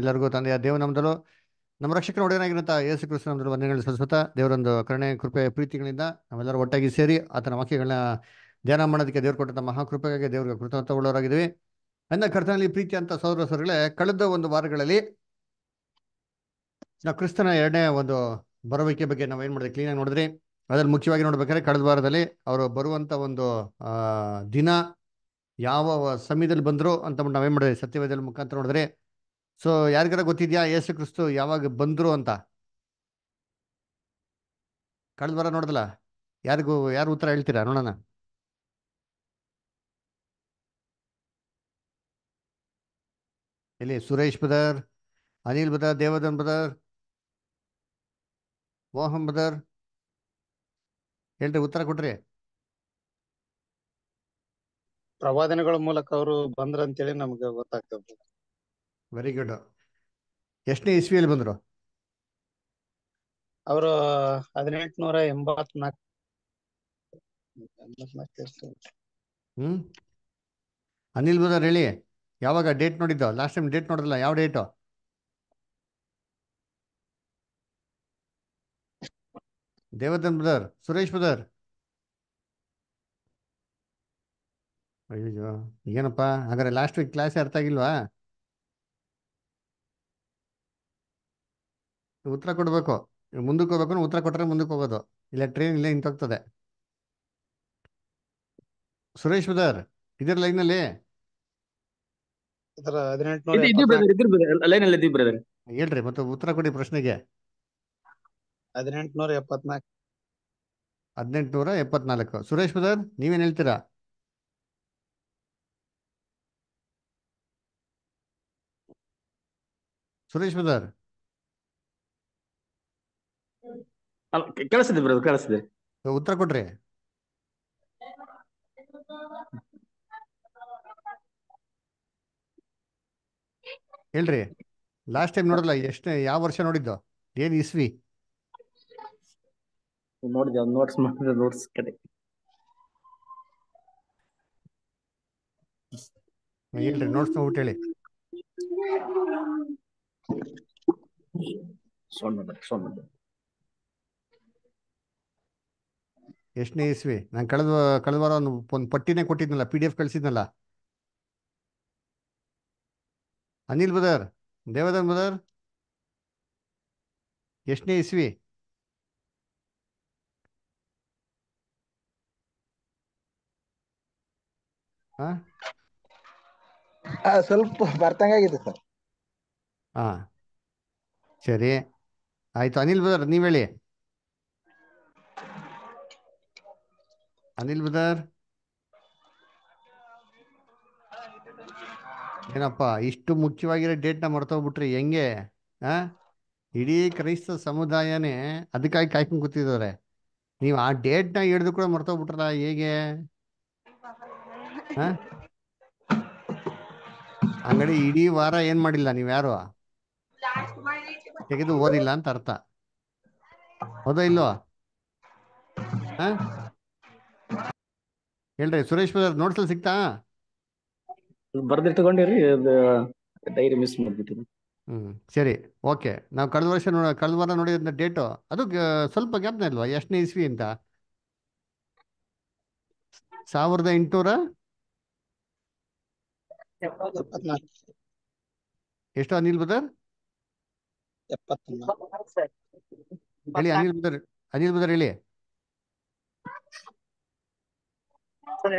ಎಲ್ಲರಿಗೂ ತಂದೆಯ ನಮ್ದಲು ನಮ್ಮ ರಕ್ಷಕರ ಒಡೆಯನಾಗಿರುವಂಥ ಯೇಸು ಕೃಷ್ಣ ನಮ್ಮದಲು ವಂದನೆಗಳು ಸಲ್ಲಿಸುತ್ತಾ ದೇವರೊಂದು ಕರುಣೆ ಕೃಪೆ ಪ್ರೀತಿಗಳಿಂದ ನಾವೆಲ್ಲರೂ ಒಟ್ಟಾಗಿ ಸೇರಿ ಆತನ ವಾಕ್ಯಗಳನ್ನ ಧ್ಯಾನ ಮಾಡೋದಕ್ಕೆ ದೇವ್ರು ಕೊಟ್ಟಂತ ಮಹಾಕೃಪೆಗಾಗಿ ದೇವರಿಗೆ ಕೃತಜ್ಞತಗೊಳ್ಳೋರಾಗಿದ್ದೀವಿ ಅಂದ ಕರ್ತನಲ್ಲಿ ಪ್ರೀತಿ ಅಂತ ಸಹೋದರ ಸರ್ಗಳೇ ಕಳೆದ ಒಂದು ವಾರಗಳಲ್ಲಿ ನಾವು ಕ್ರಿಸ್ತನ ಎರಡನೇ ಒಂದು ಬರುವಿಕೆ ಬಗ್ಗೆ ನಾವು ಏನು ಮಾಡಿದೆ ಕ್ಲೀನಾಗಿ ನೋಡಿದ್ರಿ ಅದ್ರಲ್ಲಿ ಮುಖ್ಯವಾಗಿ ನೋಡ್ಬೇಕಾದ್ರೆ ಕಳೆದ ವಾರದಲ್ಲಿ ಅವರು ಬರುವಂತ ಒಂದು ದಿನ ಯಾವ ಸಮಯದಲ್ಲಿ ಬಂದರು ಅಂತ ನಾವೇನ್ ಮಾಡಿದ್ವಿ ಸತ್ಯವೇದಲ್ಲಿ ಮುಖಾಂತರ ನೋಡಿದ್ರೆ ಸೊ ಯಾರಿಗಾರ ಗೊತ್ತಿದ್ಯಾ ಯೇಸು ಕ್ರಿಸ್ತು ಯಾವಾಗ ಬಂದ್ರು ಅಂತ ಕಳೆದ ವಾರ ನೋಡಿದಲ್ಲ ಯಾರಿಗೂ ಯಾರು ಉತ್ತರ ಹೇಳ್ತೀರಾ ನೋಡೋಣ ಇಲ್ಲಿ ಸುರೇಶ್ ಬದರ್ ಅನಿಲ್ ಬದರ್ ದೇವದನ್ ಬದರ್ ಮೋಹನ್ ಬದರ್ ಹೇಳ್ರಿ ಉತ್ತರ ಕೊಡ್ರಿ ಪ್ರವಾದನೆಗಳ ಮೂಲಕ ಅವರು ಬಂದ್ರ ಅಂತೇಳಿ ನಮ್ಗೆ ಗೊತ್ತಾಗ್ತದೆ ವೆರಿ ಗುಡ್ ಎಷ್ಟನೇ ಇಸ್ವಿಯಲ್ಲಿ ಬಂದರು ಅವರು ಹದಿನೆಂಟುನೂರ ಎಂಬತ್ನಾಲ್ಕು ಹ್ಮ್ ಅನಿಲ್ ಬದರ್ ಹೇಳಿ ಯಾವಾಗ ಡೇಟ್ ನೋಡಿದ್ದೋ ಲಾಸ್ಟ್ ಟೈಮ್ ಡೇಟ್ ನೋಡಿದ್ಲ ಯಾವ ಡೇಟು ದೇವತನ್ ಬದರ್ ಸುರೇಶ್ ಬದರ್ ಅಯ್ಯೋ ಏನಪ್ಪ ಹಾಗಾದ್ರೆ ಲಾಸ್ಟ್ ವೀಕ್ ಕ್ಲಾಸ್ ಅರ್ಥ ಆಗಿಲ್ವಾ ಉತ್ತರ ಕೊಡಬೇಕು ಮುಂದಕ್ಕೆ ಹೋಗ್ಬೇಕು ಉತ್ತರ ಕೊಟ್ಟರೆ ಮುಂದಕ್ಕೆ ಹೋಗೋದು ಇಲ್ಲ ಟ್ರೈನ್ ಇಲ್ಲೇ ನಿಂತೋಗ್ತದೆ ಸುರೇಶ್ ಬದರ್ ಇದರ ಲೈನಲ್ಲಿ ಹೇಳ್ರಿ ಮತ್ತೆ ಉತ್ತರ ಕೊಡಿ ಪ್ರಶ್ನೆಗೆ ಹದಿನೆಂಟುನೂರ ಎಪ್ಪತ್ನಾಲ್ಕು ಹದಿನೆಂಟುನೂರ ಎಪ್ಪತ್ನಾಲ್ಕು ಸುರೇಶ್ ಬದರ್ ನೀವೇನ್ ಹೇಳ್ತೀರಾ ಸುರೇಶ್ ಬದರ್ ಅಲ್ಲ ಕೇಳಿಸಿದೆ ಬ್ರದರ್ ಕೇಳಿಸಿದೆ ಉತ್ತರ ಕೊಡ್ರಿ ಹೇಳ್ರಿ ಲಾಸ್ಟ್ ಟೈಮ್ ನೋಡಲ್ಲ ಎಷ್ಟು ಯಾವ ವರ್ಷ ನೋಡಿದ್ದು ಏನ್ ಇಸ್ವಿ ನೋಡಿದ ನೋಟ್ಸ್ ಮಾಡಿದ್ರೆ ನೋಟ್ಸ್ ಕಡೆ ಹೇಳ್ರಿ ನೋಟ್ಸ್ ಊಟ ಹೇಳಿ ಸೊನ್ನೆ ಸೊನ್ನೆ ಎಷ್ಟನೇ ಇಸ್ವಿ ನಾನು ಕಳೆದ ಕಳೆದ ವಾರ ಒಂದು ಪಟ್ಟಿನೇ ಕೊಟ್ಟಿದ್ನಲ್ಲ ಪಿ ಡಿ ಎಫ್ ಕಳಿಸಿದ್ನಲ್ಲ ಅನಿಲ್ ಬದರ್ ದೇವದನ್ ಬದರ್ ಎಷ್ಟನೇ ಇಸ್ವಿ ಸ್ವಲ್ಪ ಬರ್ತಂಗಾಗಿದೆ ಸರ್ ಹಾ ಸರಿ ಆಯ್ತು ಅನಿಲ್ ಬದರ್ ನೀವ್ ಹೇಳಿ ಅನಿಲ್ ಬದರ್ ಏನಪ್ಪಾ ಇಷ್ಟು ಮುಖ್ಯವಾಗಿರೋ ಡೇಟ್ನ ಮರ್ತೋಗ್ಬಿಟ್ರಿ ಹೆಂಗೆ ಹಾ ಇಡೀ ಕ್ರೈಸ್ತ ಸಮುದಾಯನೇ ಅದಕ್ಕಾಗಿ ಕಾಯ್ಕೊಂಡು ಕೂತಿದ್ದಾರೆ ನೀವು ಆ ಡೇಟ್ನ ಹಿಡಿದು ಕೂಡ ಮರ್ತೋಗ್ಬಿಟ್ರ ಹೇಗೆ ಅಂಗಡಿ ಇಡೀ ವಾರ ಏನ್ ಮಾಡಿಲ್ಲ ನೀವ್ ಯಾರು ತೆಗೆದು ಓದಿಲ್ಲ ಅಂತ ಅರ್ಥ ಹೋದ ಇಲ್ವಾ ಹಾ ಹೇಳ್ರಿ ಸುರೇಶ್ ಬ್ರದರ್ ನೋಟ್ಸಲ್ಲಿ ಸಿಗ್ತಾ ಬರ್ದಿಟ್ಕೊಂಡಿರಿ ಡೈರಿ ಮಿಸ್ ಮಾಡ್ಬಿಟ್ಟಿದ್ದೆ ಹ್ಮ್ ಸರಿ ಓಕೆ ನಾವು ಕಳೆದ ವರ್ಷ ನೋಡ ಕಳೆದ ವಾರ ನೋಡಿದ ಡೇಟ್ ಅದು ಸ್ವಲ್ಪ ಗ್ಯಾಪ್ ಇಲ್ವಾ ಎಷ್ಟನೇ ಇಸ್ವಿ ಅಂತ ಸಾವಿರದ ಎಂಟುನೂರ ಎಷ್ಟು ಅನಿಲ್ ಬದರ್ ಹೇಳಿ ಅನಿಲ್ ಬದರ್ ಅನಿಲ್ ಬದರ್ ಹೇಳಿ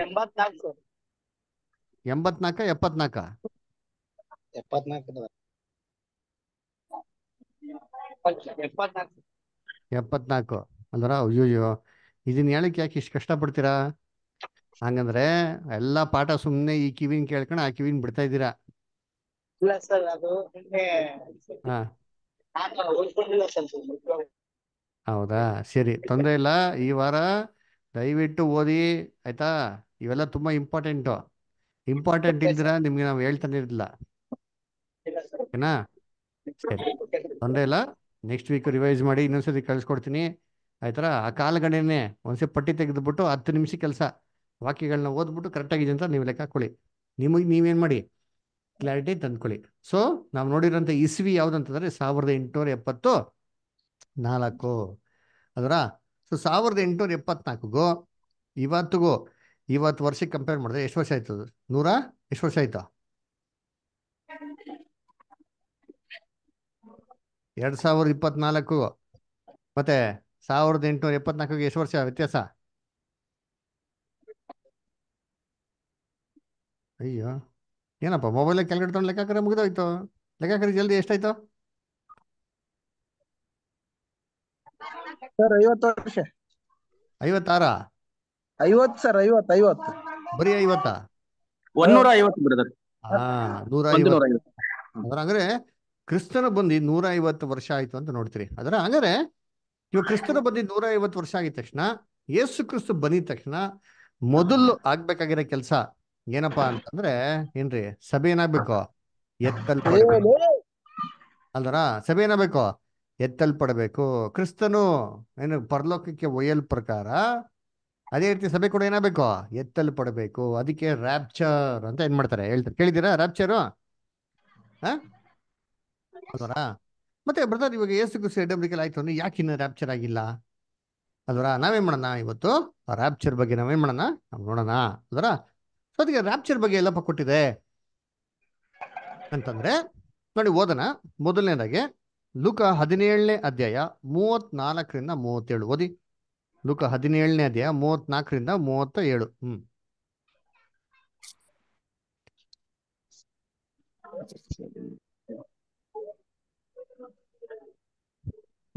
ಎಂಬತ್ನಾಲ್ಕು ಎಂಬತ್ನಾಲ್ಕ ಎಪ್ಪತ್ನಾಲ್ಕ ಎಪ್ಪತ್ನಾಲ್ಕು ಅಂದ್ರ ಅಯ್ಯೋ ಇದನ್ನ ಹೇಳಕ್ ಯಾಕೆ ಇಷ್ಟು ಕಷ್ಟ ಪಡ್ತೀರಾ ಹಂಗಂದ್ರೆ ಎಲ್ಲಾ ಪಾಠ ಸುಮ್ನೆ ಈ ಕಿವಿನ್ ಕೇಳ್ಕೊಂಡು ಆ ಕಿವಿನ್ ಬಿಡ್ತಾ ಇದೀರಾ ಹೌದಾ ಸರಿ ತೊಂದ್ರೆ ಇಲ್ಲ ಈ ವಾರ ದಯವಿಟ್ಟು ಓದಿ ಆಯ್ತಾ ಇವೆಲ್ಲ ತುಂಬಾ ಇಂಪಾರ್ಟೆಂಟು ಇಂಪಾರ್ಟೆಂಟ್ ಇದ್ರೆ ನಿಮ್ಗೆ ನಾವು ಹೇಳ್ತಾನೆ ಇರಲಿಲ್ಲ ಓಕೆನಾ ಸರಿ ತೊಂದರೆ ಇಲ್ಲ ನೆಕ್ಸ್ಟ್ ವೀಕ್ ರಿವೈಸ್ ಮಾಡಿ ಇನ್ನೊಂದ್ಸತಿ ಕಳ್ಸಿಕೊಡ್ತೀನಿ ಆಯ್ತಾರ ಆ ಕಾಲುಗಡೆನೆ ಒಂದ್ಸತಿ ಪಟ್ಟಿ ತೆಗೆದ್ಬಿಟ್ಟು ಹತ್ತು ನಿಮಿಷ ಕೆಲಸ ವಾಕ್ಯಗಳನ್ನ ಓದ್ಬಿಟ್ಟು ಕರೆಕ್ಟ್ ಆಗಿದೆ ಅಂತ ನೀವು ಲೆಕ್ಕ ಹಾಕೊಳ್ಳಿ ನಿಮಗೆ ನೀವೇನು ಮಾಡಿ ಕ್ಲಾರಿಟಿ ತಂದ್ಕೊಳ್ಳಿ ಸೊ ನಾವು ನೋಡಿರೋಂಥ ಇಸ್ವಿ ಯಾವ್ದಂತಂದ್ರೆ ಸಾವಿರದ ಎಂಟುನೂರ ಎಪ್ಪತ್ತು ನಾಲ್ಕು ಅದರ ಸೊ ಸಾವಿರದ ಎಂಟುನೂರ ಎಪ್ಪತ್ನಾಲ್ಕುಗೂ ಇವತ್ತಿಗೂ ಇವತ್ತು ವರ್ಷಕ್ಕೆ ಕಂಪೇರ್ ಮಾಡಿದ್ರೆ ಎಷ್ಟು ವರ್ಷ ಆಯ್ತದ ನೂರ ಎಷ್ಟು ವರ್ಷ ಆಯ್ತು ಎರಡ್ ಸಾವಿರದ ಇಪ್ಪತ್ನಾಲ್ಕು ಮತ್ತೆ ಸಾವಿರದ ಎಂಟುನೂರ ಎಪ್ಪತ್ನಾಲ್ಕಿಗೆ ಎಷ್ಟು ವರ್ಷ ವ್ಯತ್ಯಾಸ ಅಯ್ಯೋ ಏನಪ್ಪ ಮೊಬೈಲ್ ಕೆಳಗಡೆ ತೊಗೊಂಡು ಲೆಕ್ಕಾಕ್ರೆ ಮುಗಿದೋಯ್ತು ಲೆಕ್ಕಾಕರಿ ಜಲ್ದಿ ಎಷ್ಟಾಯ್ತು ಸರ್ ಐವತ್ತು ವರ್ಷ ಐವತ್ತಾರ ಐವತ್ ಸರ್ ಐವತ್ ಐವತ್ ಬರೀ ಐವತ್ತ ಒಂದೂರ ಐವತ್ತು ಬ್ರದರ್ ಅದ್ರ ಅಂದ್ರೆ ಕ್ರಿಸ್ತನ ಬಂದಿ ನೂರ ಐವತ್ತು ವರ್ಷ ಆಯ್ತು ಅಂತ ನೋಡ್ತೀರಿ ಅದರ ಹಂಗಾರೆ ಇವಾಗ ಕ್ರಿಸ್ತನ ಬಂದಿ ನೂರ ಐವತ್ತು ವರ್ಷ ಆಗಿದ ತಕ್ಷಣ ಯೇಸು ಕ್ರಿಸ್ತು ಬಂದಿದ ತಕ್ಷಣ ಮೊದಲು ಆಗ್ಬೇಕಾಗಿರೋ ಕೆಲಸ ಏನಪ್ಪಾ ಅಂತಂದ್ರೆ ಏನ್ರಿ ಸಭೆ ಏನಾಗ್ಬೇಕು ಎತ್ತಲ್ ಅಲ್ದರ ಸಭೆ ಏನಾಗ್ಬೇಕು ಎತ್ತಲ್ಪಡಬೇಕು ಕ್ರಿಸ್ತನು ಏನು ಪರಲೋಕಕ್ಕೆ ಒಯ್ಯಲ್ ಪ್ರಕಾರ ಅದೇ ರೀತಿ ಸಭೆ ಕೂಡ ಏನಾಗಬೇಕು ಎತ್ತಲ್ಪಡಬೇಕು ಅದಕ್ಕೆ ರ್ಯಾಪ್ಚರ್ ಅಂತ ಏನ್ ಮಾಡ್ತಾರೆ ಹೇಳ್ತಾರೆ ರಾಪ್ಚರ್ ರ್ಯಾಪ್ಚರು ಮತ್ತೆ ಬ್ರದರ್ ಇವಾಗ ಏಸು ಕ್ರಿಸ್ತ ಎಡಂಬ್ರಿಕೆಲ್ ಆಯ್ತು ಅಂದ್ರೆ ಯಾಕೆ ಇನ್ನೂ ರ್ಯಾಪ್ಚರ್ ಆಗಿಲ್ಲ ಅದರ ನಾವೇನ್ ಮಾಡೋಣ ಇವತ್ತು ರ್ಯಾಪ್ಚರ್ ಬಗ್ಗೆ ನಾವೇನ್ ಮಾಡೋಣ ನಾವು ನೋಡೋಣ ಅದರ ಸೊ ಅದಕ್ಕೆ ರ್ಯಾಪ್ಚರ್ ಬಗ್ಗೆ ಎಲ್ಲಪ್ಪ ಕೊಟ್ಟಿದೆ ಅಂತಂದ್ರೆ ನೋಡಿ ಓದೋಣ ಮೊದಲನೇದಾಗೆ ಲುಕ ಹದಿನೇಳನೇ ಅಧ್ಯಾಯ ಮೂವತ್ನಾಲ್ಕರಿಂದ ಮೂವತ್ತೇಳು ಓದಿ ಲುಕ ಹದಿನೇಳನೇ ಅಧ್ಯಾಯ ಮೂವತ್ನಾಲ್ಕರಿಂದ ಮೂವತ್ತ ಏಳು ಹ್ಮ್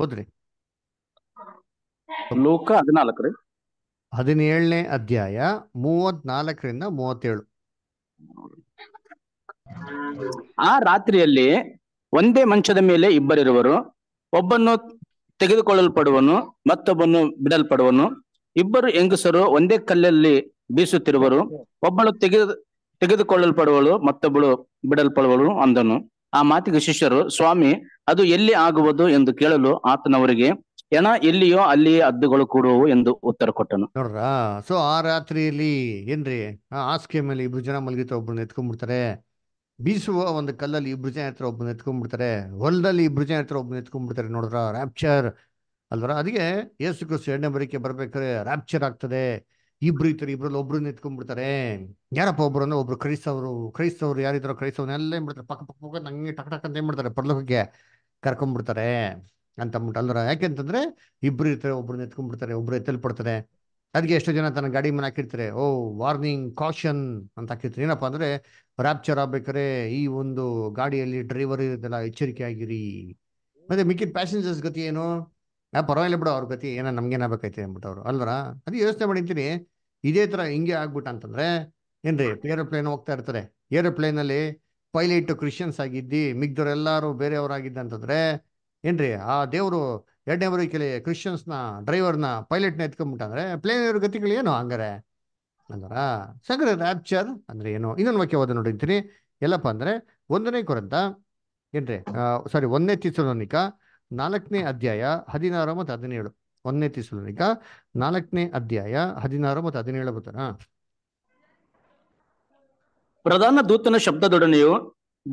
ಓದ್ರಿ ಲೋಕ ಹದಿನಾಲ್ಕರಿ ಹದಿನೇಳನೇ ಅಧ್ಯಾಯ ಮೂವತ್ನಾಲ್ಕರಿಂದ ಮೂವತ್ತೇಳು ಆ ರಾತ್ರಿಯಲ್ಲಿ ಒಂದೇ ಮಂಚದ ಮೇಲೆ ಇಬ್ಬರಿರುವರು ಒಬ್ಬನು ತೆಗೆದುಕೊಳ್ಳಲ್ಪಡುವನು ಮತ್ತೊಬ್ಬನು ಬಿಡಲ್ಪಡುವನು ಇಬ್ಬರು ಹೆಂಗಸರು ಒಂದೇ ಕಲ್ಲಲ್ಲಿ ಬೀಸುತ್ತಿರುವರು ಒಬ್ಬಳು ತೆಗೆದು ತೆಗೆದುಕೊಳ್ಳಲ್ಪಡುವಳು ಮತ್ತೊಬ್ಬಳು ಬಿಡಲ್ಪಡುವಳು ಅಂದನು ಆ ಮಾತಿಗೆ ಶಿಷ್ಯರು ಸ್ವಾಮಿ ಅದು ಎಲ್ಲಿ ಆಗುವುದು ಎಂದು ಕೇಳಲು ಆತನವರಿಗೆ ಏನ ಎಲ್ಲಿಯೋ ಅಲ್ಲಿಯೇ ಅದ್ದುಗಳು ಕೂಡುವು ಎಂದು ಉತ್ತರ ಕೊಟ್ಟನು ನೋಡ್ರಾ ಸೊ ಆ ರಾತ್ರಿಯಲ್ಲಿ ಏನ್ರಿ ಆಸ್ಕೆ ಮೇಲೆ ಇಬ್ರು ಜನ ಮಲಗಿತ ಒಬ್ಬಳನ್ನ ಎತ್ಕೊಂಡ್ಬಿಡ್ತಾರೆ ಬೀಸುವ ಒಂದು ಕಲ್ಲಲ್ಲಿ ಇಬ್ರು ಜನ ಹತ್ರ ಒಬ್ಬ ಎತ್ಕೊಂಡ್ಬಿಡ್ತಾರೆ ಹೊಲದಲ್ಲಿ ಇಬ್ರು ಜನ ಹತ್ರ ಒಬ್ಬ ಎತ್ಕೊಂಡ್ಬಿಡ್ತಾರೆ ನೋಡಿದ್ರ ರ್ಯಾಪ್ಚರ್ ಅಲ್ವರ ಅದಕ್ಕೆ ಯೇಸು ಕ್ರಿಸ್ತು ಎರಡನೇ ಬರೀಕೆ ಬರ್ಬೇಕಾದ್ರೆ ರ್ಯಾಪ್ಚರ್ ಆಗ್ತದೆ ಇಬ್ರು ಇರ್ತಾರೆ ಇಬ್ರಲ್ಲಿ ಒಬ್ರು ಎತ್ಕೊಂಡ್ಬಿಡ್ತಾರೆ ಯಾರಪ್ಪ ಒಬ್ರು ಅಂದ್ರೆ ಒಬ್ರು ಕ್ರೈಸ್ತವರು ಕ್ರೈಸ್ತವ್ರು ಯಾರಿದ್ರು ಎಲ್ಲ ಏನ್ ಮಾಡ್ತಾರೆ ಪಕ್ಕ ಪಕ್ಕ ಪಕ್ಕ ನಂಗೆ ಟಕ್ ಟಕ್ ಅಂತ ಏನ್ ಮಾಡ್ತಾರೆ ಪರ್ಲೋಕಕ್ಕೆ ಕರ್ಕೊಂಡ್ಬಿಡ್ತಾರೆ ಅಂತ ಅಂದ್ಬಿಟ್ಟು ಅಲ್ವರ ಯಾಕೆಂತಂದ್ರೆ ಇಬ್ರು ಇರ್ತಾರೆ ಒಬ್ರು ಎತ್ಕೊಂಡ್ಬಿಡ್ತಾರೆ ಒಬ್ರು ಎತ್ತಲ್ಪಡ್ತಾರೆ ಅದಕ್ಕೆ ಎಷ್ಟೋ ಜನ ತನ್ನ ಗಾಡಿ ಮನೆ ಹಾಕಿರ್ತಾರೆ ಓ ವಾರ್ನಿಂಗ್ ಕಾಷನ್ ಅಂತ ಹಾಕಿರ್ತಾರೆ ಏನಪ್ಪಾ ಅಂದ್ರೆ ರ್ಯಾಪ್ಚರ್ ಆಗ್ಬೇಕಾರೆ ಈ ಒಂದು ಗಾಡಿಯಲ್ಲಿ ಡ್ರೈವರ್ ಇರೋದೆಲ್ಲ ಎಚ್ಚರಿಕೆ ಆಗಿರಿ ಮತ್ತೆ ಮಿಕ್ಕಿದ ಪ್ಯಾಸೆಂಜರ್ಸ್ ಗತಿ ಏನು ಯಾ ಪರವಾಗಿಲ್ಲ ಬಿಡು ಅವ್ರ ಗತಿ ಏನೋ ನಮ್ಗೇನಾಗಬೇಕೈತೆ ಅಂದ್ಬಿಟ್ಟು ಅವರು ಅಲ್ವರ ಅದು ಯೋಚನೆ ಮಾಡಿರ್ತೀನಿ ಇದೇ ತರ ಹಿಂಗೆ ಆಗ್ಬಿಟ್ಟ ಅಂತಂದ್ರೆ ಏನ್ರಿ ಏರೋಪ್ಲೇನ್ ಹೋಗ್ತಾ ಇರ್ತಾರೆ ಏರೋಪ್ಲೇನಲ್ಲಿ ಪೈಲಟ್ ಕ್ರಿಶ್ಚಿಯನ್ಸ್ ಆಗಿದ್ದಿ ಮಿಗ್ದವರೆಲ್ಲರೂ ಆಗಿದ್ದ ಅಂತಂದ್ರೆ ಏನ್ರಿ ಆ ದೇವರು ಎರಡನೇ ಕೆಲ ಕ್ರಿಶ್ಚಿಯನ್ಸ್ನ ಡ್ರೈವರ್ನ ಪೈಲಟ್ನ ಎತ್ಕೊಂಡ್ಬಿಟ್ಟಂದ್ರೆ ಪ್ಲೇನ್ ಇರೋ ಗತಿಗಳು ಏನು ಹಂಗಾರೆ ಅಂದ್ರ ಸಂಗ್ರಹ ರ್ಯಾಪ್ಚರ್ ಅಂದ್ರೆ ಏನು ಇನ್ನೊಂದು ವಾಕ್ಯ ಓದ ನೋಡಿರ್ತೀನಿ ಎಲ್ಲಪ್ಪ ಅಂದ್ರೆ ಒಂದನೇ ಕುರಂತ ಏನ್ರಿ ಸಾರಿ ಒಂದನೇ ತಿಸಲೋನಿಕ ನಾಲ್ಕನೇ ಅಧ್ಯಾಯ ಹದಿನಾರು ಮತ್ತು ಹದಿನೇಳು ಒಂದನೇ ತಿಸಲೋನಿಕ ನಾಲ್ಕನೇ ಅಧ್ಯಾಯ ಹದಿನಾರು ಮತ್ತು ಹದಿನೇಳು ಬರ್ತಾನ ಪ್ರಧಾನ ದೂತನ ಶಬ್ದದೊಡನೆಯು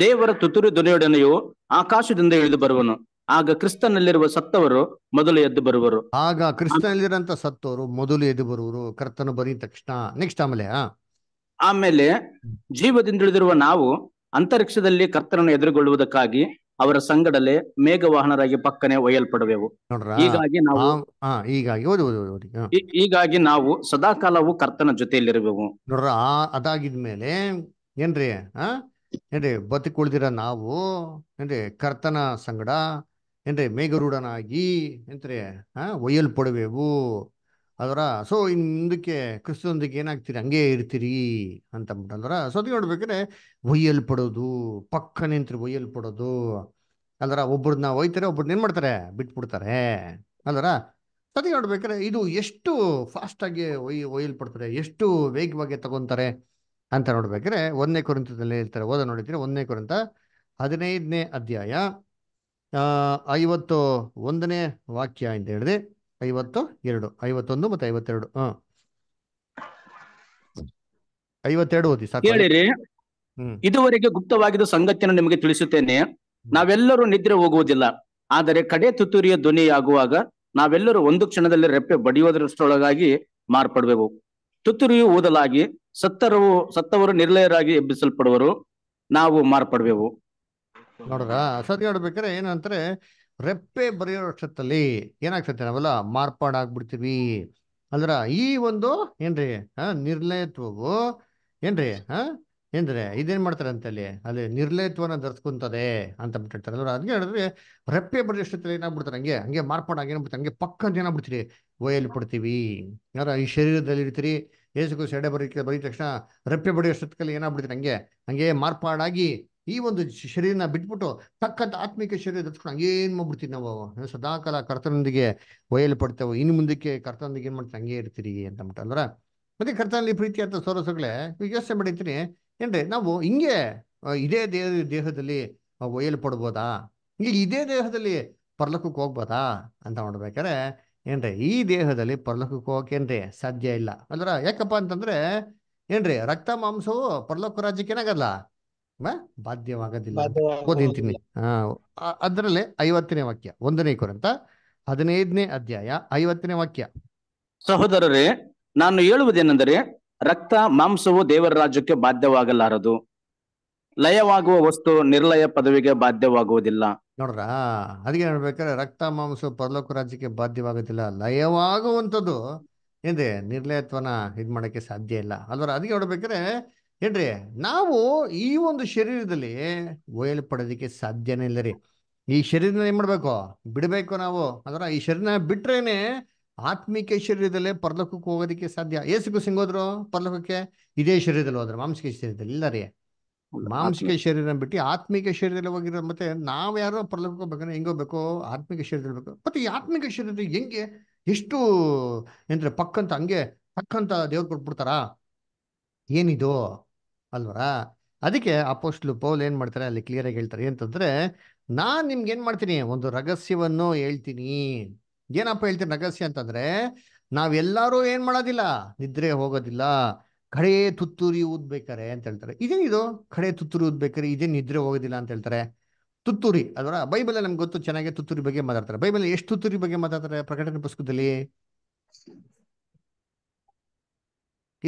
ದೇವರ ತುತುರು ದೊರೆಯೊಡನೆಯು ಆಕಾಶದಿಂದ ಇಳಿದು ಬರುವನು ಆಗ ಕ್ರಿಸ್ತನಲ್ಲಿರುವ ಸತ್ತವರು ಮೊದಲು ಎದ್ದು ಬರುವರು ಆಗ ಕ್ರಿಸ್ತನಲ್ಲಿರಂತ ಸತ್ತವರು ಮೊದಲು ಎದ್ದು ಬರುವರು ಕರ್ತನ ಬರೀ ತಕ್ಷಣ ನೆಕ್ಸ್ಟ್ ಆಮೇಲೆ ಆಮೇಲೆ ಜೀವದಿಂದಿಳಿದಿರುವ ನಾವು ಅಂತರಿಕ್ಷದಲ್ಲಿ ಕರ್ತನನ್ನು ಎದುರುಗೊಳ್ಳುವುದಕ್ಕಾಗಿ ಅವರ ಸಂಗಡಲೆ ಮೇಘವಾಹನರಾಗಿ ಪಕ್ಕನೆ ಒಯ್ಯಲ್ಪಡುವೆವು ಹೀಗಾಗಿ ನಾವು ಹೀಗಾಗಿ ಹೀಗಾಗಿ ನಾವು ಸದಾಕಾಲವು ಕರ್ತನ ಜೊತೆಯಲ್ಲಿರುವೆವು ನೋಡ್ರ ಅದಾಗಿದ್ಮೇಲೆ ಏನ್ರಿ ಏನ್ರಿ ಬದುಕುಳಿದಿರ ನಾವು ಏನ್ರಿ ಕರ್ತನ ಸಂಗಡ ಏನ್ರಿ ಮೇಘರೂಢನಾಗಿ ಎಂತ್ರಿ ಹಾ ಒಯ್ಯಲ್ಪಡುವೆವು ಅದರ ಸೊ ಇನ್ ಮುಂದಕ್ಕೆ ಕ್ರಿಸ್ತದೊಂದಿಗೆ ಏನಾಗ್ತೀರಿ ಹಂಗೆ ಇರ್ತೀರಿ ಅಂತ ಅಂದ್ರ ಸೊದಿ ನೋಡ್ಬೇಕಾದ್ರೆ ಒಯ್ಯಲ್ಪಡೋದು ಪಕ್ಕ ನಿಂತ್ರಿ ಒಯ್ಯಲ್ಪಡೋದು ಒಬ್ಬರು ಒಬ್ರನ್ನ ಒಯ್ತಾರೆ ಒಬ್ರನ್ನ ಏನ್ ಮಾಡ್ತಾರೆ ಬಿಟ್ಬಿಡ್ತಾರೆ ಅಂದ್ರ ಸದಿ ನೋಡ್ಬೇಕಾರೆ ಇದು ಎಷ್ಟು ಫಾಸ್ಟ್ ಆಗಿ ಒಯ್ ಒಯ್ಯಲ್ಪಡ್ತಾರೆ ಎಷ್ಟು ವೇಗವಾಗಿ ತಗೊಂತಾರೆ ಅಂತ ನೋಡ್ಬೇಕಾದ್ರೆ ಒಂದನೇ ಕುರಿತದಲ್ಲಿ ಹೇಳ್ತಾರೆ ಓದ ನೋಡಿದ್ರೆ ಒಂದನೇ ಕುರಿತ ಹದಿನೈದನೇ ಅಧ್ಯಾಯ ಐವತ್ತು ಒಂದನೇ ವಾಕ್ಯ ಅಂತ ಹೇಳಿದೆ ಐವತ್ತು ಎರಡು ಐವತ್ತೊಂದು ಮತ್ತೆ ಐವತ್ತೆರಡು ಹ ಐವತ್ತೆರಡು ಓದಿ ಹೇಳಿರಿ ಇದುವರೆಗೆ ಗುಪ್ತವಾಗಿದ್ದ ಸಂಗತಿಯನ್ನು ನಿಮಗೆ ತಿಳಿಸುತ್ತೇನೆ ನಾವೆಲ್ಲರೂ ನಿದ್ರೆ ಹೋಗುವುದಿಲ್ಲ ಆದರೆ ಕಡೆ ತುತ್ತೂರಿಯ ಧ್ವನಿಯಾಗುವಾಗ ನಾವೆಲ್ಲರೂ ಒಂದು ಕ್ಷಣದಲ್ಲಿ ರೆಪ್ಪೆ ಬಡಿಯೋದರಷ್ಟೊಳಗಾಗಿ ಮಾರ್ಪಡುವೆವು ತುತ್ತುರಿಯು ಓದಲಾಗಿ ಸತ್ತರವು ಸತ್ತವರು ನಿರ್ಲಯರಾಗಿ ಎಬ್ಬಿಸಲ್ಪಡುವರು ನಾವು ಮಾರ್ಪಡುವೆವು ನೋಡ್ರಾ ಸತ್ ಹೇಳ್ಬೇಕಾರೆ ಏನಂತಾರೆ ರೆಪ್ಪೆ ಬರೆಯೋ ವರ್ಷದಲ್ಲಿ ಏನಾಗ್ತೈತೆ ನಾವೆಲ್ಲ ಮಾರ್ಪಾಡಾಗ್ಬಿಡ್ತೀವಿ ಅಂದ್ರ ಈ ಒಂದು ಏನ್ರಿ ಹ ನಿರ್ಲಯತ್ವವು ಏನ್ರಿ ಹ ಏನ್ರಿ ಇದೇನ್ ಮಾಡ್ತಾರೆ ಅಂತ ಅಲ್ಲಿ ಅಲ್ಲಿ ನಿರ್ಲಯತ್ವನ ಧರಿಸ್ಕೊಂತದೆ ಅಂತ ಬಿಟ್ಟಿರ್ತಾರೆ ಅಂದ್ರೆ ಅದ್ಗೆ ಹೇಳಿದ್ರೆ ರೆಪ್ಪೆ ಬರೆಯೋಷ್ಟೊತ್ತಲ್ಲಿ ಏನಾಗ್ಬಿಡ್ತಾರೆ ಹಂಗೆ ಹಂಗೆ ಮಾರ್ಪಾಡಾಗಿ ಏನಾಗ್ಬಿಡ್ತಾರೆ ಹಂಗೆ ಪಕ್ಕ ಅಂತ ಏನಾಗ್ಬಿಡ್ತೀರಿ ಓಯಲ್ಲಿ ಬಿಡ್ತೀವಿ ಯಾರ ಈ ಶರೀರದಲ್ಲಿ ಇರ್ತೀರಿ ಏಸು ಎಡೆ ಬರೀ ಬರೀ ತಕ್ಷಣ ರೆಪ್ಪೆ ಬಡಿಯೋಷ್ಟೊತ್ತಲ್ಲಿ ಏನಾಗ್ಬಿಡ್ತೀರಿ ಹಂಗೆ ಹಂಗೆ ಮಾರ್ಪಾಡಾಗಿ ಈ ಒಂದು ಶರೀರನ ಬಿಟ್ಬಿಟ್ಟು ತಕ್ಕಂತ ಆತ್ಮಿಕ ಶರೀರ ದತ್ಕೊಂಡು ಹಂಗೇನು ಮಾಡ್ಬಿಡ್ತೀವಿ ನಾವು ಸದಾಕಾಲ ಕರ್ತನೊಂದಿಗೆ ಪಡ್ತೇವೆ ಇನ್ನು ಮುಂದಕ್ಕೆ ಕರ್ತನೊಂದಿಗೆ ಏನು ಮಾಡ್ತೀವಿ ಹಂಗೇ ಇರ್ತೀರಿ ಅಂತ ಅಂದ್ಬಿಟ್ಟು ಅಂದ್ರೆ ಮತ್ತೆ ಕರ್ತನಲ್ಲಿ ಪ್ರೀತಿ ಅಂತ ಸೋರಸಗಳೇ ಯೋಚನೆ ಮಾಡಿರ್ತೀನಿ ಏನ್ರಿ ನಾವು ಹಿಂಗೆ ಇದೇ ದೇಹ ದೇಹದಲ್ಲಿ ಪಡ್ಬೋದಾ ಹಿಂಗೆ ಇದೇ ದೇಹದಲ್ಲಿ ಪರ್ಲಕ್ಕಕ್ಕೆ ಹೋಗ್ಬೋದಾ ಅಂತ ಮಾಡ್ಬೇಕಾರೆ ಏನ್ರಿ ಈ ದೇಹದಲ್ಲಿ ಪರ್ಲಕ್ಕಕ್ಕೆ ಹೋಗಕ್ಕೇನ್ರಿ ಸಾಧ್ಯ ಇಲ್ಲ ಅಂದ್ರೆ ಯಾಕಪ್ಪ ಅಂತಂದ್ರೆ ಏನ್ರಿ ರಕ್ತ ಮಾಂಸವು ಪರ್ಲಕ್ಕ ರಾಜ್ಯಕ್ಕೆ ಏನಾಗಲ್ಲ ಬಾಧ್ಯವಾಗದಿಲ್ಲ ಓದಿಂತೀನಿ ಅದರಲ್ಲೇ ಐವತ್ತನೇ ವಾಕ್ಯ ಒಂದನೇ ಕೊರಂತ ಹದಿನೈದನೇ ಅಧ್ಯಾಯ ಐವತ್ತನೇ ವಾಕ್ಯ ಸಹೋದರರೇ ನಾನು ಹೇಳುವುದೇನೆಂದರೆ ರಕ್ತ ಮಾಂಸವು ದೇವರ ರಾಜ್ಯಕ್ಕೆ ಬಾಧ್ಯವಾಗಲಾರದು ಲಯವಾಗುವ ವಸ್ತು ನಿರ್ಲಯ ಪದವಿಗೆ ಬಾಧ್ಯವಾಗುವುದಿಲ್ಲ ನೋಡ್ರ ಅದಕ್ಕೆ ನೋಡ್ಬೇಕಾದ್ರೆ ರಕ್ತ ಮಾಂಸ ಪರಲೋಕ ರಾಜ್ಯಕ್ಕೆ ಬಾಧ್ಯವಾಗುದಿಲ್ಲ ಲಯವಾಗುವಂತದ್ದು ಏನಿದೆ ನಿರ್ಲಯತ್ವನ ಇದ್ ಮಾಡಕ್ಕೆ ಸಾಧ್ಯ ಇಲ್ಲ ಅಲ್ವರ ಅದಕ್ಕೆ ನೋಡ್ಬೇಕಾದ್ರೆ ಏನ್ರಿ ನಾವು ಈ ಒಂದು ಶರೀರದಲ್ಲಿ ಪಡೋದಕ್ಕೆ ಸಾಧ್ಯನೇ ಇಲ್ಲ ರೀ ಈ ಶರೀರನ ಏನ್ ಮಾಡ್ಬೇಕು ಬಿಡಬೇಕು ನಾವು ಅದರ ಈ ಶರೀರನ ಬಿಟ್ರೇನೆ ಆತ್ಮೀಕ ಶರೀರದಲ್ಲೇ ಪರ್ಲೋಕಕ್ಕೆ ಹೋಗೋದಕ್ಕೆ ಸಾಧ್ಯ ಸಿಂಗ್ ಸಿಂಗೋದ್ರು ಪರ್ಲೋಕಕ್ಕೆ ಇದೇ ಶರೀರದಲ್ಲಿ ಹೋದ್ರೆ ಮಾಂಸಿಕ ಶರೀರದಲ್ಲಿ ಇಲ್ಲ ರೀ ಮಾಂಸಿಕ ಶರೀರನ ಬಿಟ್ಟು ಆತ್ಮಿಕ ಶರೀರದಲ್ಲಿ ಹೋಗಿರೋ ಮತ್ತೆ ನಾವ್ ಯಾರೋ ಪರ್ಲೋಕಕ್ಕೆ ಹೋಗ್ಬೇಕಂದ್ರೆ ಹೆಂಗ್ ಹೋಗ್ಬೇಕು ಆತ್ಮಿಕ ಶರೀರದಲ್ಲಿ ಬೇಕು ಮತ್ತೆ ಈ ಆತ್ಮಿಕ ಶರೀರ ಹೆಂಗೆ ಎಷ್ಟು ಏನ್ರಿ ಪಕ್ಕಂತ ಹಂಗೆ ಪಕ್ಕಂತ ದೇವ್ರು ಕೊಟ್ಬಿಡ್ತಾರಾ ಏನಿದು ಅಲ್ವರಾ ಅದಕ್ಕೆ ಅಪೋಸ್ಟ್ಲು ಪೌಲ್ ಏನು ಮಾಡ್ತಾರೆ ಅಲ್ಲಿ ಕ್ಲಿಯರ್ ಆಗಿ ಹೇಳ್ತಾರೆ ಏನಂತಂದರೆ ನಾನು ನಿಮ್ಗೆ ಏನು ಮಾಡ್ತೀನಿ ಒಂದು ರಹಸ್ಯವನ್ನು ಹೇಳ್ತೀನಿ ಏನಪ್ಪ ಹೇಳ್ತೀನಿ ರಹಸ್ಯ ಅಂತಂದರೆ ನಾವೆಲ್ಲರೂ ಏನು ಮಾಡೋದಿಲ್ಲ ನಿದ್ರೆ ಹೋಗೋದಿಲ್ಲ ಕಡೆ ತುತ್ತೂರಿ ಊದ್ಬೇಕಾರೆ ಅಂತ ಹೇಳ್ತಾರೆ ಇದೇನಿದು ಕಡೆ ತುತ್ತೂರಿ ಊದ್ಬೇಕಾರೆ ಇದೇ ನಿದ್ರೆ ಹೋಗೋದಿಲ್ಲ ಅಂತ ಹೇಳ್ತಾರೆ ತುತ್ತೂರಿ ಅದರ ಬೈಬಲ್ ನಮ್ಗೆ ಗೊತ್ತು ಚೆನ್ನಾಗಿ ತುತ್ತೂರಿ ಬಗ್ಗೆ ಮಾತಾಡ್ತಾರೆ ಬೈಬಲ್ ಎಷ್ಟು ತುತ್ತೂರಿ ಬಗ್ಗೆ ಮಾತಾಡ್ತಾರೆ ಪ್ರಕಟಣೆ ಪುಸ್ತಕದಲ್ಲಿ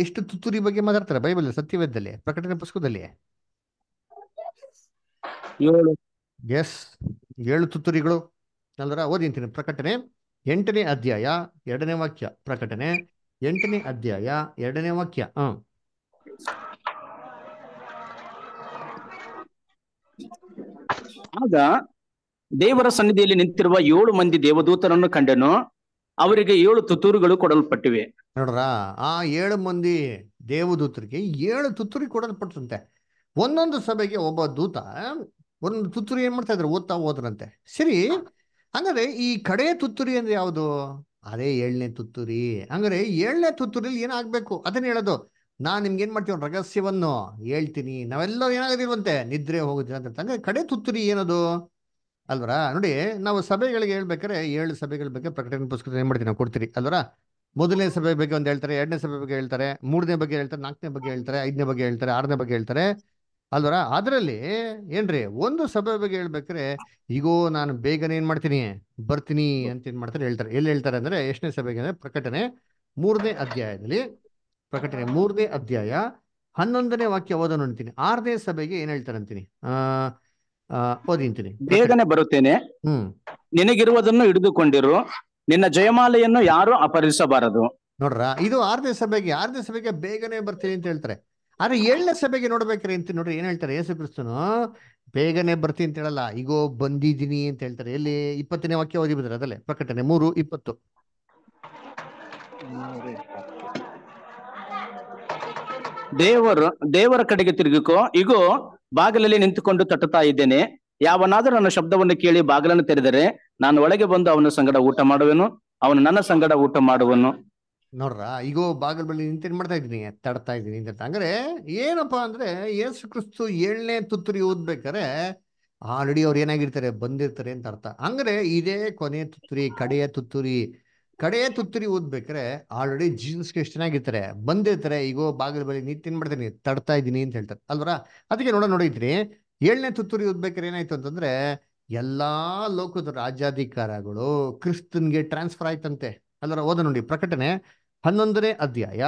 ಎಷ್ಟು ತುತ್ತೂರಿ ಬಗ್ಗೆ ಮಾತಾಡ್ತಾರೆ ಬೈಬಲ್ ಸತ್ಯವೇದದಲ್ಲಿ ಪ್ರಕಟಣೆ ಪುಸ್ತಕದಲ್ಲಿ ಏಳು ಎಸ್ ಏಳು ತುತ್ತೂರಿಗಳು ಅಲ್ದರ ಓದಿಂತೀನಿ ಪ್ರಕಟಣೆ ಎಂಟನೇ ಅಧ್ಯಾಯ ಎರಡನೇ ವಾಕ್ಯ ಪ್ರಕಟಣೆ ಎಂಟನೇ ಅಧ್ಯಾಯ ಎರಡನೇ ವಾಕ್ಯ ಹ ಆಗ ದೇವರ ಸನ್ನಿಧಿಯಲ್ಲಿ ನಿಂತಿರುವ ಏಳು ಮಂದಿ ದೇವದೂತರನ್ನು ಕಂಡನು ಅವರಿಗೆ ಏಳು ತುತ್ತೂರುಗಳು ಕೊಡಲ್ಪಟ್ಟಿವೆ ನೋಡ್ರ ಆ ಏಳು ಮಂದಿ ದೇವದೂತರಿಗೆ ಏಳು ತುತ್ತೂರಿ ಕೊಡಲ್ಪಟ್ಟಂತೆ ಒಂದೊಂದು ಸಭೆಗೆ ಒಬ್ಬ ದೂತ ಒಂದು ತುತ್ತೂರಿ ಏನ್ ಮಾಡ್ತಾ ಇದ್ರು ಓದ್ತಾ ಹೋದ್ರಂತೆ ಸರಿ ಅಂದ್ರೆ ಈ ಕಡೆ ತುತ್ತೂರಿ ಅಂದ್ರೆ ಯಾವುದು ಅದೇ ಏಳನೇ ತುತ್ತೂರಿ ಹಂಗಾರೆ ಏಳನೇ ತುತ್ತೂರಿಲಿ ಏನಾಗ್ಬೇಕು ಅದನ್ನ ಹೇಳೋದು ನಾ ನಿಮ್ಗೆ ಏನ್ ಮಾಡ್ತೀವಿ ರಹಸ್ಯವನ್ನು ಹೇಳ್ತೀನಿ ನಾವೆಲ್ಲರೂ ಏನಾಗದಿಲ್ವಂತೆ ನಿದ್ರೆ ಹೋಗುದಿಲ್ಲ ಅಂತ ಕಡೆ ತುತ್ತೂರಿ ಏನದು ಅಲ್ವರಾ ನೋಡಿ ನಾವು ಸಭೆಗಳಿಗೆ ಹೇಳ್ಬೇಕಾದ್ರೆ ಏಳು ಸಭೆಗಳ ಬಗ್ಗೆ ಪ್ರಕಟಣೆ ಪುಸ್ತಕ ಏನ್ ಮಾಡ್ತೀನಿ ನಾವು ಕೊಡ್ತೀರಿ ಅಲ್ವರಾ ಮೊದಲನೇ ಸಭೆ ಬಗ್ಗೆ ಒಂದು ಹೇಳ್ತಾರೆ ಎರಡನೇ ಸಭೆ ಬಗ್ಗೆ ಹೇಳ್ತಾರೆ ಮೂರನೇ ಬಗ್ಗೆ ಹೇಳ್ತಾರೆ ನಾಲ್ಕನೇ ಬಗ್ಗೆ ಹೇಳ್ತಾರೆ ಐದನೇ ಬಗ್ಗೆ ಹೇಳ್ತಾರೆ ಆರನೇ ಬಗ್ಗೆ ಹೇಳ್ತಾರೆ ಅಲ್ವರ ಅದರಲ್ಲಿ ಏನ್ರಿ ಒಂದು ಸಭೆ ಬಗ್ಗೆ ಹೇಳ್ಬೇಕಾರೆ ಈಗೋ ನಾನು ಬೇಗನೆ ಏನ್ ಮಾಡ್ತೀನಿ ಬರ್ತೀನಿ ಅಂತ ಏನ್ ಮಾಡ್ತಾರೆ ಹೇಳ್ತಾರೆ ಎಲ್ಲಿ ಹೇಳ್ತಾರೆ ಅಂದ್ರೆ ಎಷ್ಟನೇ ಸಭೆಗೆ ಅಂದ್ರೆ ಪ್ರಕಟಣೆ ಮೂರನೇ ಅಧ್ಯಾಯದಲ್ಲಿ ಪ್ರಕಟಣೆ ಮೂರನೇ ಅಧ್ಯಾಯ ಹನ್ನೊಂದನೇ ವಾಕ್ಯ ಓದೋಣ ಅಂತೀನಿ ಆರನೇ ಸಭೆಗೆ ಏನ್ ಹೇಳ್ತಾರೆ ಅಂತೀನಿ ಆ ಓದಿಂತೀನಿ ಬೇಗನೆ ಬರುತ್ತೇನೆ ನಿನಗಿರುವುದನ್ನು ಹಿಡಿದುಕೊಂಡಿರು ನಿನ್ನ ಜಯಮಾಲೆಯನ್ನು ಯಾರು ಅಪಹರಿಸಬಾರದು ನೋಡ್ರ ಇದು ಆರನೇ ಸಭೆಗೆ ಆರನೇ ಸಭೆಗೆ ಬೇಗನೆ ಬರ್ತೀನಿ ಅಂತ ಹೇಳ್ತಾರೆ ಆದ್ರೆ ಏಳನೇ ಸಭೆಗೆ ನೋಡ್ಬೇಕ್ರಿ ಅಂತ ನೋಡ್ರಿ ಏನ್ ಹೇಳ್ತಾರೆ ಯೇಸು ಕ್ರಿಸ್ತನು ಬೇಗನೆ ಬರ್ತೀನಿ ಅಂತ ಹೇಳಲ್ಲ ಈಗೋ ಬಂದಿದ್ದೀನಿ ಅಂತ ಹೇಳ್ತಾರೆ ಎಲ್ಲಿ ಇಪ್ಪತ್ತನೇ ವಾಕ್ಯ ಓದಿ ಬಿದ್ರೆ ಅದಲ್ಲೇ ಪ್ರಕಟಣೆ ಮೂರು ಇಪ್ಪತ್ತು ದೇವರು ದೇವರ ಕಡೆಗೆ ತಿರುಗಿಕೋ ಈಗೋ ಬಾಗಿಲಲ್ಲಿ ನಿಂತುಕೊಂಡು ತಟ್ಟುತ್ತಾ ಇದ್ದೇನೆ ಯಾವನಾದರೂ ನನ್ನ ಶಬ್ದವನ್ನು ಕೇಳಿ ಬಾಗಿಲನ್ನು ತೆರೆದರೆ ನಾನು ಒಳಗೆ ಬಂದು ಅವನ ಸಂಗಡ ಊಟ ಮಾಡುವೆನು ಅವನು ನನ್ನ ಸಂಗಡ ಊಟ ಮಾಡುವನು ನೋಡ್ರ ಈಗ ಬಾಗಿಲ ಬಳಿ ನಿಂತೇನ್ ಮಾಡ್ತಾ ಇದ್ದೀನಿ ತಡ್ತಾ ಇದ್ದೀನಿ ಅಂತ ಅಂದ್ರೆ ಏನಪ್ಪಾ ಅಂದ್ರೆ ಯೇಸು ಕ್ರಿಸ್ತು ಏಳನೇ ತುತ್ತುರಿ ಓದ್ಬೇಕಾರೆ ಆಲ್ರೆಡಿ ಅವ್ರು ಏನಾಗಿರ್ತಾರೆ ಬಂದಿರ್ತಾರೆ ಅಂತ ಅರ್ಥ ಅಂದ್ರೆ ಇದೇ ಕೊನೆ ತುತ್ತುರಿ ಕಡೆಯ ತುತ್ತುರಿ ಕಡೆ ತುತ್ತರಿ ಓದ್ಬೇಕ್ರೆ ಆಲ್ರೆಡಿ ಜೀನ್ಸ್ ಎಷ್ಟು ಚೆನ್ನಾಗಿರ್ತಾರೆ ಬಂದಿರ್ತಾರೆ ಈಗೋ ಬಾಗಿಲು ಬಳಿ ನೀರು ತಿನ್ಬಿಡ್ತೀನಿ ತಡ್ತಾ ಇದ್ದೀನಿ ಅಂತ ಹೇಳ್ತಾರೆ ಅಲ್ವರ ಅದಕ್ಕೆ ನೋಡ ನೋಡಿದ್ರಿ ಏಳನೇ ತುತ್ತುರಿ ಓದ್ಬೇಕಾರೆ ಏನಾಯ್ತು ಅಂತಂದ್ರೆ ಎಲ್ಲಾ ಲೋಕದ ರಾಜ್ಯಾಧಿಕಾರಗಳು ಕ್ರಿಸ್ತನ್ಗೆ ಟ್ರಾನ್ಸ್ಫರ್ ಆಯ್ತಂತೆ ಅಲ್ವರ ಓದ ನೋಡಿ ಪ್ರಕಟಣೆ ಹನ್ನೊಂದನೇ ಅಧ್ಯಾಯ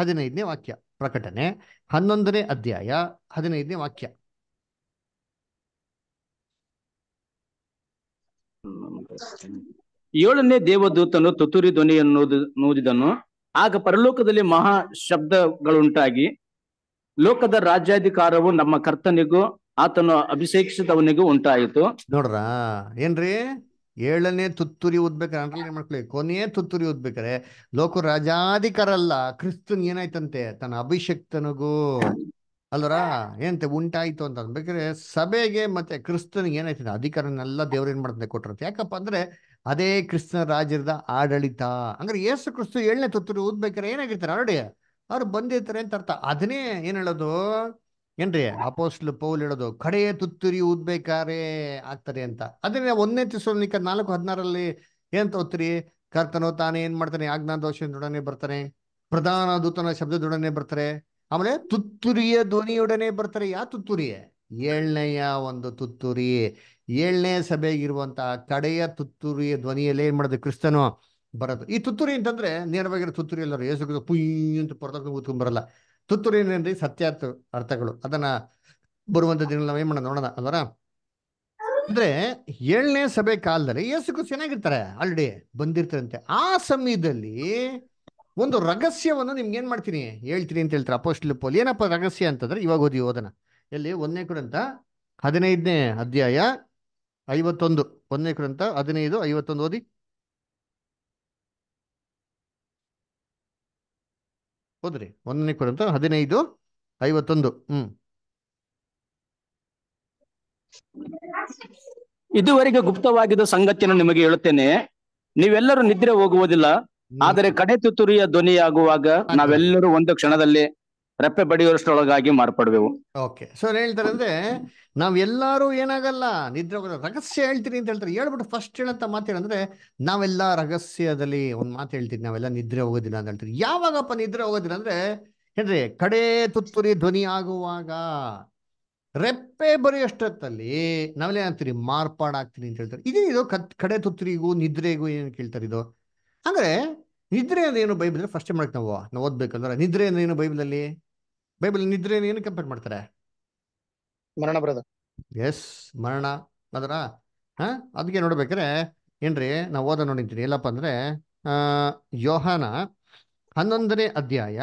ಹದಿನೈದನೇ ವಾಕ್ಯ ಪ್ರಕಟಣೆ ಹನ್ನೊಂದನೇ ಅಧ್ಯಾಯ ಹದಿನೈದನೇ ವಾಕ್ಯ ಏಳನೇ ದೇವದೂತನು ತುತುರಿ ಧ್ವನಿಯನ್ನು ನೋದಿದನು ಆಗ ಪರಲೋಕದಲ್ಲಿ ಮಹಾ ಶಬ್ದಗಳುಂಟಾಗಿ ಲೋಕದ ರಾಜ್ಯಾಧಿಕಾರವು ನಮ್ಮ ಕರ್ತನಿಗೂ ಆತನು ಅಭಿಷೇಕಿಸಿದವನಿಗೂ ಉಂಟಾಯಿತು ನೋಡ್ರ ಏನ್ರಿ ಏಳನೇ ತುತ್ತುರಿ ಓದ್ಬೇಕಾರೆ ಏನ್ ಮಾಡ್ಕೊಳ್ಳಿ ಕೊನೆಯ ತುತ್ತುರಿ ಓದ್ಬೇಕಾರೆ ಲೋಕ ರಾಜಾಧಿಕಾರ ಅಲ್ಲ ಕ್ರಿಸ್ತನ್ ಏನಾಯ್ತಂತೆ ತನ್ನ ಅಭಿಷಕ್ತನಿಗೂ ಅಲ್ರ ಏನಂತೆ ಉಂಟಾಯ್ತು ಅಂತ ಅನ್ಬೇಕ್ರೆ ಸಭೆಗೆ ಮತ್ತೆ ಕ್ರಿಸ್ತನಿಗೆ ಏನಾಯ್ತದೆ ಅಧಿಕಾರನೆಲ್ಲ ದೇವ್ರ ಏನ್ ಮಾಡ್ತಾನೆ ಕೊಟ್ಟಿರುತ್ತೆ ಯಾಕಪ್ಪ ಅಂದ್ರೆ ಅದೇ ಕೃಷ್ಣ ರಾಜ್ಯದ ಆಡಳಿತ ಅಂದ್ರೆ ಯೇಸು ಕ್ರಿಸ್ತು ಏಳನೇ ತುತ್ತುರಿ ಓದ್ಬೇಕಾರೆ ಏನಾಗಿರ್ತಾರೆ ಆಲ್ರೆಡಿ ಅವ್ರು ಬಂದಿರ್ತಾರೆ ಅಂತ ಅರ್ಥ ಅದನ್ನೇ ಏನ್ ಹೇಳೋದು ಏನ್ರಿ ಅಪೋಸ್ಲು ಪೌಲ್ ಹೇಳೋದು ಕಡೆಯ ತುತ್ತುರಿ ಊದ್ಬೇಕಾರೆ ಆಗ್ತಾರೆ ಅಂತ ಅದನ್ನ ಒಂದನೇ ತಿಸ್ಸೋನಿಕ ನಾಲ್ಕು ಹದಿನಾರಲ್ಲಿ ಏನ್ ತೋತ್ರಿ ಕರ್ತನೋ ತಾನೇ ಏನ್ ಮಾಡ್ತಾನೆ ಆಜ್ಞಾ ದೋಷದೊಡನೆ ಬರ್ತಾನೆ ಪ್ರಧಾನ ದೂತನ ಶಬ್ದದೊಡನೆ ಬರ್ತಾರೆ ಆಮೇಲೆ ತುತ್ತುರಿಯ ಧ್ವನಿಯೊಡನೆ ಬರ್ತಾರೆ ಯಾವ ತುತ್ತುರಿಯೇ ಏಳನೆಯ ಒಂದು ತುತ್ತುರಿ ಏಳನೇ ಸಭೆಗಿರುವಂತಹ ಕಡೆಯ ತುತ್ತುರಿಯ ಧ್ವನಿಯಲ್ಲಿ ಏನ್ ಮಾಡೋದು ಕ್ರಿಸ್ತನು ಬರೋದು ಈ ತುತ್ತೂರಿ ಅಂತಂದ್ರೆ ನೇರವಾಗಿರೋ ತುತ್ತುರಿ ಎಲ್ಲರೂ ಯೇಸು ಪುಯ್ ಅಂತ ಪರದಕ್ಕೆ ಬರಲ್ಲ ತುತ್ತೂರಿ ಏನಂದ್ರೆ ಸತ್ಯಾರ್ಥ ಅರ್ಥಗಳು ಅದನ್ನ ಬರುವಂತ ದಿನ ನಾವು ಏನ್ ಮಾಡೋಣ ನೋಡೋಣ ಅಂದ್ರೆ ಏಳನೇ ಸಭೆ ಕಾಲದಲ್ಲಿ ಯೇಸು ಚೆನ್ನಾಗಿರ್ತಾರೆ ಏನಾಗಿರ್ತಾರೆ ಆಲ್ರೆಡಿ ಬಂದಿರ್ತಾರಂತೆ ಆ ಸಮಯದಲ್ಲಿ ಒಂದು ರಹಸ್ಯವನ್ನು ನಿಮ್ಗೆ ಏನ್ ಮಾಡ್ತೀನಿ ಹೇಳ್ತೀನಿ ಅಂತ ಹೇಳ್ತಾರೆ ಅಪೋಸ್ಟ್ ಪೋಲ್ ಏನಪ್ಪ ರಹಸ್ಯ ಅಂತಂದ್ರೆ ಇವಾಗ ಓದಿ ಓದನ ಎಲ್ಲಿ ಒಂದನೇ ಅಂತ ಹದಿನೈದನೇ ಅಧ್ಯಾಯ ಐವತ್ತೊಂದು ಒಂದನೇ ಕೃಂತ ಹದಿನೈದು ಐವತ್ತೊಂದು ಓದಿ ಹೋದ್ರಿ ಒಂದನೇ ಕೃಂತ ಹದಿನೈದು ಐವತ್ತೊಂದು ಹ್ಮ್ ಇದುವರೆಗೆ ಗುಪ್ತವಾಗಿದ್ದ ಸಂಗತಿಯನ್ನು ನಿಮಗೆ ಹೇಳುತ್ತೇನೆ ನೀವೆಲ್ಲರೂ ನಿದ್ರೆ ಹೋಗುವುದಿಲ್ಲ ಆದರೆ ಕಡೆ ತುತ್ತುರಿಯ ಧ್ವನಿಯಾಗುವಾಗ ನಾವೆಲ್ಲರೂ ಒಂದು ಕ್ಷಣದಲ್ಲಿ ರೆಪ್ಪೆ ಬಡಿಯುವಷ್ಟೊಳಗಾಗಿ ಮಾರ್ಪಾಡ್ಬೇಕು ಓಕೆ ಸೊ ಏನ್ ಹೇಳ್ತಾರೆ ಅಂದ್ರೆ ನಾವೆಲ್ಲಾರು ಏನಾಗಲ್ಲ ನಿದ್ರೆ ರಹಸ್ಯ ಹೇಳ್ತೀನಿ ಅಂತ ಹೇಳ್ತಾರೆ ಹೇಳ್ಬಿಟ್ಟು ಫಸ್ಟ್ ಹೇಳಂತ ಮಾತೇನಂದ್ರೆ ನಾವೆಲ್ಲ ರಹಸ್ಯದಲ್ಲಿ ಒಂದ್ ಮಾತು ಹೇಳ್ತೀವಿ ನಾವೆಲ್ಲ ನಿದ್ರೆ ಹೋಗೋದಿಲ್ಲ ಅಂತ ಹೇಳ್ತೀವಿ ಯಾವಾಗಪ್ಪ ನಿದ್ರೆ ಹೋಗೋದಿಲ್ಲ ಅಂದ್ರೆ ಏನ್ರಿ ಕಡೆ ತುತ್ತುರಿ ಧ್ವನಿ ಆಗುವಾಗ ರೆಪ್ಪೆ ಬರೆಯಷ್ಟೊತ್ತಲ್ಲಿ ನಾವೆಲ್ಲ ಏನಾಗ್ತೀರಿ ಮಾರ್ಪಾಡಾಗ್ತೀನಿ ಅಂತ ಹೇಳ್ತಾರೆ ಇದು ಕತ್ ಕಡೆ ತುತ್ತರಿಗೂ ನಿದ್ರೆಗೂ ಏನ್ ಕೇಳ್ತಾರೆ ಇದು ಅಂದ್ರೆ ನಿದ್ರೆ ಅಂದ್ರೇನು ಬೈಬಲ್ ಫಸ್ಟ್ ಮಾಡಕ್ ನಾವು ನಾವು ಓದ್ಬೇಕಂದ್ರೆ ನಿದ್ರೆ ಅಂದ್ರೆ ಏನು ಬೈಬಲಲ್ಲಿ ಬೈಬಲ್ ನಿದ್ರೆ ಏನು ಕಂಪೇರ್ ಮಾಡ್ತಾರೆ ಮರಣ ಎಸ್ ಮರಣ ಅದರ ಹಾ ಅದಕ್ಕೆ ನೋಡ್ಬೇಕ್ರೆ ಏನ್ರಿ ನಾವು ಓದ ನೋಡಿದ್ದೀನಿ ಎಲ್ಲಪ್ಪ ಅಂದ್ರೆ ಆ ಯೋಹಾನ ಹನ್ನೊಂದನೇ ಅಧ್ಯಾಯ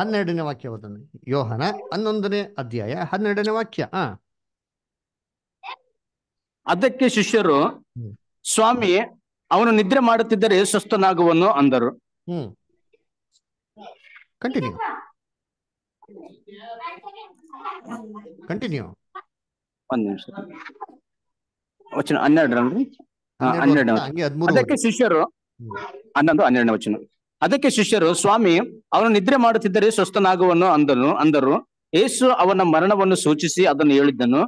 ಹನ್ನೆರಡನೇ ವಾಕ್ಯ ಓದ ಯೋಹನ ಹನ್ನೊಂದನೇ ಅಧ್ಯಾಯ ಹನ್ನೆರಡನೇ ವಾಕ್ಯ ಹಾ ಅದಕ್ಕೆ ಶಿಷ್ಯರು ಸ್ವಾಮಿ ಅವನು ನಿದ್ರೆ ಮಾಡುತ್ತಿದ್ದರೆ ಸ್ವಸ್ಥನಾಗುವನು ಅಂದರು ಕಂಟಿನ್ಯೂ ಕಂಟಿನ್ಯೂ ನಿಮಿಷ ವಚನ ಅದಕ್ಕೆ ಶಿಷ್ಯರು ಹನ್ನೊಂದು ಹನ್ನೆರಡನೇ ವಚನ ಅದಕ್ಕೆ ಶಿಷ್ಯರು ಸ್ವಾಮಿ ಅವನು ನಿದ್ರೆ ಮಾಡುತ್ತಿದ್ದರೆ ಸ್ವಸ್ಥನಾಗುವನು ಅಂದನು ಅಂದರು ಯೇಸು ಅವನ ಮರಣವನ್ನು ಸೂಚಿಸಿ ಅದನ್ನು ಹೇಳಿದ್ದನು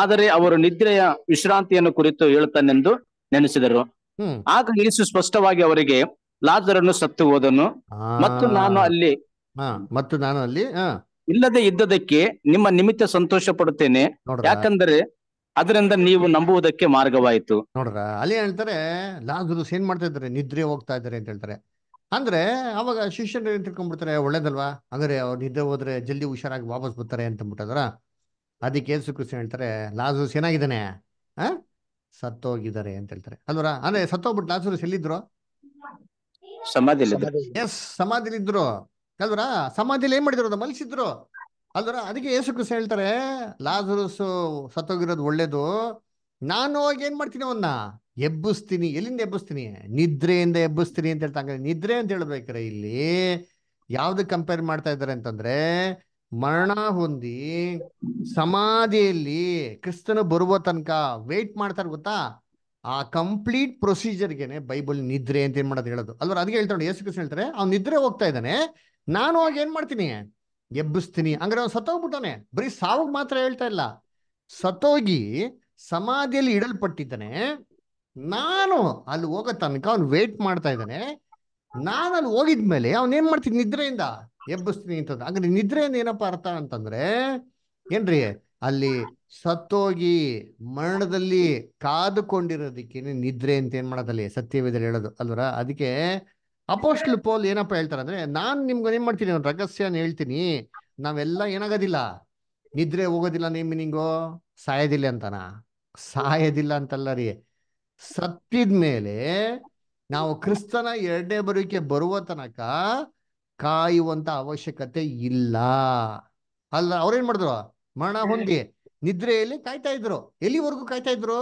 ಆದರೆ ಅವರು ನಿದ್ರೆಯ ವಿಶ್ರಾಂತಿಯನ್ನು ಕುರಿತು ಹೇಳುತ್ತಾನೆಂದು ನೆನೆಸಿದರು ಆಗ ಯೇಸು ಸ್ಪಷ್ಟವಾಗಿ ಅವರಿಗೆ ಲಾಜರನ್ನು ಸತ್ತು ಹೋದನು ಮತ್ತು ನಾನು ಅಲ್ಲಿ ಮತ್ತು ನಾನು ಅಲ್ಲಿ ಇಲ್ಲದೆ ಇದ್ದದಕ್ಕೆ ನಿಮ್ಮ ನಿಮಿತ್ತ ಸಂತೋಷ ಪಡುತ್ತೇನೆ ಯಾಕಂದ್ರೆ ಅದರಿಂದ ನೀವು ನಂಬುವುದಕ್ಕೆ ಮಾರ್ಗವಾಯಿತು ನೋಡ್ರ ಅಲ್ಲಿ ಹೇಳ್ತಾರೆ ಲಾಜರು ಏನ್ ಮಾಡ್ತಾ ಇದ್ದಾರೆ ನಿದ್ರೆ ಹೋಗ್ತಾ ಇದ್ದಾರೆ ಅಂತ ಹೇಳ್ತಾರೆ ಅಂದ್ರೆ ಅವಾಗ ಶಿಷ್ಯರು ಏನ್ ತಿಳ್ಕೊಂಡ್ಬಿಡ್ತಾರೆ ಒಳ್ಳೇದಲ್ವಾ ಅಂದ್ರೆ ಅವ್ರು ನಿದ್ರೆ ಹೋದ್ರೆ ಜಲ್ದಿ ಹುಷಾರಾಗಿ ವಾಪಸ್ ಬರ್ತಾರೆ ಅಂತ ಅಂದ್ಬಿಟ್ಟದ್ರ ಅದಕ್ಕೆ ಏಸು ಕೃಷ್ಣ ಹೇಳ್ತಾರೆ ಲಾಜರು ಏನಾಗಿದ್ದಾನೆ ಸತ್ತೋಗಿದ್ದಾರೆ ಅಂತ ಹೇಳ್ತಾರೆ ಅಲ್ವರ ಅಂದ್ರೆ ಸತ್ತೋಗ್ಬಿಟ್ಟು ಲಾಸರಸ್ ಎಲ್ಲಿದ್ರು ಎಸ್ ಇದ್ರು ಅಲ್ವರ ಸಮಾಧಿಲಿ ಏನ್ ಮಾಡಿದ್ರು ಮಲಸಿದ್ರು ಅಲ್ವರ ಅದಕ್ಕೆ ಯೇಸು ಕೃಷ್ಣ ಹೇಳ್ತಾರೆ ಲಾಸರಸ್ ಸತ್ತೋಗಿರೋದು ಒಳ್ಳೇದು ನಾನು ಹೋಗಿ ಏನ್ ಮಾಡ್ತೀನಿ ಅವನ್ನ ಎಬ್ಬಿಸ್ತೀನಿ ಎಲ್ಲಿಂದ ಎಬ್ಬಿಸ್ತೀನಿ ನಿದ್ರೆಯಿಂದ ಎಬ್ಬಿಸ್ತೀನಿ ಅಂತ ಹೇಳ್ತಾ ನಿದ್ರೆ ಅಂತ ಹೇಳ್ಬೇಕ್ರೆ ಇಲ್ಲಿ ಯಾವ್ದು ಕಂಪೇರ್ ಮಾಡ್ತಾ ಇದ್ದಾರೆ ಅಂತಂದ್ರೆ ಮರಣ ಹೊಂದಿ ಸಮಾಧಿಯಲ್ಲಿ ಕ್ರಿಸ್ತನು ಬರುವ ತನಕ ವೇಟ್ ಮಾಡ್ತಾರೆ ಗೊತ್ತಾ ಆ ಕಂಪ್ಲೀಟ್ ಪ್ರೊಸೀಜರ್ಗೆನೆ ಬೈಬಲ್ ನಿದ್ರೆ ಅಂತ ಏನ್ ಮಾಡೋದು ಹೇಳೋದು ಅಲ್ವ ಅದಕ್ಕೆ ಹೇಳ್ತಾನೆ ಯೇಸು ಕೃಷ್ಣ ಹೇಳ್ತಾರೆ ಅವ್ನು ನಿದ್ರೆ ಹೋಗ್ತಾ ಇದ್ದಾನೆ ನಾನು ಅವಾಗ ಏನ್ ಮಾಡ್ತೀನಿ ಎಬ್ಬಿಸ್ತೀನಿ ಅಂದ್ರೆ ಅವ್ನು ಸತ್ತೋಗ್ಬಿಟ್ಟಾನೆ ಬರೀ ಸಾವು ಮಾತ್ರ ಹೇಳ್ತಾ ಇಲ್ಲ ಸತ್ತೋಗಿ ಸಮಾಧಿಯಲ್ಲಿ ಇಡಲ್ಪಟ್ಟಿದ್ದಾನೆ ನಾನು ಅಲ್ಲಿ ಹೋಗೋ ತನಕ ಅವ್ನು ವೇಟ್ ಮಾಡ್ತಾ ಇದ್ದಾನೆ ನಾನು ಅಲ್ಲಿ ಹೋಗಿದ್ಮೇಲೆ ಅವ್ನು ಏನ್ ಮಾಡ್ತೀನಿ ನಿದ್ರೆಯಿಂದ ಎಬ್ಬಿಸ್ತೀನಿ ಅಂತಂದ್ರೆ ಅಂದ್ರೆ ನಿದ್ರೆ ಏನಪ್ಪ ಅರ್ಥ ಅಂತಂದ್ರೆ ಏನ್ರಿ ಅಲ್ಲಿ ಸತ್ತೋಗಿ ಮರಣದಲ್ಲಿ ಕಾದುಕೊಂಡಿರೋದಕ್ಕೇನೆ ನಿದ್ರೆ ಅಂತ ಏನ್ ಮಾಡೋದಲ್ಲಿ ಸತ್ಯವೇದ್ರೆ ಹೇಳೋದು ಅಲ್ವರ ಅದಕ್ಕೆ ಅಪೋಸ್ಟ್ಲ್ ಪೋಲ್ ಏನಪ್ಪಾ ಹೇಳ್ತಾರೆ ಅಂದ್ರೆ ನಾನ್ ನಿಮ್ಗ ಏನ್ ಮಾಡ್ತೀನಿ ಒಂದು ರಹಸ್ಯನ ಹೇಳ್ತೀನಿ ನಾವೆಲ್ಲ ಏನಾಗೋದಿಲ್ಲ ನಿದ್ರೆ ಹೋಗೋದಿಲ್ಲ ನೀ ಮೀನಿಂಗು ಸಾಯೋದಿಲ್ಲ ಅಂತಾನ ಸಾಯೋದಿಲ್ಲ ಅಂತಲ್ಲ ರೀ ಸತ್ತಿದ್ಮೇಲೆ ನಾವು ಕ್ರಿಸ್ತನ ಎರಡನೇ ಬರುವಿಕೆ ಬರುವ ತನಕ ಕಾಯುವಂತ ಅವಶ್ಯಕತೆ ಇಲ್ಲ ಅಲ್ಲ ಅವ್ರೇನ್ ಮಾಡಿದ್ರು ಮರಣ ಹೊಂದಿ ನಿದ್ರೆಯಲ್ಲಿ ಕಾಯ್ತಾ ಇದ್ರು ಎಲ್ಲಿವರೆಗೂ ಕಾಯ್ತಾ ಇದ್ರು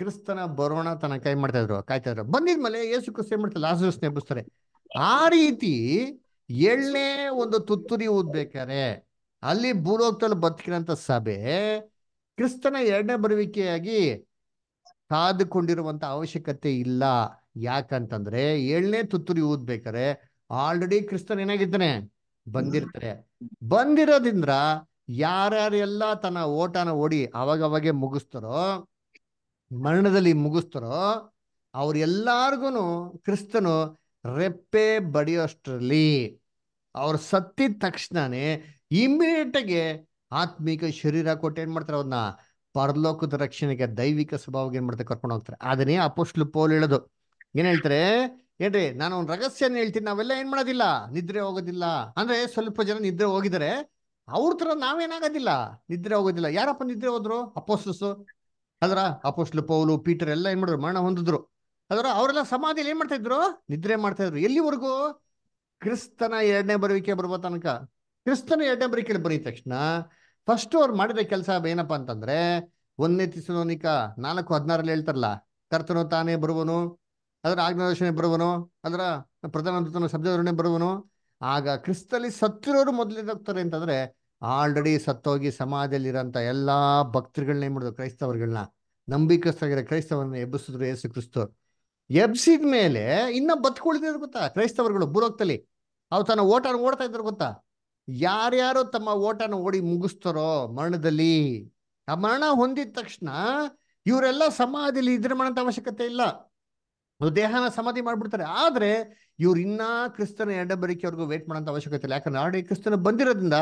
ಕ್ರಿಸ್ತನ ಬರೋಣ ತನಕ ಕೈ ಮಾಡ್ತಾ ಇದ್ರು ಕಾಯ್ತಾ ಇದ್ರು ಬಂದಿದ್ಮೇಲೆ ಯೇಸು ಕ್ರಿಸ್ತ ಏನ್ ಮಾಡ್ತಾರೆ ಲಾಸರಸ್ ನೆಬ್ಬಿಸ್ತಾರೆ ಆ ರೀತಿ ಏಳನೇ ಒಂದು ತುತ್ತುರಿ ಓದ್ಬೇಕಾರೆ ಅಲ್ಲಿ ಭೂಲೋಕದಲ್ಲಿ ಬದುಕಿನಂತ ಸಭೆ ಕ್ರಿಸ್ತನ ಎರಡನೇ ಬರುವಿಕೆಯಾಗಿ ಕಾದುಕೊಂಡಿರುವಂತ ಅವಶ್ಯಕತೆ ಇಲ್ಲ ಯಾಕಂತಂದ್ರೆ ಏಳನೇ ತುತ್ತುರಿ ಊದ್ಬೇಕಾರೆ ಆಲ್ರೆಡಿ ಕ್ರಿಸ್ತನ್ ಏನಾಗಿದ್ದಾನೆ ಬಂದಿರ್ತಾರೆ ಬಂದಿರೋದಿಂದ ಯಾರ್ಯಾರೆಲ್ಲ ತನ್ನ ಓಟನ ಓಡಿ ಅವಾಗ ಅವಾಗೆ ಮುಗಿಸ್ತಾರೋ ಮರಣದಲ್ಲಿ ಮುಗಿಸ್ತಾರೋ ಎಲ್ಲಾರ್ಗುನು ಕ್ರಿಸ್ತನು ರೆಪ್ಪೆ ಬಡಿಯೋಷ್ಟರಲ್ಲಿ ಅವ್ರ ಸತ್ತಿದ ತಕ್ಷಣನೇ ಆಗಿ ಆತ್ಮೀಕ ಶರೀರ ಕೊಟ್ಟು ಏನ್ ಮಾಡ್ತಾರೆ ಅವ್ರನ್ನ ಪರಲೋಕದ ರಕ್ಷಣೆಗೆ ದೈವಿಕ ಸ್ವಭಾವಕ್ಕೆ ಏನ್ ಮಾಡ್ತಾರೆ ಕರ್ಕೊಂಡು ಹೋಗ್ತಾರೆ ಅದನ್ನೇ ಅಪೋಸ್ಟ್ಲು ಪೋಲ್ ಹೇಳೋದು ಏನ್ ಹೇಳ್ತಾರೆ ಏನ್ರಿ ನಾನು ಒಂದು ರಹಸ್ಯನ ಹೇಳ್ತೀನಿ ನಾವೆಲ್ಲ ಏನ್ ಮಾಡೋದಿಲ್ಲ ನಿದ್ರೆ ಹೋಗೋದಿಲ್ಲ ಅಂದ್ರೆ ಸ್ವಲ್ಪ ಜನ ನಿದ್ರೆ ಹೋಗಿದರೆ ಅವ್ರ ತರ ನಾವೇನಾಗೋದಿಲ್ಲ ನಿದ್ರೆ ಹೋಗೋದಿಲ್ಲ ಯಾರಪ್ಪ ನಿದ್ರೆ ಹೋದ್ರು ಅಪೋಸ್ಟಲ್ಸು ಅದ್ರ ಅಪೋಸ್ಲು ಪೌಲು ಪೀಟರ್ ಎಲ್ಲ ಏನ್ ಮಾಡಿದ್ರು ಮರಣ ಹೊಂದಿದ್ರು ಅದರ ಅವರೆಲ್ಲ ಸಮಾಧಿಯಲ್ಲಿ ಏನ್ ಮಾಡ್ತಾ ಇದ್ರು ನಿದ್ರೆ ಮಾಡ್ತಾ ಇದ್ರು ಎಲ್ಲಿವರೆಗೂ ಕ್ರಿಸ್ತನ ಎರಡನೇ ಬರುವಿಕೆ ಬರುವ ತನಕ ಕ್ರಿಸ್ತನ ಎರಡನೇ ಬರಿಕೆಲಿ ಬರೀ ತಕ್ಷಣ ಫಸ್ಟ್ ಅವ್ರು ಮಾಡಿದ ಕೆಲಸ ಏನಪ್ಪಾ ಅಂತಂದ್ರೆ ಒಂದನೇ ತಿಸುನೋನಿಕ ನಾಲ್ಕು ಹದಿನಾರಲ್ಲಿ ಹೇಳ್ತಾರಲ್ಲ ಕರ್ತನು ತಾನೇ ಬರುವನು ಅದರ ಆಜ್ಞಾದರ್ಶನೇ ಬರುವನು ಅದರ ಪ್ರಧಾನ ದೂತನ ಬರುವನು ಆಗ ಕ್ರಿಸ್ತಲ್ಲಿ ಸತ್ತಿರೋರು ಹೋಗ್ತಾರೆ ಅಂತಂದ್ರೆ ಆಲ್ರೆಡಿ ಸತ್ತೋಗಿ ಸಮಾಜದಲ್ಲಿರೋಂಥ ಎಲ್ಲ ಭಕ್ತರುಗಳನ್ನ ಏನ್ ಮಾಡಿದ್ರು ಕ್ರೈಸ್ತವರುಗಳನ್ನ ನಂಬಿಕಸ್ತಾಗಿರೋ ಕ್ರೈಸ್ತವರನ್ನ ಎಬ್ಬಿಸಿದ್ರು ಯೇಸು ಕ್ರಿಸ್ತು ಎಬ್ಸಿದ ಮೇಲೆ ಇನ್ನೂ ಬದುಕುಳಿದ್ರು ಗೊತ್ತಾ ಕ್ರೈಸ್ತವರುಗಳು ಬುರೋಕ್ತಲ್ಲಿ ಅವ್ರು ತನ್ನ ಓಟನ ಓಡ್ತಾ ಇದ್ರು ಗೊತ್ತಾ ಯಾರ್ಯಾರು ತಮ್ಮ ಓಟನ ಓಡಿ ಮುಗಿಸ್ತಾರೋ ಮರಣದಲ್ಲಿ ಆ ಮರಣ ಹೊಂದಿದ ತಕ್ಷಣ ಇವರೆಲ್ಲ ಸಮಾಜದಲ್ಲಿ ಇದ್ರ ಮಾಡೋಂಥ ಅವಶ್ಯಕತೆ ಇಲ್ಲ ದೇಹನ ಸಮಾಧಿ ಮಾಡ್ಬಿಡ್ತಾರೆ ಆದ್ರೆ ಇವ್ರು ಇನ್ನ ಕ್ರಿಸ್ತನ ಅವ್ರಿಗೂ ವೇಟ್ ಮಾಡೋಂಥ ಅವಶ್ಯಕತೆ ಇಲ್ಲ ಯಾಕಂದ್ರೆ ಆಲ್ರೆಡಿ ಕ್ರಿಸ್ತನ ಬಂದಿರೋದ್ರಿಂದ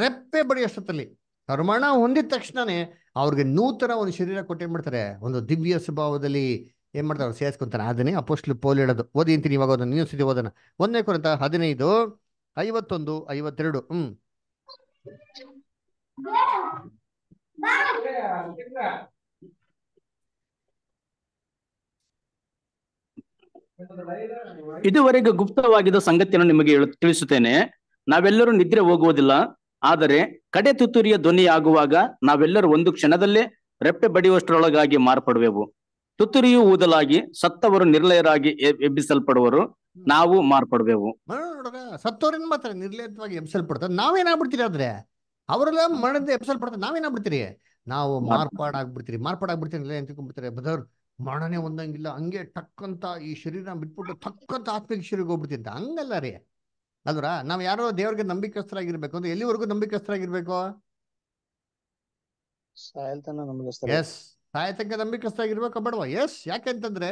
ರೆಪ್ಪೆ ಬಡಿ ಅಷ್ಟೊತ್ತಲ್ಲಿ ಪ್ರಮಾಣ ಹೊಂದಿದ ತಕ್ಷಣನೇ ಅವ್ರಿಗೆ ನೂತನ ಒಂದು ಶರೀರ ಕೊಟ್ಟು ಏನ್ ಮಾಡ್ತಾರೆ ಒಂದು ದಿವ್ಯ ಸ್ವಭಾವದಲ್ಲಿ ಏನ್ ಮಾಡ್ತಾರೆ ಸೇರಿಸ್ಕೊಂತಾರೆ ಅದನ್ನೇ ಅಪೋಸ್ಟ್ಲು ಪೋಲ್ ಹೇಳೋದು ಓದಿ ಅಂತೀನಿ ಇವಾಗ ಒಂದು ನೀವು ಇದೆ ಓದೋಣ ಒಂದನೇ ಕುರಿತ ಹದಿನೈದು ಐವತ್ತೊಂದು ಐವತ್ತೆರಡು ಹ್ಮ್ ಇದುವರೆಗೆ ಗುಪ್ತವಾಗಿದ್ದ ಸಂಗತಿಯನ್ನು ನಿಮಗೆ ತಿಳಿಸುತ್ತೇನೆ ನಾವೆಲ್ಲರೂ ನಿದ್ರೆ ಹೋಗುವುದಿಲ್ಲ ಆದರೆ ಕಡೆ ತುತ್ತೂರಿಯ ಆಗುವಾಗ ನಾವೆಲ್ಲರೂ ಒಂದು ಕ್ಷಣದಲ್ಲೇ ರೆಪ್ಪೆ ಬಡಿಯುವಷ್ಟರೊಳಗಾಗಿ ಮಾರ್ಪಡುವೆವು ತುತ್ತುರಿಯೂ ಊದಲಾಗಿ ಸತ್ತವರು ನಿರ್ಲಯರಾಗಿ ಎಬ್ಬಿಸಲ್ಪಡುವರು ನಾವು ಮಾರ್ಪಡುವೆವು ಸತ್ತವರನ್ನು ಮಾತ್ರ ನಿರ್ಲಯವಾಗಿ ಎಬ್ಬಿಸಲ್ಪಡ್ತಾರೆ ನಾವೇನಾಗ್ಬಿಡ್ತೀರಿ ಆದ್ರೆ ಅವರೆಲ್ಲ ಮರಣದ ಎಬ್ಬಿಸಲ್ಪಡ್ತಾರೆ ನಾವೇನಾಗ್ಬಿಡ್ತೀರಿ ನಾವು ಮಾರ್ಪಾಡಾಗ್ಬಿಡ್ತೀರಿ ಮಾರ್ಪಾಡಾಗ್ಬಿಡ್ತೀರಿ ಅಂತ ಮರಣನೆ ಒಂದಂಗಿಲ್ಲ ಹಂಗೆ ಟಕ್ಕಂತ ಈ ಶರೀರ ಬಿಟ್ಬಿಟ್ಟು ತಕ್ಕಂತ ಆತ್ಮಿಕ ಶರೀರಕ್ಕೆ ಹೋಗ್ಬಿಡ್ತಿದ್ದ ಹಂಗಲ್ಲ ರೀ ಅಲ್ರ ನಾವು ಯಾರೋ ದೇವ್ರಿಗೆ ನಂಬಿಕಸ್ತರಾಗಿರ್ಬೇಕು ಅಂದ್ರೆ ಎಲ್ಲಿವರೆಗೂ ನಂಬಿಕಸ್ತರಾಗಿರ್ಬೇಕು ಎಸ್ ಸಾಯತಕ್ಕೆ ನಂಬಿಕಸ್ಥರಾಗಿರ್ಬೇಕು ಬಡವ ಎಸ್ ಯಾಕೆಂತಂದ್ರೆ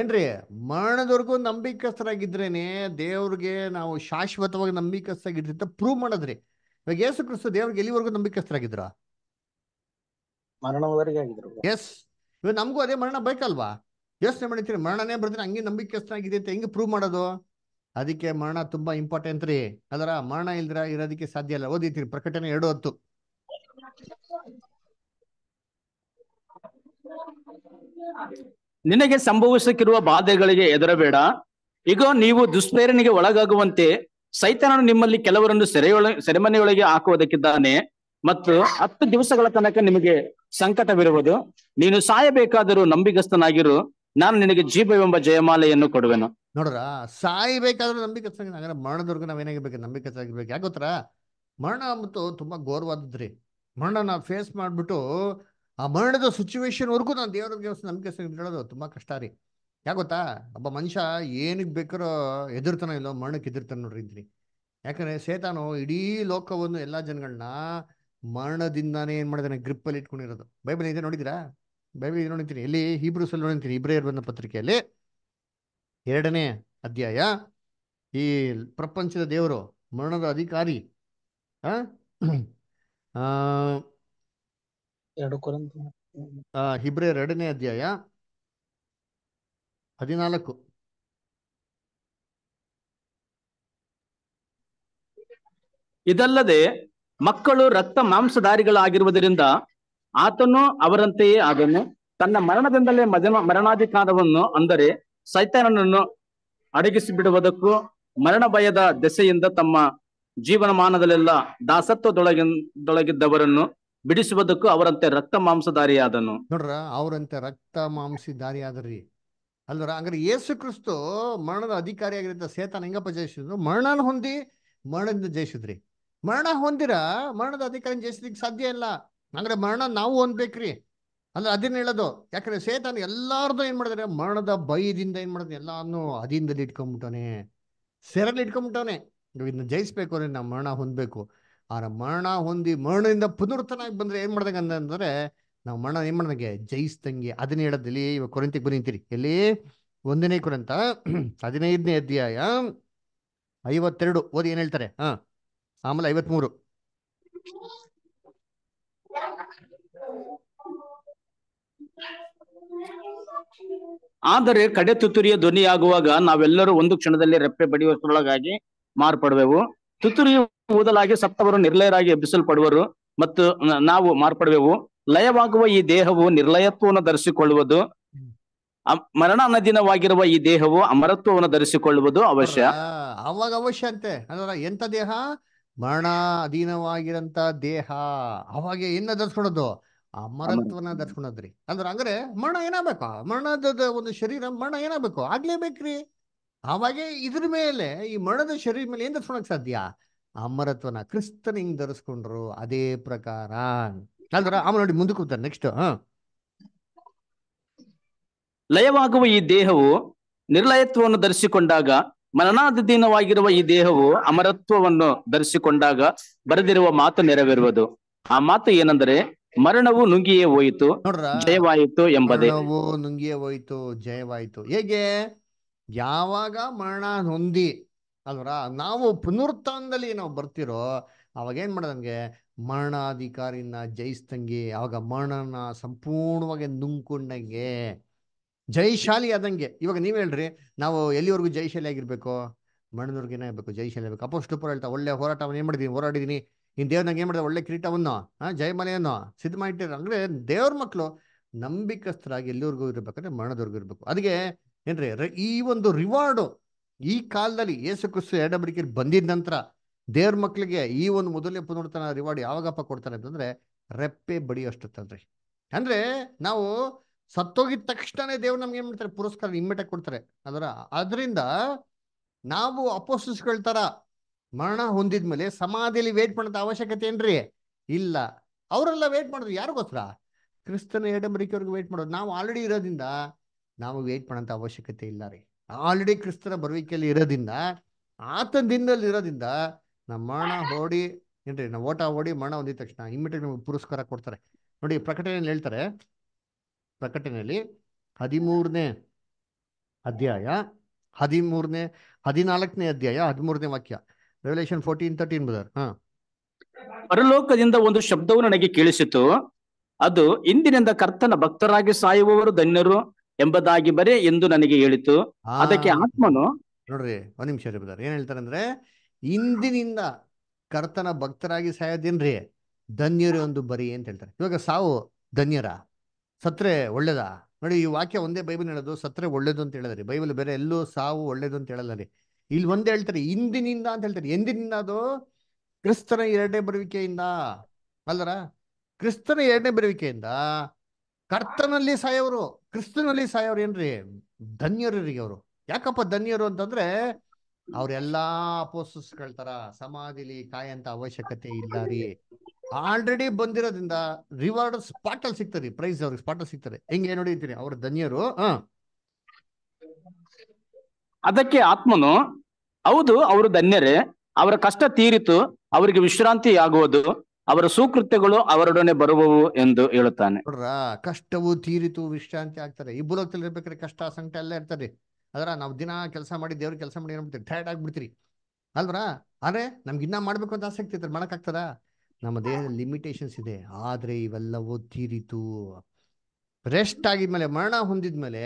ಏನ್ರಿ ಮರಣದವರೆಗೂ ನಂಬಿಕಸ್ತರಾಗಿದ್ರೇನೆ ದೇವ್ರಿಗೆ ನಾವು ಶಾಶ್ವತವಾಗಿ ನಂಬಿಕಸ್ಥರಾಗಿದ್ರಿ ಅಂತ ಪ್ರೂವ್ ಮಾಡದ್ರಿ ಇವಾಗ ಯೇಸು ಕ್ರಿಸ್ತು ದೇವ್ರಿಗೆ ಎಲ್ಲಿವರೆಗೂ ನಂಬಿಕಸ್ತರಾಗಿದ್ರ ಮರಣವರೆಗೆ ಆಗಿದ್ರು ಎಸ್ ಇವಾಗ ನಮಗೂ ಅದೇ ಮರಣ ಬೇಕಲ್ವಾ ಯೋಚನೆ ಮಾಡಿರ್ತೀರಿ ಮರಣನೇ ಬರ್ತೀನಿ ಹಂಗೆ ನಂಬಿಕೆಸ್ತನಾಗಿದೆ ಅಂತ ಹೆಂಗೆ ಪ್ರೂವ್ ಮಾಡೋದು ಅದಕ್ಕೆ ಮರಣ ತುಂಬಾ ಇಂಪಾರ್ಟೆಂಟ್ ರೀ ಅದರ ಮರಣ ಇಲ್ದ್ರ ಇರೋದಕ್ಕೆ ಸಾಧ್ಯ ಇಲ್ಲ ಓದಿತೀರಿ ಪ್ರಕಟಣೆ ಎರಡು ಹೊತ್ತು ನಿನಗೆ ಸಂಭವಿಸಕ್ಕಿರುವ ಬಾಧೆಗಳಿಗೆ ಹೆದರಬೇಡ ಈಗ ನೀವು ದುಷ್ಪ್ರೇರಣೆಗೆ ಒಳಗಾಗುವಂತೆ ಸೈತಾನನು ನಿಮ್ಮಲ್ಲಿ ಕೆಲವರನ್ನು ಸೆರೆಯೊಳ ಸೆರೆಮನೆಯೊಳಗೆ ಹಾಕುವುದಕ್ಕಿದ್ದಾನೆ ಮತ್ತು ಹತ್ತು ದಿವಸಗಳ ತನಕ ನಿಮಗೆ ಸಂಕಟವಿರುವುದು ನೀನು ಸಾಯಬೇಕಾದರೂ ನಂಬಿಗಸ್ತನಾಗಿರು ನಾನು ನಿನಗೆ ಜೀವವೆಂಬ ಜಯಮಾಲೆಯನ್ನು ಕೊಡುವೆನು ನೋಡ್ರ ಸಾಯಬೇಕಾದ್ರೂ ನಂಬಿಕೆ ಮರಣದವರೆಗೂ ನಾವೇನಾಗಿರ್ಬೇಕು ಆಗಿರ್ಬೇಕು ಯಾಕೆ ಗೊತ್ತಾ ಮರಣ ಮತ್ತು ತುಂಬಾ ಘೋರವಾದದ್ರಿ ಮರಣ ಫೇಸ್ ಮಾಡ್ಬಿಟ್ಟು ಆ ಮರಣದ ವರ್ಗು ನಾನು ದೇವರ ದೇವಸ್ಥಾನ ನಂಬಿಕೆ ಹೇಳೋದು ತುಂಬಾ ಕಷ್ಟ ರೀ ಯಾಕೆ ಗೊತ್ತಾ ಒಬ್ಬ ಮನುಷ್ಯ ಏನಕ್ಕೆ ಬೇಕಾರೋ ಎದುರ್ತಾನೋ ಇಲ್ಲೋ ಮರಣಕ್ಕೆ ಎದುರ್ತಾನೆ ನೋಡ್ರಿ ಇದ್ರಿ ಯಾಕಂದ್ರೆ ಸೇತಾನು ಇಡೀ ಲೋಕವನ್ನು ಎಲ್ಲಾ ಜನಗಳನ್ನ ಮರಣದಿಂದಾನೇ ಏನ್ ಮಾಡಿದಾನೆ ಗ್ರಿಪ್ ಅಲ್ಲಿ ಇಟ್ಕೊಂಡಿರೋದು ಬೈಬಲ್ ಇದೆ ನೋಡಿದಿರಾ ಬೈಬಲ್ ಇದೆ ನೋಡಿದ್ದೀನಿ ಎಲ್ಲಿ ಹೀಬ್ರೂಸ್ ಅಲ್ಲಿ ನೋಡಿದ್ದೀನಿ ಇಬ್ರೇಯರ್ ಬಂದ ಪತ್ರಿಕೆಯಲ್ಲಿ ಎರಡನೇ ಅಧ್ಯಾಯ ಈ ಪ್ರಪಂಚದ ದೇವರು ಮರಣದ ಅಧಿಕಾರಿ ಆ ಎರಡನೇ ಅಧ್ಯಾಯ ಹದಿನಾಲ್ಕು ಇದಲ್ಲದೆ ಮಕ್ಕಳು ರಕ್ತ ಮಾಂಸಧಾರಿಗಳಾಗಿರುವುದರಿಂದ ಆತನು ಅವರಂತೆಯೇ ಆದನು ತನ್ನ ಮರಣದಿಂದಲೇ ಮಜನ ಮರಣಾಧಿಕಾರವನ್ನು ಅಂದರೆ ಸೈತಾನನನ್ನು ಅಡಗಿಸಿ ಬಿಡುವುದಕ್ಕೂ ಮರಣ ಭಯದ ದೆಸೆಯಿಂದ ತಮ್ಮ ಜೀವನಮಾನದಲ್ಲೆಲ್ಲ ದಾಸತ್ವದೊಳಗಿದ್ದವರನ್ನು ಬಿಡಿಸುವುದಕ್ಕೂ ಅವರಂತೆ ರಕ್ತ ಮಾಂಸಧಾರಿಯಾದನು ನೋಡ್ರ ಅವರಂತೆ ರಕ್ತ ಮಾಂಸಧಾರಿಯಾದ್ರಿ ಆದ್ರಿ ಅಲ್ರ ಅಂದ್ರೆ ಯೇಸು ಕ್ರಿಸ್ತು ಮರಣದ ಅಧಿಕಾರಿಯಾಗಿದ್ದ ಸೇತನ ಹೆಂಗಪ್ಪ ಜಯಿಸಿದ್ರು ಮರಣನ ಹೊಂದಿ ಮರಣದಿಂದ ಜಯಿಸಿದ್ರಿ ಮರಣ ಹೊಂದಿರ ಮರಣದ ಅಧಿಕಾರ ಜಯಿಸ್ಲಿಕ್ಕೆ ಸಾಧ್ಯ ಇಲ್ಲ ಅಂದ್ರೆ ಮರಣ ನಾವು ಹೊಂದ್ಬೇಕ್ರಿ ಅಂದ್ರೆ ಅದನ್ನ ಹೇಳೋದು ಯಾಕಂದ್ರೆ ಸೇತಾನ ಎಲ್ಲಾರ್ದು ಏನ್ ಮಾಡಿದ್ರೆ ಮರಣದ ಭಯದಿಂದ ಏನ್ ಮಾಡಿದ್ರೆ ಎಲ್ಲಾನು ಅದಿಂದಲ್ಲಿ ಇಟ್ಕೊಂಡ್ಬಿಟ್ಟವನೆ ಸೆರಲ್ಲಿ ಇಟ್ಕೊಂಡ್ಬಿಟ್ಟವನೆ ಇದನ್ನ ಜಯಿಸ್ಬೇಕು ಅಂದ್ರೆ ನಾವು ಮರಣ ಹೊಂದ್ಬೇಕು ಆದ್ರೆ ಮರಣ ಹೊಂದಿ ಮರಣದಿಂದ ಪುನರ್ತನಾಗಿ ಬಂದ್ರೆ ಏನ್ ಮಾಡ್ದಂಗೆ ಅಂದ್ರೆ ನಾವು ಮರಣ ಏನ್ ಮಾಡ್ದಂಗೆ ಜಯಿಸ್ದಂಗೆ ಅದನ್ನ ಹೇಳೋದಲ್ಲಿ ಇವಾಗ ಕೊರಂತಿಗೆ ಬಂದಿಂತೀರಿ ಎಲ್ಲಿ ಒಂದನೇ ಕೊರಂತ ಹದಿನೈದನೇ ಅಧ್ಯಾಯ ಐವತ್ತೆರಡು ಓದಿ ಏನ್ ಹೇಳ್ತಾರೆ ಹಾ ಆಮೇಲೆ ಐವತ್ಮೂರು ಆದರೆ ಕಡೆ ಧ್ವನಿ ಧ್ವನಿಯಾಗುವಾಗ ನಾವೆಲ್ಲರೂ ಒಂದು ಕ್ಷಣದಲ್ಲಿ ರೆಪ್ಪೆ ಬಡಿಯುವಷ್ಟರೊಳಗಾಗಿ ಮಾರ್ಪಡುವೆವು ತುತ್ತೂರಿ ಓದಲಾಗಿ ಸಪ್ತವರು ನಿರ್ಲಯರಾಗಿ ಎಬ್ಬಿಸಲ್ಪಡುವರು ಮತ್ತು ನಾವು ಮಾರ್ಪಡುವೆವು ಲಯವಾಗುವ ಈ ದೇಹವು ನಿರ್ಲಯತ್ವವನ್ನು ಧರಿಸಿಕೊಳ್ಳುವುದು ಮರಣ ಅನದಿನವಾಗಿರುವ ಈ ದೇಹವು ಅಮರತ್ವವನ್ನು ಧರಿಸಿಕೊಳ್ಳುವುದು ಅವಶ್ಯ ಅವಾಗ ಅವಶ್ಯ ಅಂತೆ ಎಂತ ದೇಹ ಮರಣ ಅಧೀನವಾಗಿರಂತ ದೇಹ ಅವಾಗ ಏನ ಧರ್ಸ್ಕೊಳೋದು ಅಮರತ್ವನ ಧರ್ಸ್ಕೊಳದ್ರಿ ಅಂದ್ರ ಅಂದ್ರೆ ಮರಣ ಏನಾಗ್ಬೇಕು ಮರಣದ ಒಂದು ಶರೀರ ಮರಣ ಏನಾಗ್ಬೇಕು ಆಗ್ಲೇಬೇಕ್ರಿ ಅವಾಗೆ ಇದ್ರ ಮೇಲೆ ಈ ಮರಣದ ಶರೀರ ಮೇಲೆ ಏನ್ ಧರ್ಸ್ಕೊಳಕ್ ಸಾಧ್ಯ ಅಮರತ್ವನ ಕ್ರಿಸ್ತನ ಹಿಂಗ್ ಧರಿಸ್ಕೊಂಡ್ರು ಅದೇ ಪ್ರಕಾರ ಅಂದ್ರ ಆಮ ನೋಡಿ ಮುಂದಕ್ಕೆ ನೆಕ್ಸ್ಟ್ ಹ ಲಯವಾಗುವ ಈ ದೇಹವು ನಿರ್ಲಯತ್ವವನ್ನು ಧರಿಸಿಕೊಂಡಾಗ ಮರಣಾಧೀನವಾಗಿರುವ ಈ ದೇಹವು ಅಮರತ್ವವನ್ನು ಧರಿಸಿಕೊಂಡಾಗ ಬರೆದಿರುವ ಮಾತು ನೆರವೇರುವುದು ಆ ಮಾತು ಏನಂದ್ರೆ ಮರಣವು ನುಂಗಿಯೇ ಹೋಯಿತು ಜಯವಾಯಿತು ಎಂಬುದೇ ನುಂಗಿಯೇ ಹೋಯಿತು ಜಯವಾಯಿತು ಹೇಗೆ ಯಾವಾಗ ಮರಣ ಹೊಂದಿ ಅಲ್ವರ ನಾವು ಪುನರುತ್ಥಾನದಲ್ಲಿ ನಾವು ಬರ್ತಿರೋ ಅವಾಗ ಏನ್ ಮಾಡದಂಗೆ ಮರಣಾಧಿಕಾರಿನ ಜಯಿಸ್ದಂಗೆ ಅವಾಗ ಮರಣನ ಸಂಪೂರ್ಣವಾಗಿ ನುಂಗ್ಕೊಂಡಂಗೆ ಜೈಶಾಲಿ ಆದಂಗೆ ಇವಾಗ ನೀವು ಹೇಳ್ರಿ ನಾವು ಎಲ್ಲಿವರೆಗೂ ಜೈಶಾಲಿ ಆಗಿರ್ಬೇಕು ಮಣ್ಣದವ್ರಿಗೆ ಇರಬೇಕು ಜೈಶಾಲಿ ಆಗಬೇಕು ಅಪೋಷ್ಟು ಹೇಳ್ತಾ ಒಳ್ಳೆ ಹೋರಾಟವನ್ನು ಏನು ಮಾಡಿದೀನಿ ಹೋರಾಡಿದೀನಿ ಇನ್ನು ದೇವ್ರು ಏನು ಮಾಡಿದೆ ಒಳ್ಳೆ ಕಿರೀಟವನ್ನು ಹಾ ಸಿದ್ಧ ಮಾಡಿ ಅಂದರೆ ದೇವ್ರ ಮಕ್ಕಳು ನಂಬಿಕಸ್ಥರಾಗಿ ಎಲ್ಲಿವರೆಗೂ ಇರಬೇಕಂದ್ರೆ ಮಣ್ಣದವ್ರಿಗೂ ಇರಬೇಕು ಅದಕ್ಕೆ ಏನ್ರಿ ಈ ಒಂದು ರಿವಾರ್ಡು ಈ ಕಾಲದಲ್ಲಿ ಏಸು ಕ್ರಿಸ್ತು ಎರಡಂಬಿಕೆಯಲ್ಲಿ ಬಂದಿದ ನಂತರ ದೇವ್ರ ಮಕ್ಕಳಿಗೆ ಈ ಒಂದು ಮೊದಲನೇ ಪುನರ್ತನ ರಿವಾರ್ಡ್ ಯಾವಾಗಪ್ಪ ಕೊಡ್ತಾರೆ ಅಂತಂದ್ರೆ ರೆಪ್ಪೆ ಬಡಿಯೋಷ್ಟು ತಂದ್ರಿ ಅಂದ್ರೆ ನಾವು ಸತ್ತೋಗಿದ ತಕ್ಷಣನೇ ದೇವ್ರು ನಮ್ಗೆ ಏನ್ ಮಾಡ್ತಾರೆ ಪುರಸ್ಕಾರ ಇಮ್ಮಿಡಿಯೇಟ್ ಕೊಡ್ತಾರೆ ಅದರ ಅದರಿಂದ ನಾವು ತರ ಮರಣ ಹೊಂದಿದ್ಮೇಲೆ ಸಮಾಧಿಯಲ್ಲಿ ವೇಟ್ ಮಾಡೋದ ಅವಶ್ಯಕತೆ ಏನ್ರಿ ಇಲ್ಲ ಅವರೆಲ್ಲ ವೇಟ್ ಮಾಡೋದು ಯಾರಿಗೋಸ್ಕರ ಕ್ರಿಸ್ತನ ಎಡಂಬರಿಕೆಯವ್ರಿಗೆ ವೇಟ್ ಮಾಡೋದು ನಾವು ಆಲ್ರೆಡಿ ಇರೋದ್ರಿಂದ ನಾವು ವೇಟ್ ಮಾಡೋಂಥ ಅವಶ್ಯಕತೆ ಇಲ್ಲ ರೀ ಆಲ್ರೆಡಿ ಕ್ರಿಸ್ತನ ಬರುವಿಕೆಯಲ್ಲಿ ಇರೋದ್ರಿಂದ ಆತನ ದಿನದಲ್ಲಿ ಇರೋದ್ರಿಂದ ನಮ್ಮ ಮರಣ ಹೊಡಿ ಏನ್ರಿ ನಾವು ಓಟ ಓಡಿ ಮರಣ ಹೊಂದಿದ ತಕ್ಷಣ ಇಮ್ಮಿಡಿಯೇಟ್ ನಮಗೆ ಪುರಸ್ಕಾರ ಕೊಡ್ತಾರೆ ನೋಡಿ ಪ್ರಕಟಣೆಯಲ್ಲಿ ಹೇಳ್ತಾರೆ ಪ್ರಕಟಣೆಯಲ್ಲಿ ಹದಿಮೂರನೇ ಅಧ್ಯಾಯ ಹದಿಮೂರನೇ ಹದಿನಾಲ್ಕನೇ ಅಧ್ಯಾಯ ಹದಿಮೂರನೇ ವಾಕ್ಯ ರೆವಲೇಷನ್ ಫೋರ್ಟೀನ್ ತರ್ಟೀನ್ ಬ್ರದರ್ ಹಾ ಪರಲೋಕದಿಂದ ಒಂದು ಶಬ್ದವು ನನಗೆ ಕೇಳಿಸಿತು ಅದು ಇಂದಿನಿಂದ ಕರ್ತನ ಭಕ್ತರಾಗಿ ಸಾಯುವವರು ಧನ್ಯರು ಎಂಬುದಾಗಿ ಬರೇ ಎಂದು ನನಗೆ ಹೇಳಿತು ಅದಕ್ಕೆ ಆತ್ಮನು ನೋಡ್ರಿ ಒಂದ್ ನಿಮಿಷ ರೀ ಬ್ರದರ್ ಏನ್ ಇಂದಿನಿಂದ ಕರ್ತನ ಭಕ್ತರಾಗಿ ಸಾಯೋದೇನ್ರಿ ಧನ್ಯರು ಒಂದು ಬರಿ ಅಂತ ಹೇಳ್ತಾರೆ ಇವಾಗ ಸಾವು ಧನ್ಯರ ಸತ್ರೆ ಒಳ್ಳೇದಾ ನೋಡಿ ಈ ವಾಕ್ಯ ಒಂದೇ ಬೈಬಲ್ ಹೇಳೋದು ಸತ್ರೆ ಒಳ್ಳೇದು ಅಂತ ಹೇಳಿದ್ರಿ ಬೈಬಲ್ ಬೇರೆ ಎಲ್ಲೂ ಸಾವು ಒಳ್ಳೇದು ಅಂತ ಹೇಳಲ್ಲ ರೀ ಇಲ್ಲಿ ಒಂದೇ ಹೇಳ್ತಾರೆ ಇಂದಿನಿಂದ ಅಂತ ಹೇಳ್ತಾರೆ ಎಂದಿನಿಂದ ಅದು ಕ್ರಿಸ್ತನ ಎರಡನೇ ಬರುವಿಕೆಯಿಂದ ಅಲ್ಲರ ಕ್ರಿಸ್ತನ ಎರಡನೇ ಬರುವಿಕೆಯಿಂದ ಕರ್ತನಲ್ಲಿ ಸಾಯೋರು ಕ್ರಿಸ್ತನಲ್ಲಿ ಸಾಯೋರು ಏನ್ರಿ ಧನ್ಯರಿಗೆ ಅವರು ಯಾಕಪ್ಪ ಧನ್ಯರು ಅಂತಂದ್ರೆ ಅವ್ರೆಲ್ಲಾ ಅಪೋಸಿಸ್ಕೊಳ್ತಾರ ಸಮಾಧಿಲಿ ಕಾಯಂತ ಅವಶ್ಯಕತೆ ಇಲ್ಲ ರೀ ಆಲ್ರೆಡಿ ಬಂದಿರೋದ್ರಿಂದ ರಿವಾರ್ಡ್ ಸ್ಪಾಟ್ ಅಲ್ಲಿ ಸಿಗ್ತದೆ ಪ್ರೈಸ್ ಅವ್ರಿಗೆ ಸ್ಪಾಟ್ ಅಲ್ಲಿ ಸಿಗ್ತಾರೆ ಹೆಂಗೆ ನೋಡಿದ್ರಿ ಅವ್ರ ಧನ್ಯರು ಅದಕ್ಕೆ ಆತ್ಮನು ಹೌದು ಅವರು ಧನ್ಯರೇ ಅವರ ಕಷ್ಟ ತೀರಿತು ಅವರಿಗೆ ವಿಶ್ರಾಂತಿ ಆಗುವುದು ಅವರ ಸುಕೃತ್ಯಗಳು ಅವರೊಡನೆ ಬರುವವು ಎಂದು ಹೇಳುತ್ತಾನೆ ಕಷ್ಟವು ತೀರಿತು ವಿಶ್ರಾಂತಿ ಆಗ್ತಾರೆ ಇಬ್ಬರು ಭೂಲೋಕದಲ್ಲಿ ಕಷ್ಟ ಸಂಕಟ ಎಲ್ಲ ಇರ್ತಾರೆ ಅದರ ನಾವು ದಿನ ಕೆಲಸ ಮಾಡಿ ದೇವ್ರ ಕೆಲಸ ಮಾಡಿ ಏನ್ಬಿಡ್ತೀರಿ ಟೈರ್ಡ್ ಆಗ್ಬಿಡ್ತೀರಿ ಅಲ್ವರಾ ಆದ್ರೆ ನಮ್ಗೆ ಇನ್ನ ಮಾಡ್ಬೇಕು ಅಂತ ಆಸಕ್ತಿ ಇರ್ತಾರೆ ಆಗ್ತದಾ ನಮ್ಮ ದೇಹದ ಲಿಮಿಟೇಷನ್ಸ್ ಇದೆ ಆದರೆ ಇವೆಲ್ಲವೂ ತೀರಿತು ರೆಸ್ಟ್ ಆಗಿದ್ಮೇಲೆ ಮರಣ ಹೊಂದಿದ್ಮೇಲೆ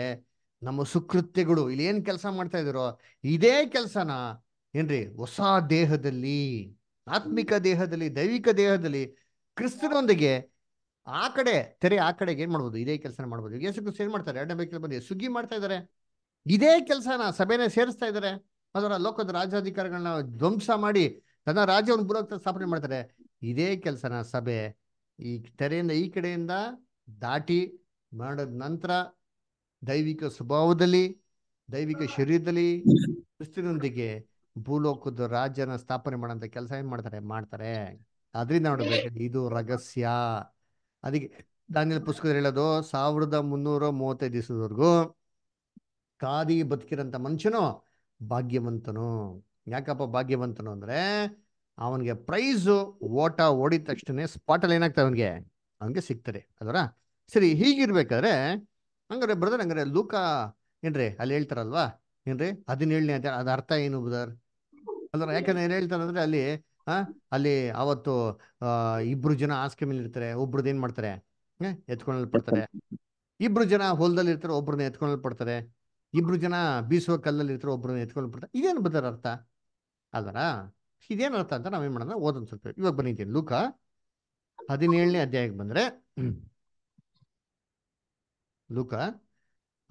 ನಮ್ಮ ಸುಕೃತ್ಯಗಳು ಇಲ್ಲಿ ಏನು ಕೆಲಸ ಮಾಡ್ತಾ ಇದ್ರು ಇದೇ ಕೆಲಸನ ಏನ್ರಿ ಹೊಸ ದೇಹದಲ್ಲಿ ಆತ್ಮಿಕ ದೇಹದಲ್ಲಿ ದೈವಿಕ ದೇಹದಲ್ಲಿ ಕ್ರಿಸ್ತನೊಂದಿಗೆ ಆ ಕಡೆ ತೆರೆ ಆ ಕಡೆಗೆ ಏನ್ ಮಾಡ್ಬೋದು ಇದೇ ಕೆಲಸನ ಮಾಡ್ಬೋದು ಯೇಸು ಕ್ರಿಸ್ತ ಏನ್ ಮಾಡ್ತಾರೆ ಎರಡನೇ ಬೇಕಲ್ಲಿ ಬಂದು ಸುಗ್ಗಿ ಮಾಡ್ತಾ ಇದ್ದಾರೆ ಇದೇ ಕೆಲಸನ ಸಭೆನೇ ಸೇರಿಸ್ತಾ ಇದ್ದಾರೆ ಅದರ ಲೋಕದ ರಾಜ್ಯಾಧಿಕಾರಿಗಳನ್ನ ಧ್ವಂಸ ಮಾಡಿ ತನ್ನ ರಾಜ್ಯವನ್ನು ಪೂರ್ವಕ ಸ್ಥಾಪನೆ ಮಾಡ್ತಾರೆ ಇದೇ ಕೆಲಸನ ಸಭೆ ಈ ತೆರೆಯಿಂದ ಈ ಕಡೆಯಿಂದ ದಾಟಿ ಮಾಡಿದ ನಂತರ ದೈವಿಕ ಸ್ವಭಾವದಲ್ಲಿ ದೈವಿಕ ಶರೀರದಲ್ಲಿ ಸುಸ್ತಿನೊಂದಿಗೆ ಭೂಲೋಕದ ರಾಜ್ಯನ ಸ್ಥಾಪನೆ ಮಾಡೋಂಥ ಕೆಲಸ ಏನ್ ಮಾಡ್ತಾರೆ ಮಾಡ್ತಾರೆ ಅದರಿಂದ ನೋಡಬೇಕು ಇದು ರಹಸ್ಯ ಅದಕ್ಕೆ ದಾನಿಯಲ್ಲಿ ಪುಸ್ತಕ ಹೇಳೋದು ಸಾವಿರದ ಮುನ್ನೂರ ಮೂವತ್ತೈದು ದಿವಸದವರೆಗೂ ಕಾದಿ ಬದುಕಿರಂತ ಮನುಷ್ಯನು ಭಾಗ್ಯವಂತನು ಯಾಕಪ್ಪ ಭಾಗ್ಯವಂತನು ಅಂದ್ರೆ ಅವನಿಗೆ ಪ್ರೈಸು ಓಟ ಓಡಿದ ತಕ್ಷಣ ಸ್ಪಾಟಲ್ಲಿ ಏನಾಗ್ತಾರೆ ಅವನಿಗೆ ಅವನಿಗೆ ಸಿಗ್ತಾರೆ ಅದರ ಸರಿ ಹೀಗಿರ್ಬೇಕಾದ್ರೆ ಹಂಗಾರೆ ಬ್ರದರ್ ಹಂಗಾರೆ ಲೂಕ ಏನ್ರಿ ಅಲ್ಲಿ ಹೇಳ್ತಾರಲ್ವಾ ಏನ್ರಿ ಹದಿನೇಳನೇ ಅಂತ ಅದ ಅರ್ಥ ಏನು ಬ್ರದರ್ ಅದರ ಯಾಕಂದ್ರೆ ಏನ್ ಹೇಳ್ತಾರಂದ್ರೆ ಅಲ್ಲಿ ಆ ಅಲ್ಲಿ ಅವತ್ತು ಇಬ್ರು ಜನ ಆಸ್ಕೆ ಮೇಲೆ ಇರ್ತಾರೆ ಒಬ್ರದ್ದು ಏನ್ ಮಾಡ್ತಾರೆ ಪಡ್ತಾರೆ ಇಬ್ರು ಜನ ಹೊಲದಲ್ಲಿ ಇರ್ತಾರೆ ಒಬ್ರನ್ನ ಎತ್ಕೊಳ್ಳಲ್ಪಡ್ತಾರೆ ಇಬ್ರು ಜನ ಬೀಸುವ ಕಲ್ಲಲ್ಲಿ ಇರ್ತಾರೆ ಒಬ್ರನ್ನ ಪಡ್ತಾರೆ ಇದೇನು ಬ್ರದರ್ ಅರ್ಥ ಅದರ ಇದೇನು ಅರ್ಥ ಅಂತ ನಾವೇನ್ ಮಾಡೋಣ ಓದೊಂದು ಸ್ವಲ್ಪ ಇವಾಗ ಬಂದಿದ್ದೀನಿ ಲೂಕ ಹದಿನೇಳನೇ ಅಧ್ಯಾಯಕ್ಕೆ ಬಂದ್ರೆ ಲೂಕ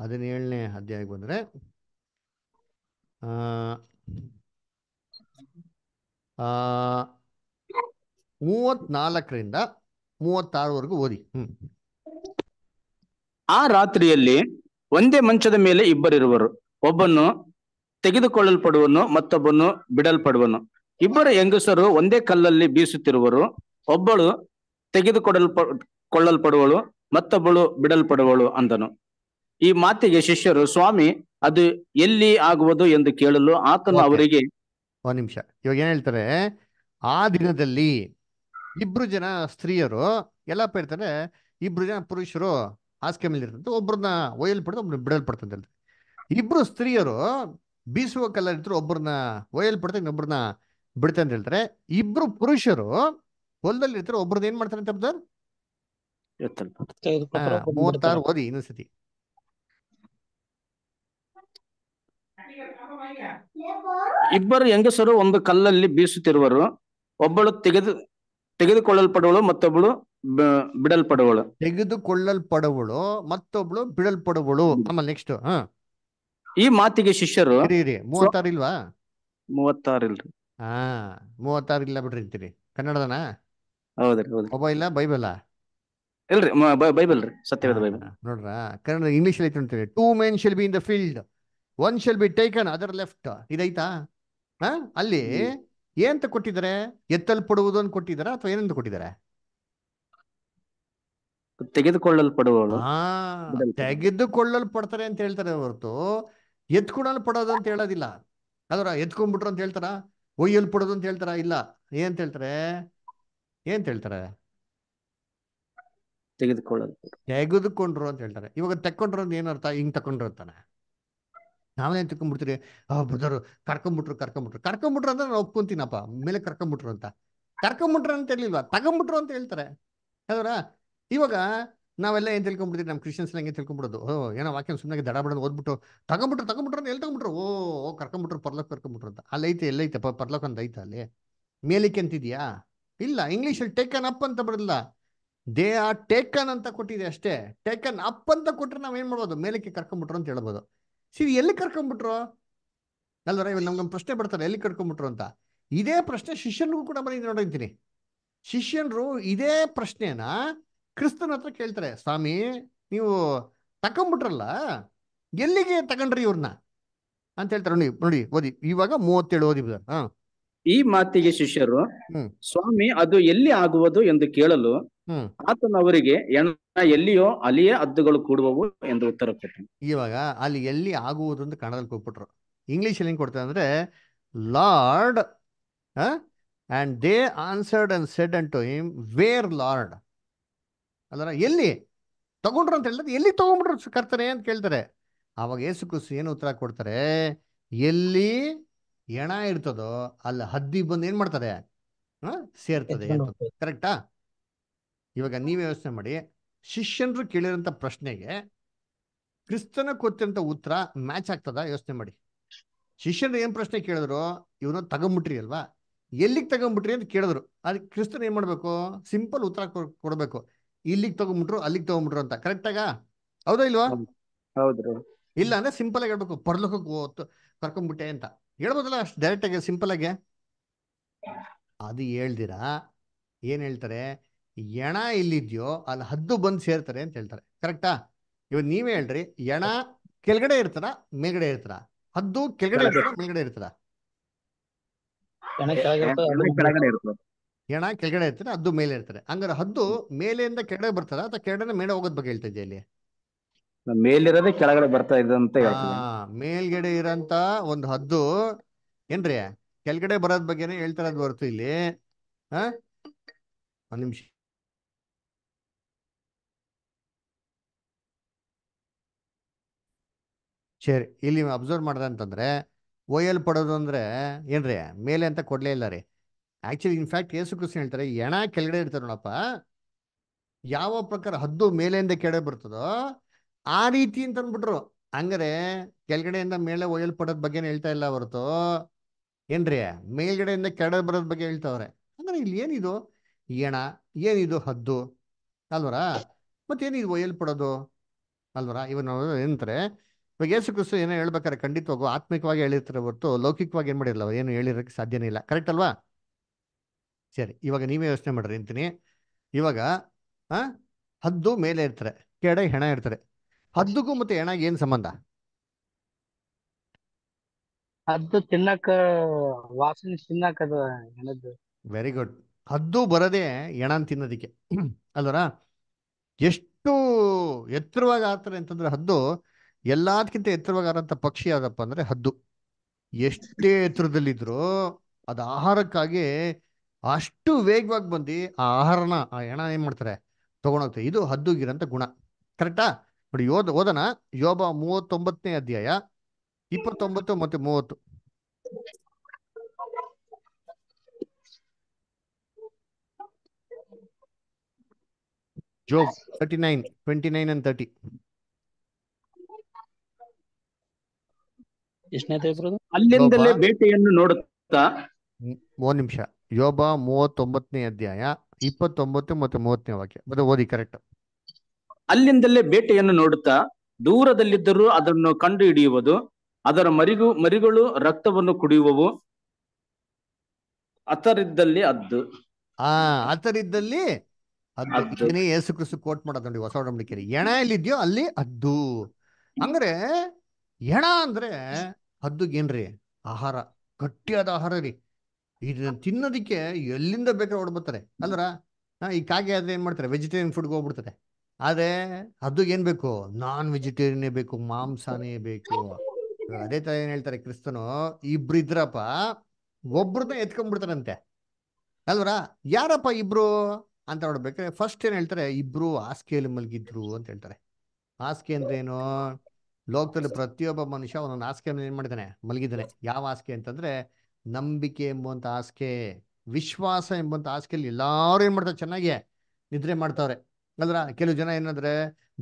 ಹದಿನೇಳನೇ ಅಧ್ಯಾಯಕ್ಕೆ ಬಂದ್ರೆ ಆ ಮೂವತ್ನಾಲ್ಕರಿಂದ ಮೂವತ್ತಾರವರೆಗೂ ಓದಿ ಹ್ಮ್ ಆ ರಾತ್ರಿಯಲ್ಲಿ ಒಂದೇ ಮಂಚದ ಮೇಲೆ ಇಬ್ಬರಿರುವರು ಒಬ್ಬನು ತೆಗೆದುಕೊಳ್ಳಲ್ಪಡುವನು ಮತ್ತೊಬ್ಬನು ಬಿಡಲ್ಪಡುವನು ಇಬ್ಬರು ಹೆಂಗಸರು ಒಂದೇ ಕಲ್ಲಲ್ಲಿ ಬೀಸುತ್ತಿರುವರು ಒಬ್ಬಳು ತೆಗೆದುಕೊಡಲ್ಪ ಕೊಳ್ಳಲ್ಪಡುವಳು ಮತ್ತೊಬ್ಬಳು ಬಿಡಲ್ಪಡುವಳು ಅಂದನು ಈ ಮಾತಿಗೆ ಶಿಷ್ಯರು ಸ್ವಾಮಿ ಅದು ಎಲ್ಲಿ ಆಗುವುದು ಎಂದು ಕೇಳಲು ಆತನು ಅವರಿಗೆ ಒಂದ್ ನಿಮಿಷ ಇವಾಗ ಏನ್ ಹೇಳ್ತಾರೆ ಆ ದಿನದಲ್ಲಿ ಇಬ್ರು ಜನ ಸ್ತ್ರೀಯರು ಎಲ್ಲ ಹೇಳ್ತಾರೆ ಇಬ್ರು ಜನ ಪುರುಷರು ಹಾಸಿಗೆ ಮೇಲೆ ಇರ್ತಂತೆ ಒಬ್ಬರನ್ನ ಒಯ್ಯಲ್ಪಡ್ದು ಒಬ್ರು ಬಿಡಲ್ಪಡ್ತಂತ ಇಬ್ಬರು ಇಬ್ರು ಸ್ತ್ರೀಯರು ಬೀಸುವ ಕಲ್ಲರ್ ಇರ್ತರು ಒಬ್ಬರನ್ನ ಒಯ್ಯಲ್ಪಡ್ತಾ ಇನ್ನೊಬ್ಬರನ್ನ ಬಿಡುತ್ತೆ ಅಂತ ಹೇಳ್ತಾರೆ ಇಬ್ರು ಪುರುಷರು ಹೊಲದಲ್ಲಿ ಇರ್ತಾರೆ ಒಬ್ರದ್ದು ಏನ್ ಮಾಡ್ತಾರೆ ಅಂತ ಮೂವತ್ತಾರು ಓದಿ ಇನ್ನೊಂದ್ಸತಿ ಇಬ್ಬರು ಹೆಂಗಸರು ಒಂದು ಕಲ್ಲಲ್ಲಿ ಬೀಸುತ್ತಿರುವರು ಒಬ್ಬಳು ತೆಗೆದು ತೆಗೆದುಕೊಳ್ಳಲ್ಪಡುವಳು ಮತ್ತೊಬ್ಬಳು ಬಿಡಲ್ಪಡುವಳು ತೆಗೆದುಕೊಳ್ಳಲ್ಪಡುವಳು ಮತ್ತೊಬ್ಳು ಬಿಡಲ್ಪಡುವಳು ಆಮೇಲೆ ನೆಕ್ಸ್ಟ್ ಈ ಮಾತಿಗೆ ಶಿಷ್ಯರು ಮೂವತ್ತಾರು ಇಲ್ವಾ ಮೂವತ್ತಾರು ಇಲ್ರಿ ಹಾ ಮೂವತ್ತಾರು ಇಲ್ಲ ಬಿಡ್ರಿ ಅಂತೀರಿ ಕನ್ನಡದನಾ ಹೌದ್ರಿ ಹೌದ್ರಿ ಬೈಬಲ ಇಲ್ರಿ ಬೈಬಲ್ ರೀ ಸತ್ಯವೇದ ಬೈಬಲ್ ನೋಡ್ರ ಕನ್ನಡ ಇಂಗ್ಲಿಷ್ ಐತೆ ಅಂತೀರಿ two men shall be in the field one shall be taken other left ಇದೈತಾ ಹಾ ಅಲ್ಲಿ ಏನ್ ಏನಂತ ಕೊಟ್ಟಿದ್ದಾರೆ ಎತ್ತಲ್ಪಡುವುದು ಅಂತ ಕೊಟ್ಟಿದ್ದಾರೆ ಅಥವಾ ಏನಂತ ಕೊಟ್ಟಿದ್ದಾರೆ ತೆಗೆದುಕೊಳ್ಳಲ್ಪಡುವವಳು ಹಾ ತೆಗೆದುಕೊಳ್ಳಲ್ಪಡ್ತಾರೆ ಅಂತ ಹೇಳ್ತಾರೆ ಹೊರತು ಎತ್ಕೊಳಲ್ಪಡೋದು ಅಂತ ಹೇಳೋದಿಲ್ಲ ಅದರ ಎತ್ಕೊಂಡ್ಬಿಟ್ರು ಅಂತ ಹೇಳ್ತಾರ ಒಯ್ಯಲ್ ಪುಡೋದು ಅಂತ ಹೇಳ್ತಾರ ಇಲ್ಲ ಏನ್ ಹೇಳ್ತಾರೆ ಏನ್ ಹೇಳ್ತಾರೆ ತೆಗೆದುಕೊಂಡ್ರು ಅಂತ ಹೇಳ್ತಾರೆ ಇವಾಗ ತಕೊಂಡ್ರು ಅಂತ ಏನರ್ಥ ಹಿಂಗ್ ತಕೊಂಡ್ರು ಅಂತಾನೆ ನಾವೇನ್ ತಕೊಂಡ್ಬಿಡ್ತೀರಿ ಬ್ರದರ್ ಕರ್ಕೊಂಬಿಟ್ರು ಕರ್ಕೊಂಬಿಟ್ರು ಕರ್ಕೊಂಬಿಟ್ರು ಅಂದ್ರೆ ನಾವು ಒಪ್ಕೊಂತೀನಪ್ಪ ಮೇಲೆ ಕರ್ಕೊಂಬಿಟ್ರು ಅಂತ ಕರ್ಕೊಂಬಿಟ್ರು ಅಂತ ಹೇಳಿಲ್ವಾ ತಗೊಂಬಿಟ್ರು ಅಂತ ಹೇಳ್ತಾರೆ ಹೇಳ ಇವಾಗ ನಾವೆಲ್ಲ ಏನು ತಿಳ್ಕೊಂಡ್ಬಿಡ್ತೀವಿ ನಮ್ಮ ಕ್ರಿಶ್ಚಿಯನ್ಸ್ ಹಂಗೆ ತಿಳ್ಕೊಂಬಿಡೋದು ಓ ಏನೋ ವಾಕ್ಯ ಸುಮ್ಮನೆ ದಡ ಬಿಡೋದು ಓದ್ಬಿಟ್ಟು ತಗೊಂಬಿಟ್ರು ತಗೊಂಬಿಟ್ರು ಎಲ್ಲಿ ತಗೊಂಬಿಟ್ರು ಓ ಓ ಕರ್ಕೊಂಬಿಟ್ರು ಪರ್ಲಕ್ ಕರ್ಕೊಂಬಿಟ್ರು ಅಂತ ಅಲ್ಲೈತೆ ಎಲ್ಲೈತೆ ಪ ಪರ್ಲಕ್ ಅಂತ ಐತೆ ಅಲ್ಲಿ ಮೇಲಿಕ್ಕೆ ಅಂತಿದ್ಯಾ ಇಲ್ಲ ಇಂಗ್ಲೀಷಲ್ಲಿ ಟೇಕನ್ ಅಪ್ ಅಂತ ಬರಲ್ಲ ದೇ ಆ ಟೇಕನ್ ಅಂತ ಕೊಟ್ಟಿದೆ ಅಷ್ಟೇ ಟೇಕನ್ ಅಪ್ ಅಂತ ಕೊಟ್ಟರೆ ನಾವು ಏನ್ ಮಾಡ್ಬೋದು ಮೇಲಕ್ಕೆ ಕರ್ಕೊಂಬಿಟ್ರು ಅಂತ ಹೇಳ್ಬೋದು ಸಿರಿ ಎಲ್ಲಿ ಕರ್ಕೊಂಬಿಟ್ರು ಅಲ್ವರ ಇವಾಗ ನಮ್ಗೆ ಪ್ರಶ್ನೆ ಬರ್ತಾರೆ ಎಲ್ಲಿ ಕರ್ಕೊಂಬಿಟ್ರು ಅಂತ ಇದೇ ಪ್ರಶ್ನೆ ಶಿಷ್ಯನಿಗೂ ಕೂಡ ಬರೀ ನೋಡಿದ್ದೀನಿ ಶಿಷ್ಯನರು ಇದೇ ಪ್ರಶ್ನೆನ ಕ್ರಿಸ್ತನ ಹತ್ರ ಕೇಳ್ತಾರೆ ಸ್ವಾಮಿ ನೀವು ತಕೊಂಬಿಟ್ರಲ್ಲ ಎಲ್ಲಿಗೆ ತಗೊಂಡ್ರಿ ಇವ್ರನ್ನ ಅಂತ ಹೇಳ್ತಾರೆ ನೋಡಿ ನೋಡಿ ಓದಿ ಇವಾಗ ಮೂವತ್ತೇಳು ಓದಿ ಹಾ ಈ ಮಾತಿಗೆ ಶಿಷ್ಯರು ಸ್ವಾಮಿ ಅದು ಎಲ್ಲಿ ಆಗುವುದು ಎಂದು ಕೇಳಲು ಆತನ ಅವರಿಗೆ ಎಣ್ಣ ಎಲ್ಲಿಯೋ ಅಲ್ಲಿಯೇ ಅದ್ದುಗಳು ಕೂಡುವವು ಎಂದು ಉತ್ತರ ಕೊಟ್ಟರು ಇವಾಗ ಅಲ್ಲಿ ಎಲ್ಲಿ ಆಗುವುದು ಅಂತ ಕನ್ನಡದಲ್ಲಿ ಕೊಟ್ಬಿಟ್ರು ಇಂಗ್ಲಿಷ್ ಅಲ್ಲಿ ಕೊಡ್ತಾರೆ ಅಂದ್ರೆ Lord and they answered and said and to him where Lord ಅಲ್ಲರ ಎಲ್ಲಿ ತಗೊಂಡ್ರು ಅಂತ ಹೇಳಿದ್ರೆ ಎಲ್ಲಿ ತಗೊಂಡ್ಬಿಟ್ರು ಕರ್ತಾರೆ ಅಂತ ಕೇಳ್ತಾರೆ ಅವಾಗ ಏಸು ಕ್ರಿಸ್ತು ಏನು ಉತ್ತರ ಕೊಡ್ತಾರೆ ಎಲ್ಲಿ ಎಣ ಇರ್ತದೋ ಅಲ್ಲಿ ಹದ್ದಿ ಬಂದು ಏನ್ ಮಾಡ್ತಾರೆ ಹ ಸೇರ್ತದೆ ಕರೆಕ್ಟಾ ಇವಾಗ ನೀವೇ ಯೋಚನೆ ಮಾಡಿ ಶಿಷ್ಯನರು ಕೇಳಿರೋಂಥ ಪ್ರಶ್ನೆಗೆ ಕ್ರಿಸ್ತನ ಕೊತ್ತಿರಂತ ಉತ್ತರ ಮ್ಯಾಚ್ ಆಗ್ತದ ಯೋಚನೆ ಮಾಡಿ ಶಿಷ್ಯನ ಏನ್ ಪ್ರಶ್ನೆ ಕೇಳಿದ್ರು ಇವನು ತಗೊಂಡ್ಬಿಟ್ರಿ ಅಲ್ವಾ ಎಲ್ಲಿಗೆ ತಗೊಂಬಿಟ್ರಿ ಅಂತ ಕೇಳಿದ್ರು ಅದಕ್ಕೆ ಕ್ರಿಸ್ತನ್ ಏನ್ ಮಾಡ್ಬೇಕು ಸಿಂಪಲ್ ಉತ್ತರ ಕೊಡ್ಬೇಕು ಇಲ್ಲಿಗೆ ತಗೊಂಡ್ಬಿಟ್ರು ಅಲ್ಲಿಗೆ ತಗೊಂಡ್ಬಿಟ್ರು ಅಂತ ಆಗ ಹೌದಾ ಇಲ್ವಾ ಇಲ್ಲ ಅಂದ್ರೆ ಸಿಂಪಲ್ ಆಗಿ ಹೇಳ್ಬೇಕು ಪರ್ಲೋಕಕ್ಕೆ ಕರ್ಕೊಂಡ್ಬಿಟ್ಟೆ ಅಂತ ಹೇಳ್ಬೋದಲ್ಲ ಅಷ್ಟು ಡೈರೆಕ್ಟ್ ಆಗಿ ಸಿಂಪಲ್ ಆಗಿ ಅದು ಹೇಳ್ದಿರಾ ಏನ್ ಹೇಳ್ತಾರೆ ಎಣ ಇಲ್ಲಿದ್ಯೋ ಅಲ್ಲಿ ಹದ್ದು ಬಂದು ಸೇರ್ತಾರೆ ಅಂತ ಹೇಳ್ತಾರೆ ಕರೆಕ್ಟಾ ಇವಾಗ ನೀವೇ ಹೇಳ್ರಿ ಎಣ ಕೆಳಗಡೆ ಇರ್ತಾರ ಮೇಲ್ಗಡೆ ಇರ್ತಾರ ಹದ್ದು ಕೆಳಗಡೆ ಮೇಲ್ಗಡೆ ಇರ್ತಾರ ಹೆಣ ಕೆಳಗಡೆ ಇರ್ತಾರೆ ಹದ್ದು ಮೇಲೆ ಇರ್ತಾರೆ ಹಂಗಾರೆ ಹದ್ದು ಮೇಲೆಯಿಂದ ಕೆಳಗಡೆ ಬರ್ತದ ಅಥವಾ ಕೆಳಗಡೆ ಮೇಲೆ ಹೋಗೋದ್ ಬಗ್ಗೆ ಹೇಳ್ತಾ ಇದೆಯಲ್ಲಿ ಮೇಲಿರೋದೇ ಕೆಳಗಡೆ ಬರ್ತಾ ಇದೆ ಮೇಲ್ಗಡೆ ಇರಂತ ಒಂದು ಹದ್ದು ಏನ್ರಿ ಕೆಳಗಡೆ ಬರೋದ್ ಬಗ್ಗೆನೇ ಹೇಳ್ತಾರ ಬರ್ತು ಇಲ್ಲಿ ಹ ಒಂದ್ ನಿಮಿಷ ಸರಿ ಇಲ್ಲಿ ಅಬ್ಸರ್ವ್ ಮಾಡ್ದೆ ಅಂತಂದ್ರೆ ಓಯಲ್ ಪಡೋದು ಅಂದ್ರೆ ಏನ್ರಿ ಮೇಲೆ ಅಂತ ಕೊಡ್ಲೇ ಇಲ್ಲ ರೀ ಆಕ್ಚುಲಿ ಇನ್ಫ್ಯಾಕ್ಟ್ ಯೇಸು ಕೃಷ್ಣ ಹೇಳ್ತಾರೆ ಎಣ ಕೆಳಗಡೆ ಇರ್ತಾರೆ ನೋಡಪ್ಪ ಯಾವ ಪ್ರಕಾರ ಹದ್ದು ಮೇಲೆಯಿಂದ ಕೆಳಗೆ ಬರ್ತದೋ ಆ ರೀತಿ ಅಂತ ಅಂದ್ಬಿಟ್ರು ಹಂಗಾರೆ ಕೆಳಗಡೆಯಿಂದ ಮೇಲೆ ಒಯ್ಯಲ್ಪಡೋದ್ ಬಗ್ಗೆ ಹೇಳ್ತಾ ಇಲ್ಲ ಹೊರತು ಏನ್ರಿ ಮೇಲ್ಗಡೆಯಿಂದ ಕೆಳಗೆ ಬರೋದ್ ಬಗ್ಗೆ ಹೇಳ್ತಾವ್ರೆ ಅಂದ್ರೆ ಇಲ್ಲಿ ಏನಿದು ಎಣ ಏನಿದು ಹದ್ದು ಅಲ್ವರ ಮತ್ತೇನಿದು ಒಯ್ಯಲ್ಪಡೋದು ಅಲ್ವರ ಇವನ್ ಏನಂತಾರೆ ಇವಾಗ ಯೇಸು ಕ್ರಿಸ್ತು ಏನೋ ಹೇಳ್ಬೇಕಾರೆ ಖಂಡಿತವಾಗೂ ಆತ್ಮಿಕವಾಗಿ ಹೇಳಿರ್ತಾರೆ ಹೊರತು ಲೌಕಿಕವಾಗಿ ಏನ್ ಮಾಡಿರಲ್ಲ ಏನು ಹೇಳಿರಕ್ಕೆ ಸಾಧ್ಯನೇ ಇಲ್ಲ ಕರೆಕ್ಟ್ ಅಲ್ವಾ ಸರಿ ಇವಾಗ ನೀವೇ ಯೋಚನೆ ಮಾಡ್ರಿ ಅಂತೀನಿ ಇವಾಗ ಹದ್ದು ಮೇಲೆ ಇರ್ತಾರೆ ಕೆಡ ಹೆಣ ಇರ್ತಾರೆ ಹದ್ದುಗೂ ಮತ್ತೆ ಹೆಣಗೆ ಏನ್ ಸಂಬಂಧ ಹದ್ದು ತಿನ್ನಕ ವಾಸನೆ ತಿನ್ನಕ ವೆರಿ ಗುಡ್ ಹದ್ದು ಬರದೆ ಹೆಣನ್ ತಿನ್ನೋದಿಕ್ಕೆ ಅಲ್ವರ ಎಷ್ಟು ಎತ್ತರವಾಗಿ ಆರ್ತಾರೆ ಅಂತಂದ್ರೆ ಹದ್ದು ಎಲ್ಲದಕ್ಕಿಂತ ಎತ್ತರವಾಗಿ ಆರಂತ ಪಕ್ಷಿ ಯಾವ್ದಪ್ಪ ಅಂದ್ರೆ ಹದ್ದು ಎಷ್ಟೇ ಎತ್ತರದಲ್ಲಿದ್ರು ಅದು ಆಹಾರಕ್ಕಾಗಿ ಅಷ್ಟು ವೇಗವಾಗಿ ಬಂದು ಆ ಆಹಾರನ ಆ ಹೆಣ ಏನು ಮಾಡ್ತಾರೆ ತೊಗೊಂಡೋಗ್ತಾರೆ ಇದು ಹದ್ದುಗಿರಂತ ಗುಣ ಕರೆಕ್ಟಾ ನೋಡಿ ಯೋಧ ಓದನ ಯೋಬ ಮೂವತ್ತೊಂಬತ್ತನೇ ಅಧ್ಯಾಯ ಇಪ್ಪತ್ತೊಂಬತ್ತು ಮತ್ತೆ ಮೂವತ್ತು Job thirty nine twenty nine and thirty ಅಲ್ಲಿಂದಲೇ ಬೇಟೆಯನ್ನು ನೋಡುತ್ತಾ ಒಂದ್ ನಿಮಿಷ ಯೋಬ ಮೂವತ್ತೊಂಬತ್ತನೇ ಅಧ್ಯಾಯ ಇಪ್ಪತ್ತೊಂಬತ್ತು ಮತ್ತು ಮೂವತ್ತನೇ ವಾಕ್ಯ ಮತ್ತೆ ಓದಿ ಕರೆಕ್ಟ್ ಅಲ್ಲಿಂದಲೇ ಬೇಟೆಯನ್ನು ನೋಡುತ್ತಾ ದೂರದಲ್ಲಿದ್ದರೂ ಅದನ್ನು ಕಂಡು ಹಿಡಿಯುವುದು ಅದರ ಮರಿಗು ಮರಿಗಳು ರಕ್ತವನ್ನು ಕುಡಿಯುವವು ಅತರಿದ್ದಲ್ಲಿ ಅದ್ದು ಆ ಅತರಿದ್ದಲ್ಲಿ ಯೇಸು ಕ್ರಿಸ್ತು ಕೋಟ್ ಮಾಡೋದು ಹೊಸ ಒಡಂಬಡಿಕೆರಿ ಎಣ ಎಲ್ಲಿದ್ಯೋ ಅಲ್ಲಿ ಅದ್ದು ಅಂದ್ರೆ ಎಣ ಅಂದ್ರೆ ಅದ್ದುಗೇನ್ರಿ ಆಹಾರ ಗಟ್ಟಿಯಾದ ಆಹಾರ ರೀ ಇದನ್ನ ತಿನ್ನೋದಕ್ಕೆ ಎಲ್ಲಿಂದ ಬೇಕಾದ್ರೆ ಹೊಡ್ಬರ್ತಾರೆ ಅಲ್ರ ಈ ಕಾಗೆ ಆದ್ರೆ ಏನ್ ಮಾಡ್ತಾರೆ ವೆಜಿಟೇರಿಯನ್ ಫುಡ್ಗೆ ಹೋಗ್ಬಿಡ್ತಾರೆ ಆದ್ರೆ ಅದು ಏನ್ ಬೇಕು ನಾನ್ ವೆಜಿಟೇರಿಯನ್ನೇ ಬೇಕು ಮಾಂಸನೇ ಬೇಕು ಅದೇ ತರ ಏನ್ ಹೇಳ್ತಾರೆ ಕ್ರಿಸ್ತನು ಇಬ್ರು ಇದ್ರಪ್ಪ ಒಬ್ರದ ಎತ್ಕೊಂಡ್ಬಿಡ್ತಾರಂತೆ ಅಲ್ವರ ಯಾರಪ್ಪ ಇಬ್ರು ಅಂತ ನೋಡ್ಬೇಕಾದ್ರೆ ಫಸ್ಟ್ ಏನ್ ಹೇಳ್ತಾರೆ ಇಬ್ರು ಹಾಸಿಗೆಯಲ್ಲಿ ಮಲಗಿದ್ರು ಅಂತ ಹೇಳ್ತಾರೆ ಹಾಸಿಗೆ ಅಂದ್ರೆ ಏನು ಲೋಕದಲ್ಲಿ ಪ್ರತಿಯೊಬ್ಬ ಮನುಷ್ಯ ಒಂದೊಂದು ಹಾಸಿಗೆ ಏನ್ ಮಾಡಿದಾನೆ ಮಲಗಿದ್ದಾನೆ ಯಾವ ಹಾಸಿಗೆ ಅಂತಂದ್ರೆ ನಂಬಿಕೆ ಎಂಬುವಂಥ ಆಸ್ಕೆ ವಿಶ್ವಾಸ ಎಂಬಂತ ಆಸ್ಕೆಯಲ್ಲಿ ಎಲ್ಲರೂ ಏನು ಮಾಡ್ತಾರೆ ಚೆನ್ನಾಗಿ ನಿದ್ರೆ ಮಾಡ್ತಾವ್ರೆ ಅಂದ್ರೆ ಕೆಲವು ಜನ ಏನಂದ್ರೆ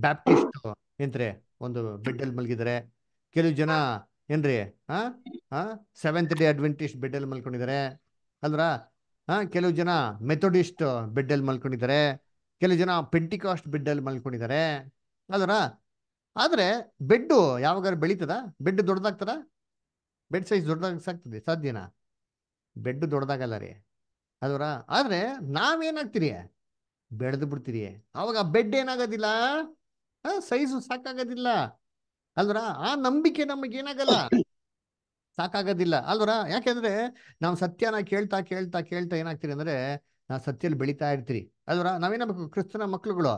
ಬ್ಯಾಪ್ಟಿಸ್ಟ್ ಏನ್ರಿ ಒಂದು ಬೆಡ್ಡಲ್ಲಿ ಮಲಗಿದರೆ ಕೆಲವು ಜನ ಏನ್ರಿ ಹಾ ಹಾ ಸೆವೆಂತ್ ಡೇ ಅಡ್ವೆಂಟಿಸ್ಟ್ ಬೆಡ್ಡಲ್ಲಿ ಮಲ್ಕೊಂಡಿದ್ದಾರೆ ಅಲ್ರ ಹಾ ಕೆಲವು ಜನ ಮೆಥೋಡಿಸ್ಟ್ ಬೆಡ್ಡಲ್ಲಿ ಮಲ್ಕೊಂಡಿದ್ದಾರೆ ಕೆಲವು ಜನ ಪೆಂಟಿಕಾಸ್ಟ್ ಬೆಡ್ಡಲ್ಲಿ ಮಲ್ಕೊಂಡಿದ್ದಾರೆ ಅಲ್ರ ಆದ್ರೆ ಬೆಡ್ಡು ಯಾವಾಗ ಬೆಳೀತದ ಬೆಡ್ ದೊಡ್ಡದಾಗ್ತದ ಬೆಡ್ ಸೈಜ್ ದೊಡ್ಡದಾಗ ಸಾಕ್ತದೆ ಬೆಡ್ ದೊಡ್ಡದಾಗಲ್ಲ ರೀ ಅದರ ಆದರೆ ನಾವೇನಾಗ್ತೀರಿ ಬೆಳೆದು ಬಿಡ್ತೀರಿ ಅವಾಗ ಬೆಡ್ ಏನಾಗೋದಿಲ್ಲ ಸೈಜು ಸಾಕಾಗೋದಿಲ್ಲ ಅಲ್ವರ ಆ ನಂಬಿಕೆ ಏನಾಗಲ್ಲ ಸಾಕಾಗೋದಿಲ್ಲ ಅಲ್ವರ ಯಾಕೆಂದ್ರೆ ನಾವು ಸತ್ಯನ ಕೇಳ್ತಾ ಕೇಳ್ತಾ ಕೇಳ್ತಾ ಏನಾಗ್ತೀರಿ ಅಂದ್ರೆ ನಾ ಸತ್ಯಲ್ಲಿ ಬೆಳಿತಾ ಇರ್ತೀರಿ ಅಲ್ವರ ನಾವೇನಬೇಕು ಕ್ರಿಸ್ತನ ಮಕ್ಳುಗಳು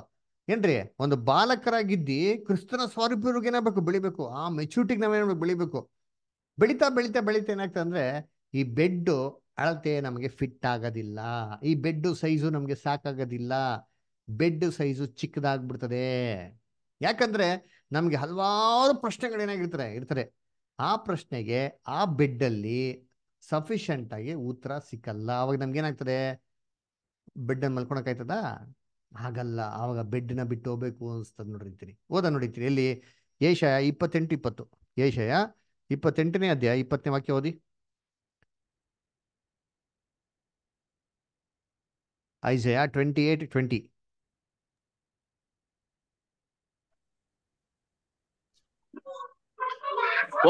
ಏನ್ರಿ ಒಂದು ಬಾಲಕರಾಗಿದ್ದಿ ಕ್ರಿಸ್ತನ ಸ್ವಾರೂಪ್ಯವ್ರಿಗೆ ಏನಾಗಬೇಕು ಬೆಳಿಬೇಕು ಆ ಮೆಚುರಿಟಿಗೆ ನಾವೇನಬೇಕು ಬೆಳಿಬೇಕು ಬೆಳೀತಾ ಬೆಳೀತಾ ಬೆಳೀತಾ ಏನಾಗ್ತದೆ ಅಂದರೆ ಈ ಬೆಡ್ಡು ಅಳತೆ ನಮಗೆ ಫಿಟ್ ಆಗೋದಿಲ್ಲ ಈ ಬೆಡ್ಡು ಸೈಜು ನಮಗೆ ಸಾಕಾಗೋದಿಲ್ಲ ಬೆಡ್ ಸೈಜು ಚಿಕ್ಕದಾಗ್ಬಿಡ್ತದೆ ಯಾಕಂದ್ರೆ ನಮಗೆ ಹಲವಾರು ಪ್ರಶ್ನೆಗಳು ಇರ್ತಾರೆ ಆ ಪ್ರಶ್ನೆಗೆ ಆ ಬೆಡ್ಡಲ್ಲಿ ಸಫಿಷಿಯಂಟ್ ಆಗಿ ಉತ್ತರ ಸಿಕ್ಕಲ್ಲ ಅವಾಗ ನಮ್ಗೆ ಏನಾಗ್ತದೆ ಬೆಡ್ ಮಲ್ಕೊಳಕ್ ಆಯ್ತದ ಆಗಲ್ಲ ಆವಾಗ ಬೆಡ್ನ ಬಿಟ್ಟು ಹೋಗ್ಬೇಕು ಅನ್ಸ್ತದ ನೋಡಿರ್ತೀನಿ ಓದ ನೋಡಿರ್ತೀನಿ ಇಲ್ಲಿ ಏಷಯ ಇಪ್ಪತ್ತೆಂಟು ಇಪ್ಪತ್ತು ಏಷಯ ಇಪ್ಪತ್ತೆಂಟನೇ ಅಧ್ಯಾಯ ಇಪ್ಪತ್ತನೇ ವಾಕ್ಯ ಓದಿ ಐಜಯ ಟ್ವೆಂಟಿ ಏಟ್ ಟ್ವೆಂಟಿ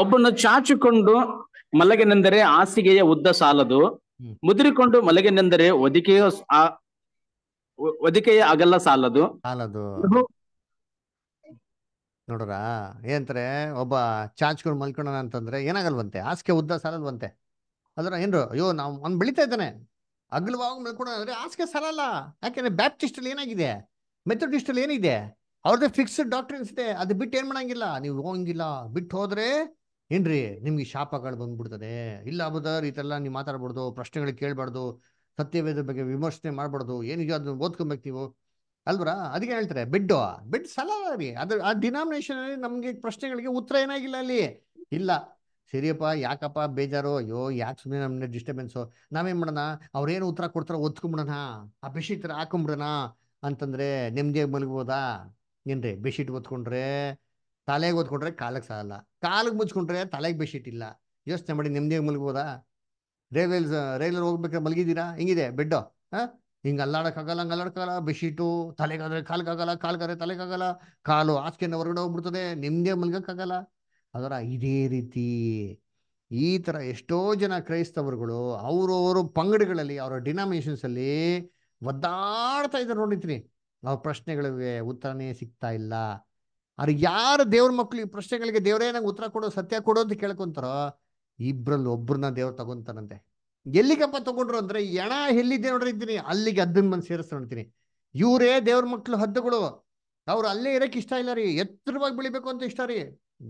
ಒಬ್ಬನು ಚಾಚಿಕೊಂಡು ಮಲಗೆನೆಂದರೆ ಹಾಸಿಗೆಯ ಉದ್ದ ಸಾಲದು ಮುದುರಿಕೊಂಡು ಮಲಗನೆಂದರೆ ಒದಿಕೆಯ ಒದಿಕೆಯ ಅಗಲ ಸಾಲದು ನೋಡ್ರಾ ಏನಂತಾರೆ ಒಬ್ಬ ಚಾಚ್ಕೊಂಡು ಮಲ್ಕೊಳ್ಳೋಣ ಅಂತಂದ್ರೆ ಏನಾಗಲ್ವಂತೆ ಹಾಸಿಗೆ ಉದ್ದ ಸಾಲಲ್ವಂತೆ ಅದರ ಏನ್ರು ಅಯ್ಯೋ ನಾವ್ ಅವ್ನು ಬೆಳಿತಾ ಇದ್ದಾನೆ ಅಗ್ಲವಾಗ ಮಲ್ಕೊಳ್ಳೋಣ ಅಂದ್ರೆ ಹಾಸಿಗೆ ಯಾಕಂದ್ರೆ ಯಾಕೆಂದ್ರೆ ಅಲ್ಲಿ ಏನಾಗಿದೆ ಅಲ್ಲಿ ಏನಿದೆ ಅವ್ರದ್ದೇ ಫಿಕ್ಸ್ಡ್ ಡಾಕ್ಟ್ರಿನ್ಸ್ ಇದೆ ಅದ್ ಬಿಟ್ಟು ಏನ್ ಮಾಡಂಗಿಲ್ಲ ನೀವು ಹೋಗಂಗಿಲ್ಲ ಬಿಟ್ಟು ಹೋದ್ರೆ ಏನ್ರಿ ನಿಮ್ಗೆ ಶಾಪಗಳು ಬಂದ್ಬಿಡ್ತದೆ ಇಲ್ಲ ಬದರ್ ಈ ನೀವು ಮಾತಾಡ್ಬಾರ್ದು ಪ್ರಶ್ನೆಗಳು ಕೇಳಬಾರ್ದು ಸತ್ಯವೇದ ಬಗ್ಗೆ ವಿಮರ್ಶನೆ ಮಾಡ್ಬಾರ್ದು ಏನಿದೆಯೋ ಅದನ್ನ ಓದ್ಕೊಬೇಕು ನೀವು ಅಲ್ವರ ಅದಕ್ಕೆ ಹೇಳ್ತಾರೆ ಬಿಡ್ಡು ಬಿಡ್ ಸಲ ಅದ್ರ ಆ ಡಿನಾಮಿನೇಷನ್ ಅಲ್ಲಿ ನಮ್ಗೆ ಪ್ರಶ್ನೆಗಳಿಗೆ ಉತ್ತರ ಏನಾಗಿಲ್ಲ ಅಲ್ಲಿ ಇಲ್ಲ ಸರಿಯಪ್ಪ ಯಾಕಪ್ಪ ಬೇಜಾರು ಅಯ್ಯೋ ಯಾಕೆ ಸುಮ್ಮನೆ ನಮ್ಗೆ ಡಿಸ್ಟರ್ಬೆನ್ಸು ನಾವೇನ್ ಮಾಡೋಣ ಅವ್ರೇನು ಉತ್ತರ ಕೊಡ್ತಾರೋ ಒತ್ಕೊಂಬಿಡೋಣ ಆ ಬೆಡ್ಶೀಟ್ ಹಾಕೊಂಬಿಡೋಣ ಅಂತಂದ್ರೆ ನೆಮ್ಮದಿಯಾಗಿ ಮಲಗ್ಬೋದಾ ಏನ್ರಿ ಬೆಡ್ಶೀಟ್ ಓದ್ಕೊಂಡ್ರೆ ತಲೆಗೆ ಓದ್ಕೊಂಡ್ರೆ ಕಾಲಕ್ಕೆ ಸಾಲಲ್ಲ ಕಾಲಿಗೆ ಮುಚ್ಕೊಂಡ್ರೆ ತಲೆಗೆ ಬೆಡ್ಶೀಟ್ ಇಲ್ಲ ಯೋಚನೆ ಮಾಡಿ ನೆಮ್ಮದಿಯಾಗಿ ಮಲಗ್ಬೋದಾ ರೈಲ್ವೆ ರೈಲಲ್ಲಿ ಹೋಗ್ಬೇಕಾದ್ರೆ ಮಲಗಿದ್ದೀರಾ ಹಿಂಗಿದೆ ಬೆಡ್ಡು ಹಾಂ ಹಿಂಗೆ ಅಲ್ಲಾಡಕ್ಕಾಗಲ್ಲ ಹಂಗೆ ಅಲ್ಲಾಡಕ್ಕಾಗಲ್ಲ ಬೆಶೀಟು ತಲೆಗಾದ್ರೆ ಕಾಲ್ಗಾಗಲ್ಲ ಕಾಲ್ಗಾದ್ರೆ ತಲೆಗಾಗಲ್ಲ ಕಾಲು ಹಾಸಿಗೆನ ಹೊರಗಡೆ ಹೋಗ್ಬಿಡ್ತದೆ ನಿಮಗೆ ಮಲ್ಗಕ್ಕಾಗಲ್ಲ ಅದರ ಇದೇ ರೀತಿ ಈ ಥರ ಎಷ್ಟೋ ಜನ ಕ್ರೈಸ್ತವರುಗಳು ಅವರವರು ಪಂಗಡಗಳಲ್ಲಿ ಅವರ ಡಿನಾಮಿನೇಷನ್ಸಲ್ಲಿ ಒದ್ದಾಡ್ತಾ ಇದ್ದಾರೆ ನೋಡಿದ್ದೀನಿ ನಾವು ಪ್ರಶ್ನೆಗಳಿಗೆ ಉತ್ತರನೇ ಸಿಗ್ತಾ ಇಲ್ಲ ಅವ್ರು ಯಾರು ದೇವ್ರ ಈ ಪ್ರಶ್ನೆಗಳಿಗೆ ದೇವರೇ ನಂಗೆ ಉತ್ತರ ಕೊಡೋ ಸತ್ಯ ಕೊಡೋ ಅಂತ ಕೇಳ್ಕೊಂತಾರೋ ಇಬ್ಬರಲ್ಲಿ ಒಬ್ಬರನ್ನ ದೇವ್ರು ತಗೊಂತಾರಂತೆ ಎಲ್ಲಿಗಪ್ಪ ತಗೊಂಡ್ರು ಅಂದ್ರೆ ಎಣ ಎಲ್ಲಿದ್ದೆ ನೋಡ್ರಿ ಇದ್ದೀನಿ ಅಲ್ಲಿಗೆ ಅದ್ದನ್ ಬಂದು ಸೇರಿಸ್ ನೋಡ್ತೀನಿ ಇವರೇ ದೇವ್ರ ಮಕ್ಳು ಹದ್ದುಗಳು ಅವ್ರು ಅಲ್ಲೇ ಇರಕ್ಕೆ ಇಷ್ಟ ಇಲ್ಲ ರೀ ಎತ್ತರವಾಗಿ ಬೆಳಿಬೇಕು ಅಂತ ಇಷ್ಟ ರೀ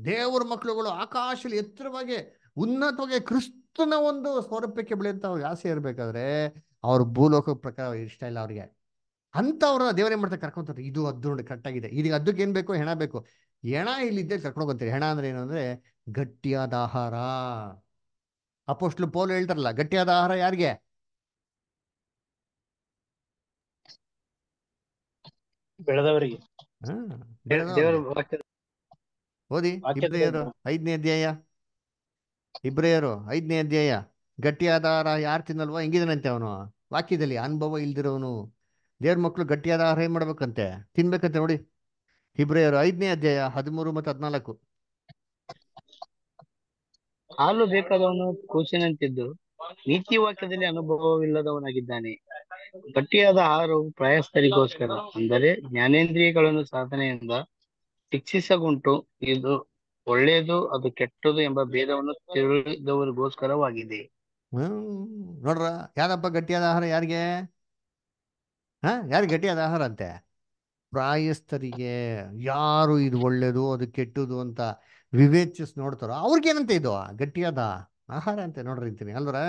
ದೇವ್ರ ಮಕ್ಳುಗಳು ಆಕಾಶದಲ್ಲಿ ಎತ್ತರವಾಗಿ ಉನ್ನತವಾಗಿ ಕ್ರಿಸ್ತನ ಒಂದು ಸ್ವರೂಪಕ್ಕೆ ಬೆಳೆಯಂತ ಅವ್ರಿಗೆ ಆಸೆ ಇರ್ಬೇಕಾದ್ರೆ ಅವ್ರ ಭೂಲೋಕ ಪ್ರಕಾರ ಇಷ್ಟ ಇಲ್ಲ ಅವ್ರಿಗೆ ಅಂತವ್ರ ದೇವರೇ ಮಾಡ್ತಾರೆ ಕರ್ಕೊಂತಾರೆ ಇದು ಅದ್ದು ನೋಡಿ ಕರೆಕ್ಟಾಗಿದೆ ಈಗ ಅದಕ್ಕೆ ಏನ್ ಬೇಕು ಹೆಣ ಬೇಕು ಹೆಣ ಇಲ್ಲಿದ್ದೇ ಹೋಗ್ತೀರಿ ಹೆಣ ಅಂದ್ರೆ ಏನು ಅಂದ್ರೆ ಗಟ್ಟಿಯಾದ ಆಹಾರ ಅಪೋಸ್ಟ್ಲು ಪೋಲು ಹೇಳ್ತಾರಲ್ಲ ಗಟ್ಟಿಯಾದ ಆಹಾರ ಯಾರಿಗೆ ಓದಿ ಇಬ್ರಿಯರು ಐದನೇ ಅಧ್ಯಾಯ ಇಬ್ರಿಯರು ಐದನೇ ಅಧ್ಯಾಯ ಗಟ್ಟಿಯಾದ ಆಹಾರ ಯಾರು ತಿನ್ನಲ್ವಾ ಹೆಂಗಿದನಂತೆ ಅವನು ವಾಕ್ಯದಲ್ಲಿ ಅನುಭವ ಇಲ್ದಿರೋನು ದೇವ್ರ ಮಕ್ಕಳು ಗಟ್ಟಿಯಾದ ಆಹಾರ ಏನ್ ಮಾಡ್ಬೇಕಂತೆ ತಿನ್ಬೇಕಂತೆ ನೋಡಿ ಇಬ್ರಿಯರು ಐದನೇ ಅಧ್ಯಾಯ ಹದಿಮೂರು ಮತ್ತು ಹದಿನಾಲ್ಕು ಹಾಲು ಬೇಕಾದವನು ಕೂಸಿನಂತಿದ್ದು ನೀತಿ ವಾಕ್ಯದಲ್ಲಿ ಅನುಭವವಿಲ್ಲದವನಾಗಿದ್ದಾನೆ ಗಟ್ಟಿಯಾದ ಆಹಾರವು ಪ್ರಾಯಸ್ಥರಿಗೋಸ್ಕರ ಅಂದರೆ ಜ್ಞಾನೇಂದ್ರಿಯಗಳನ್ನು ಸಾಧನೆಯಿಂದ ಶಿಕ್ಷಿಸಗುಂಟು ಇದು ಒಳ್ಳೆಯದು ಅದು ಕೆಟ್ಟದು ಎಂಬ ಭೇದವನ್ನು ತಿಳಿದವರಿಗೋಸ್ಕರವಾಗಿದೆ ನೋಡ್ರ ಯಾರಪ್ಪ ಗಟ್ಟಿಯಾದ ಆಹಾರ ಯಾರಿಗೆ ಹಾ ಯಾರು ಗಟ್ಟಿಯಾದ ಆಹಾರ ಅಂತೆ ಪ್ರಾಯಸ್ಥರಿಗೆ ಯಾರು ಇದು ಒಳ್ಳೇದು ಅದು ಕೆಟ್ಟದು ಅಂತ ವಿವೇಚಿಸ್ ನೋಡ್ತಾರೋ ಅವ್ರಿಗೇನಂತ ಇದು ಗಟ್ಟಿಯಾದ ಆಹಾರ ಅಂತ ನೋಡ್ರಿ ಅಂತೀನಿ ಅಂದ್ರೆ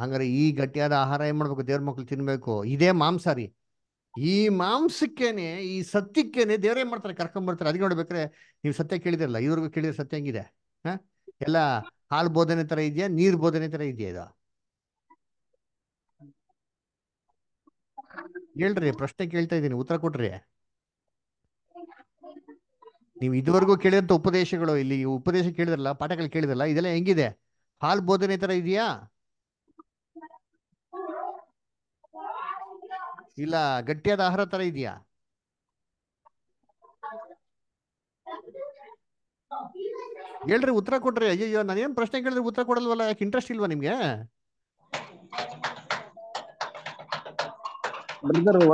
ಹಂಗಾರೆ ಈ ಗಟ್ಟಿಯಾದ ಆಹಾರ ಏನ್ ಮಾಡ್ಬೇಕು ದೇವ್ರ ಮಕ್ಳು ತಿನ್ಬೇಕು ಇದೇ ಮಾಂಸಾರಿ ಈ ಮಾಂಸಕ್ಕೇನೆ ಈ ಸತ್ಯಕ್ಕೇನೆ ದೇವ್ರೇನ್ ಮಾಡ್ತಾರೆ ಕರ್ಕೊಂಡ್ಬರ್ತಾರೆ ಅದಕ್ಕೆ ನೋಡ್ಬೇಕ್ರೆ ನೀವು ಸತ್ಯ ಕೇಳಿದಿರಲ್ಲ ಇವ್ರಿಗೂ ಕೇಳಿದ್ರೆ ಸತ್ಯ ಹೆಂಗಿದೆ ಹಾ ಎಲ್ಲ ಹಾಲು ಬೋಧನೆ ತರ ಇದೆಯಾ ನೀರ್ ಬೋಧನೆ ತರ ಇದೆಯಾ ಇದು ಹೇಳ್ರಿ ಪ್ರಶ್ನೆ ಕೇಳ್ತಾ ಇದ್ದೀನಿ ಉತ್ತರ ಕೊಟ್ರಿ ನೀವು ಇದುವರೆಗೂ ಕೇಳಿದಂತ ಉಪದೇಶಗಳು ಇಲ್ಲಿ ಉಪದೇಶ ಕೇಳಿದ್ರಲ್ಲ ಪಾಠಗಳು ಕೇಳಿದ್ರಲ್ಲ ಇದೆಲ್ಲ ಹೆಂಗಿದೆ ಹಾಲ್ ಬೋಧನೆ ತರ ಇದೆಯಾ ಇಲ್ಲ ಗಟ್ಟಿಯಾದ ಆಹಾರ ತರ ಇದೆಯಾ ಹೇಳ್ರಿ ಉತ್ತರ ಕೊಡ್ರಿ ಅಯ್ಯೋ ನಾನೇನ್ ಪ್ರಶ್ನೆ ಕೇಳಿದ್ರೆ ಉತ್ತರ ಕೊಡಲ್ವಲ್ಲ ಯಾಕೆ ಇಂಟ್ರೆಸ್ಟ್ ಇಲ್ವಾ ನಿಮ್ಗೆ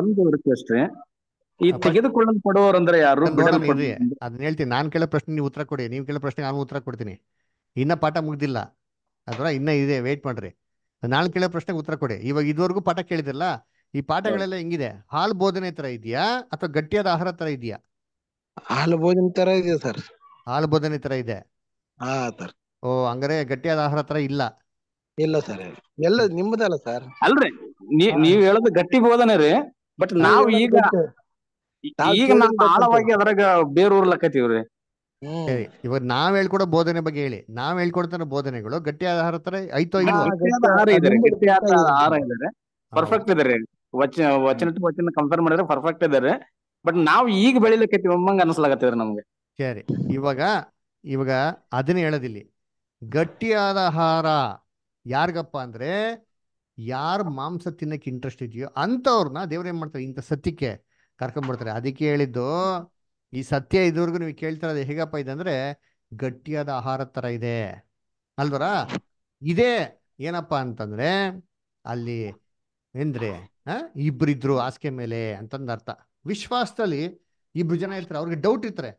ಒಂದು ರಿಕ್ವೆಸ್ಟ್ ಈ ತೆಗೆದುಕೊಳ್ಳಲು ಅಂದ್ರೆ ಯಾರು ಅದನ್ನ ಹೇಳ್ತೀನಿ ನಾನು ಕೇಳೋ ಪ್ರಶ್ನೆ ನೀವು ಉತ್ತರ ಕೊಡಿ ನೀವು ಕೇಳೋ ಪ್ರಶ್ನೆ ನಾನು ಉತ್ತರ ಕೊಡ್ತೀನಿ ಇನ್ನ ಪಾಠ ಮುಗ್ದಿಲ್ಲ ಅದರ ಇನ್ನ ಇದೆ ವೇಟ್ ಮಾಡ್ರಿ ನಾನು ಕೇಳೋ ಪ್ರಶ್ನೆಗೆ ಉತ್ತರ ಕೊಡಿ ಇವಾಗ ಇದುವರೆಗೂ ಪಾಠ ಕೇಳಿದಿಲ್ಲ ಈ ಪಾಠಗಳೆಲ್ಲ ಹೆಂಗಿದೆ ಹಾಲ್ ಬೋಧನೆ ತರ ಇದೆಯಾ ಅಥವಾ ಗಟ್ಟಿಯಾದ ಆಹಾರ ತರ ಇದೆಯಾ ಹಾಲ್ ಬೋಧನೆ ತರ ಇದೆ ಸರ್ ಹಾಲ್ ಬೋಧನೆ ತರ ಇದೆ ಓ ಹಂಗಾರೆ ಗಟ್ಟಿಯಾದ ಆಹಾರ ತರ ಇಲ್ಲ ಇಲ್ಲ ಸರ್ ಎಲ್ಲ ನಿಮ್ಮದಲ್ಲ ಸರ್ ಅಲ್ರಿ ನೀವ್ ಹೇಳೋದು ಗಟ್ಟಿ ಬೋಧನೆ ರೀ ಬಟ್ ನಾವು ಈಗ ಈಗ ನಾವು ಆಳವಾಗಿ ಅದ್ರಾಗ ಬೇರೂರ್ಲಕತ್ತೀವ್ರಿ ಸರಿ ಇವಾಗ ನಾವ್ ಹೇಳ್ಕೊಡೋ ಬೋಧನೆ ಬಗ್ಗೆ ಹೇಳಿ ನಾವ್ ಹೇಳ್ಕೊಡ್ತಾರ ಬೋಧನೆಗಳು ಗಟ್ಟಿ ಆಹಾರ ತರ ಐತೋ ಪರ್ಫೆಕ್ಟ್ ಇದಾರೆ ವಚನ ವಚನ ವಚನ ಕಂಪೇರ್ ಮಾಡಿದ್ರೆ ಪರ್ಫೆಕ್ಟ್ ಇದಾರೆ ಬಟ್ ನಾವ್ ಈಗ ಬೆಳಿಲಕತ್ತೀವಿ ಒಮ್ಮಂಗ ಅನ್ಸ್ಲಾಗತ್ತಿದ್ರ ನಮ್ಗೆ ಸರಿ ಇವಾಗ ಇವಾಗ ಅದನ್ನ ಹೇಳೋದಿಲ್ಲಿ ಗಟ್ಟಿಯಾದ ಆಹಾರ ಯಾರಿಗಪ್ಪ ಅಂದ್ರೆ ಯಾರ ಮಾಂಸ ತಿನ್ನಕ್ಕೆ ಇಂಟ್ರೆಸ್ಟ್ ಇದೆಯೋ ಅಂತವ್ರನ್ನ ದೇವ್ರ ಏನ್ ಮಾಡ್ತಾರೆ ಇಂಥ ಸತ್ಯಕ್ಕೆ ಕರ್ಕೊಂಡ್ಬಿಡ್ತಾರೆ ಅದಕ್ಕೆ ಹೇಳಿದ್ದು ಈ ಸತ್ಯ ಇದುವರೆಗೂ ನೀವು ಕೇಳ್ತಾ ಇರೋದು ಹೇಗಪ್ಪ ಇದೆ ಅಂದ್ರೆ ಗಟ್ಟಿಯಾದ ಆಹಾರ ತರ ಇದೆ ಅಲ್ವರ ಇದೇ ಏನಪ್ಪ ಅಂತಂದ್ರೆ ಅಲ್ಲಿ ಎಂದ್ರೆ ಇಬ್ರಿದ್ರು ಆಸ್ಕೆ ಮೇಲೆ ಅಂತಂದ ಅರ್ಥ ವಿಶ್ವಾಸದಲ್ಲಿ ಇಬ್ರು ಜನ ಇರ್ತಾರೆ ಅವ್ರಿಗೆ ಡೌಟ್ ಇರ್ತಾರೆ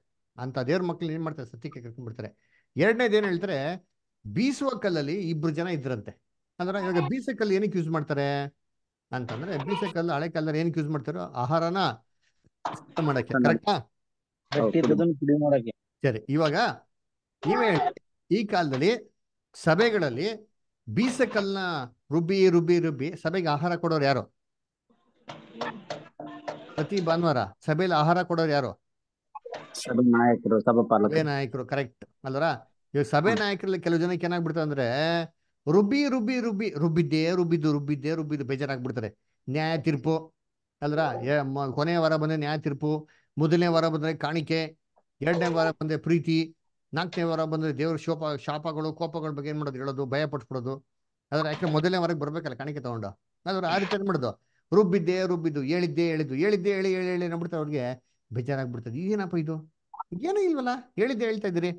ಅಂತ ದೇವ್ರ ಮಕ್ಳು ಏನ್ ಮಾಡ್ತಾರೆ ಸತ್ಯಕ್ಕೆ ಕರ್ಕೊಂಡ್ಬಿಡ್ತಾರೆ ಎರಡನೇದು ಏನ್ ಹೇಳ್ತಾರೆ ಬೀಸುವ ಕಲ್ಲಲ್ಲಿ ಇಬ್ರು ಜನ ಇದ್ರಂತೆ ಅಂದ್ರೆ ಇವಾಗ ಬೀಸ ಕಲ್ಲು ಏನಕ್ಕೆ ಯೂಸ್ ಮಾಡ್ತಾರೆ ಅಂತಂದ್ರೆ ಬೀಸಕಲ್ಲು ಕಲ್ಲು ಹಳೆ ಕಾಲದಲ್ಲಿ ಏನಕ್ಕೆ ಯೂಸ್ ಮಾಡ್ತಾರೋ ಆಹಾರನ ಮಾಡಕ್ಕೆ ಸರಿ ಇವಾಗ ನೀವೇ ಈ ಕಾಲದಲ್ಲಿ ಸಭೆಗಳಲ್ಲಿ ಬೀಸಕಲ್ನ ರುಬ್ಬಿ ರುಬ್ಬಿ ರುಬ್ಬಿ ಸಭೆಗೆ ಆಹಾರ ಕೊಡೋರು ಯಾರು ಪ್ರತಿ ಭಾನುವಾರ ಸಭೆಯಲ್ಲಿ ಆಹಾರ ಕೊಡೋರು ಯಾರು ನಾಯಕರು ಸಭೆ ನಾಯಕರು ಕರೆಕ್ಟ್ ಅಲ್ವರ ಇವಾಗ ಸಭೆ ನಾಯಕರಲ್ಲಿ ಕೆಲವು ಜನಕ್ಕೆ ಏನಾಗ್ಬಿಡ್ತಾರೆ ಅಂದ್ರೆ ರುಬ್ಬಿ ರುಬ್ಬಿ ರುಬ್ಬಿ ರುಬ್ಬಿದ್ದೇ ರುಬ್ಬಿದ್ದು ರುಬ್ಬಿದ್ದೇ ರುಬ್ಬಿದ್ದು ಬೇಜಾರಾಗ್ಬಿಡ್ತಾರೆ ನ್ಯಾಯ ತೀರ್ಪು ಅಲ್ರ ಕೊನೆಯ ವಾರ ಬಂದ್ರೆ ನ್ಯಾಯ ತೀರ್ಪು ಮೊದಲನೇ ವಾರ ಬಂದ್ರೆ ಕಾಣಿಕೆ ಎರಡನೇ ವಾರ ಬಂದ್ರೆ ಪ್ರೀತಿ ನಾಲ್ಕನೇ ವಾರ ಬಂದ್ರೆ ದೇವ್ರ ಶೋಪ ಶಾಪಗಳು ಕೋಪಗಳ ಬಗ್ಗೆ ಏನ್ ಮಾಡೋದು ಹೇಳೋದು ಭಯ ಪಡಿಸ್ಬಿಡೋದು ಅದ್ರ ಯಾಕೆ ಮೊದಲನೇ ವಾರಕ್ಕೆ ಬರ್ಬೇಕಲ್ಲ ಕಾಣಿಕೆ ತಗೊಂಡು ಅದ್ರ ಆ ರೀತಿ ಏನ್ ಮಾಡೋದು ರುಬ್ಬಿದ್ದೆ ರುಬ್ಬಿದ್ದು ಹೇಳಿದ್ದೆ ಹೇಳಿದ್ದು ಹೇಳಿದ್ದೆ ಹೇಳಿ ಹೇಳಿ ಹೇಳಿ ನೋಡ್ಬಿಡ್ತಾರೆ ಅವ್ರಿಗೆ ಬೇಜಾರಾಗ್ಬಿಡ್ತದೆ ಇದೇನಪ್ಪ ಇದು ಏನೂ ಇಲ್ವಲ್ಲ ಹೇಳಿದ್ದೆ ಹೇಳ್ತಾ ಇದ್ರಿ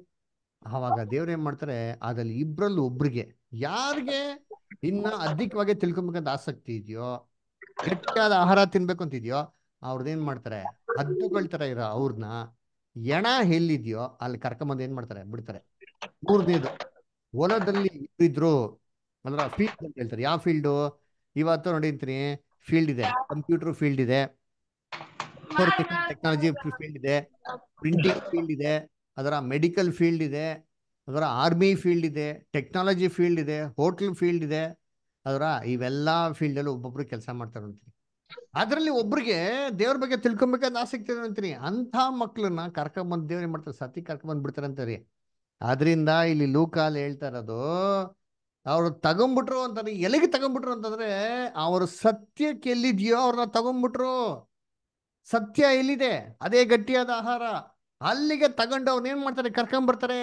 ಆವಾಗ ದೇವ್ರ ಏನ್ ಮಾಡ್ತಾರೆ ಅದ್ರಲ್ಲಿ ಇಬ್ರಲ್ಲೂ ಒಬ್ರಿಗೆ ಯಾರಿಗೆ ಇನ್ನ ಅಧಿಕವಾಗಿ ತಿಳ್ಕೊಬೇಕಂತ ಆಸಕ್ತಿ ಇದೆಯೋ ಗಟ್ಟಿಯಾದ ಆಹಾರ ತಿನ್ಬೇಕು ಅಂತಿದ್ಯೋ ಏನ್ ಮಾಡ್ತಾರೆ ಹದ್ದುಗಳ ತರ ಇರೋ ಅವ್ರನ್ನ ಎಣ ಎಲ್ಲಿದ್ಯೋ ಅಲ್ಲಿ ಕರ್ಕೊಂಬಂದು ಏನ್ ಮಾಡ್ತಾರೆ ಬಿಡ್ತಾರೆ ಮೂರನೇದು ಹೊಲದಲ್ಲಿ ಇದ್ರು ಅಂದ್ರೆ ಫೀಲ್ಡ್ ಅಂತ ಹೇಳ್ತಾರೆ ಯಾವ ಫೀಲ್ಡು ಇವತ್ತು ನೋಡಿಂತೀನಿ ಫೀಲ್ಡ್ ಇದೆ ಕಂಪ್ಯೂಟರ್ ಫೀಲ್ಡ್ ಇದೆ ಟೆಕ್ನಾಲಜಿ ಫೀಲ್ಡ್ ಇದೆ ಪ್ರಿಂಟಿಂಗ್ ಫೀಲ್ಡ್ ಇದೆ ಅದರ ಮೆಡಿಕಲ್ ಫೀಲ್ಡ್ ಇದೆ ಅದರ ಆರ್ಮಿ ಫೀಲ್ಡ್ ಇದೆ ಟೆಕ್ನಾಲಜಿ ಫೀಲ್ಡ್ ಇದೆ ಹೋಟೆಲ್ ಫೀಲ್ಡ್ ಇದೆ ಅದರ ಇವೆಲ್ಲ ಅಲ್ಲಿ ಒಬ್ಬೊಬ್ರು ಕೆಲಸ ಮಾಡ್ತಾರಂತ್ರಿ ಅದರಲ್ಲಿ ಒಬ್ರಿಗೆ ದೇವ್ರ ಬಗ್ಗೆ ತಿಳ್ಕೊಬೇಕಾದ ಆಸಕ್ತಿ ಅಂತೀನಿ ಅಂಥ ಮಕ್ಳನ್ನ ಕರ್ಕೊಂಬಂದ್ ದೇವ್ರ ಏನ್ ಮಾಡ್ತಾರೆ ಸತಿ ಕರ್ಕೊಂಬಂದ್ ಅಂತೀರಿ ಅದರಿಂದ ಇಲ್ಲಿ ಲೂಕಾಲ್ ಹೇಳ್ತಾರದು ಇರೋದು ಅವರು ತಗೊಂಡ್ಬಿಟ್ರು ಅಂತಂದ್ರೆ ಎಲ್ಲಿಗೆ ತಗೊಂಡ್ಬಿಟ್ರು ಅಂತಂದ್ರೆ ಅವರು ಸತ್ಯಕ್ಕೆ ಎಲ್ಲಿದೆಯೋ ಅವ್ರನ್ನ ತಗೊಂಡ್ಬಿಟ್ರು ಸತ್ಯ ಎಲ್ಲಿದೆ ಅದೇ ಗಟ್ಟಿಯಾದ ಆಹಾರ ಅಲ್ಲಿಗೆ ತಗೊಂಡು ಅವ್ನ ಏನ್ ಮಾಡ್ತಾರೆ ಕರ್ಕೊಂಡ್ಬರ್ತಾರೆ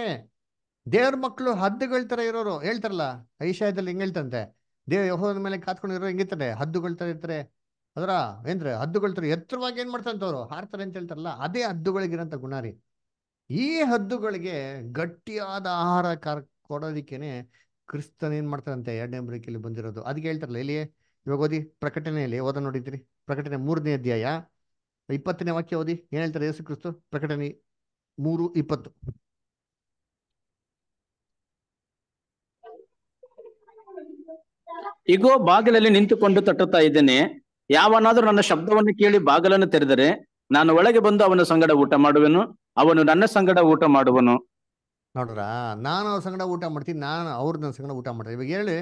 ದೇವ್ರ ಮಕ್ಕಳು ತರ ಇರೋರು ಹೇಳ್ತಾರಲ್ಲ ಐಶಾಯದಲ್ಲಿ ಹಿಂಗೆ ಹೇಳ್ತಂತೆ ದೇವ ಯಹೋದ ಮೇಲೆ ಕಾತ್ಕೊಂಡಿರೋ ಹೆಂಗಿರ್ತಾರೆ ಹದ್ದುಗಳ್ತಾರೆ ಇರ್ತಾರೆ ಅದರ ಏನ್ರಿ ಹದ್ದುಗಳ್ತಾರೆ ಎತ್ತರವಾಗಿ ಏನ್ ಮಾಡ್ತಾರೆ ಅವರು ಹಾರ್ತಾರೆ ಅಂತ ಹೇಳ್ತಾರಲ್ಲ ಅದೇ ಹದ್ದುಗಳಿಗಿರಂತ ಗುಣಾರಿ ಈ ಹದ್ದುಗಳಿಗೆ ಗಟ್ಟಿಯಾದ ಆಹಾರ ಕಾರ್ ಕೊಡೋದಿಕ್ಕೇನೆ ಕ್ರಿಸ್ತನ್ ಏನ್ ಮಾಡ್ತಾರಂತೆ ಎರಡನೇ ಬ್ರೇಕಿಲ್ಲಿ ಬಂದಿರೋದು ಅದಕ್ಕೆ ಹೇಳ್ತಾರಲ್ಲ ಇಲ್ಲಿ ಇವಾಗ ಓದಿ ಪ್ರಕಟಣೆಯಲ್ಲಿ ಓದ ನೋಡಿದ್ರಿ ಪ್ರಕಟಣೆ ಮೂರನೇ ಅಧ್ಯಾಯ ಇಪ್ಪತ್ತನೇ ವಾಕ್ಯ ಓದಿ ಏನ್ ಹೇಳ್ತಾರೆ ಯೇಸು ಕ್ರಿಸ್ತು ಪ್ರಕಟಣೆ ಮೂರು ಇಪ್ಪತ್ತು ಇಗೋ ಬಾಗಿಲಲ್ಲಿ ನಿಂತುಕೊಂಡು ತಟ್ಟುತ್ತಾ ಇದ್ದೇನೆ ಯಾವನಾದರೂ ನನ್ನ ಶಬ್ದವನ್ನು ಕೇಳಿ ಬಾಗಿಲನ್ನು ತೆರೆದರೆ ನಾನು ಒಳಗೆ ಬಂದು ಅವನ ಸಂಗಡ ಊಟ ಮಾಡುವೆನು ಅವನು ನನ್ನ ಸಂಗಡ ಊಟ ಮಾಡುವನು ನೋಡ್ರ ನಾನು ಅವ್ರ ಸಂಗಡ ಊಟ ಮಾಡ್ತೀನಿ ನಾನು ಅವ್ರ ನನ್ನ ಸಂಗಡ ಊಟ ಮಾಡ್ತೀನಿ ಇವಾಗ ಹೇಳಿ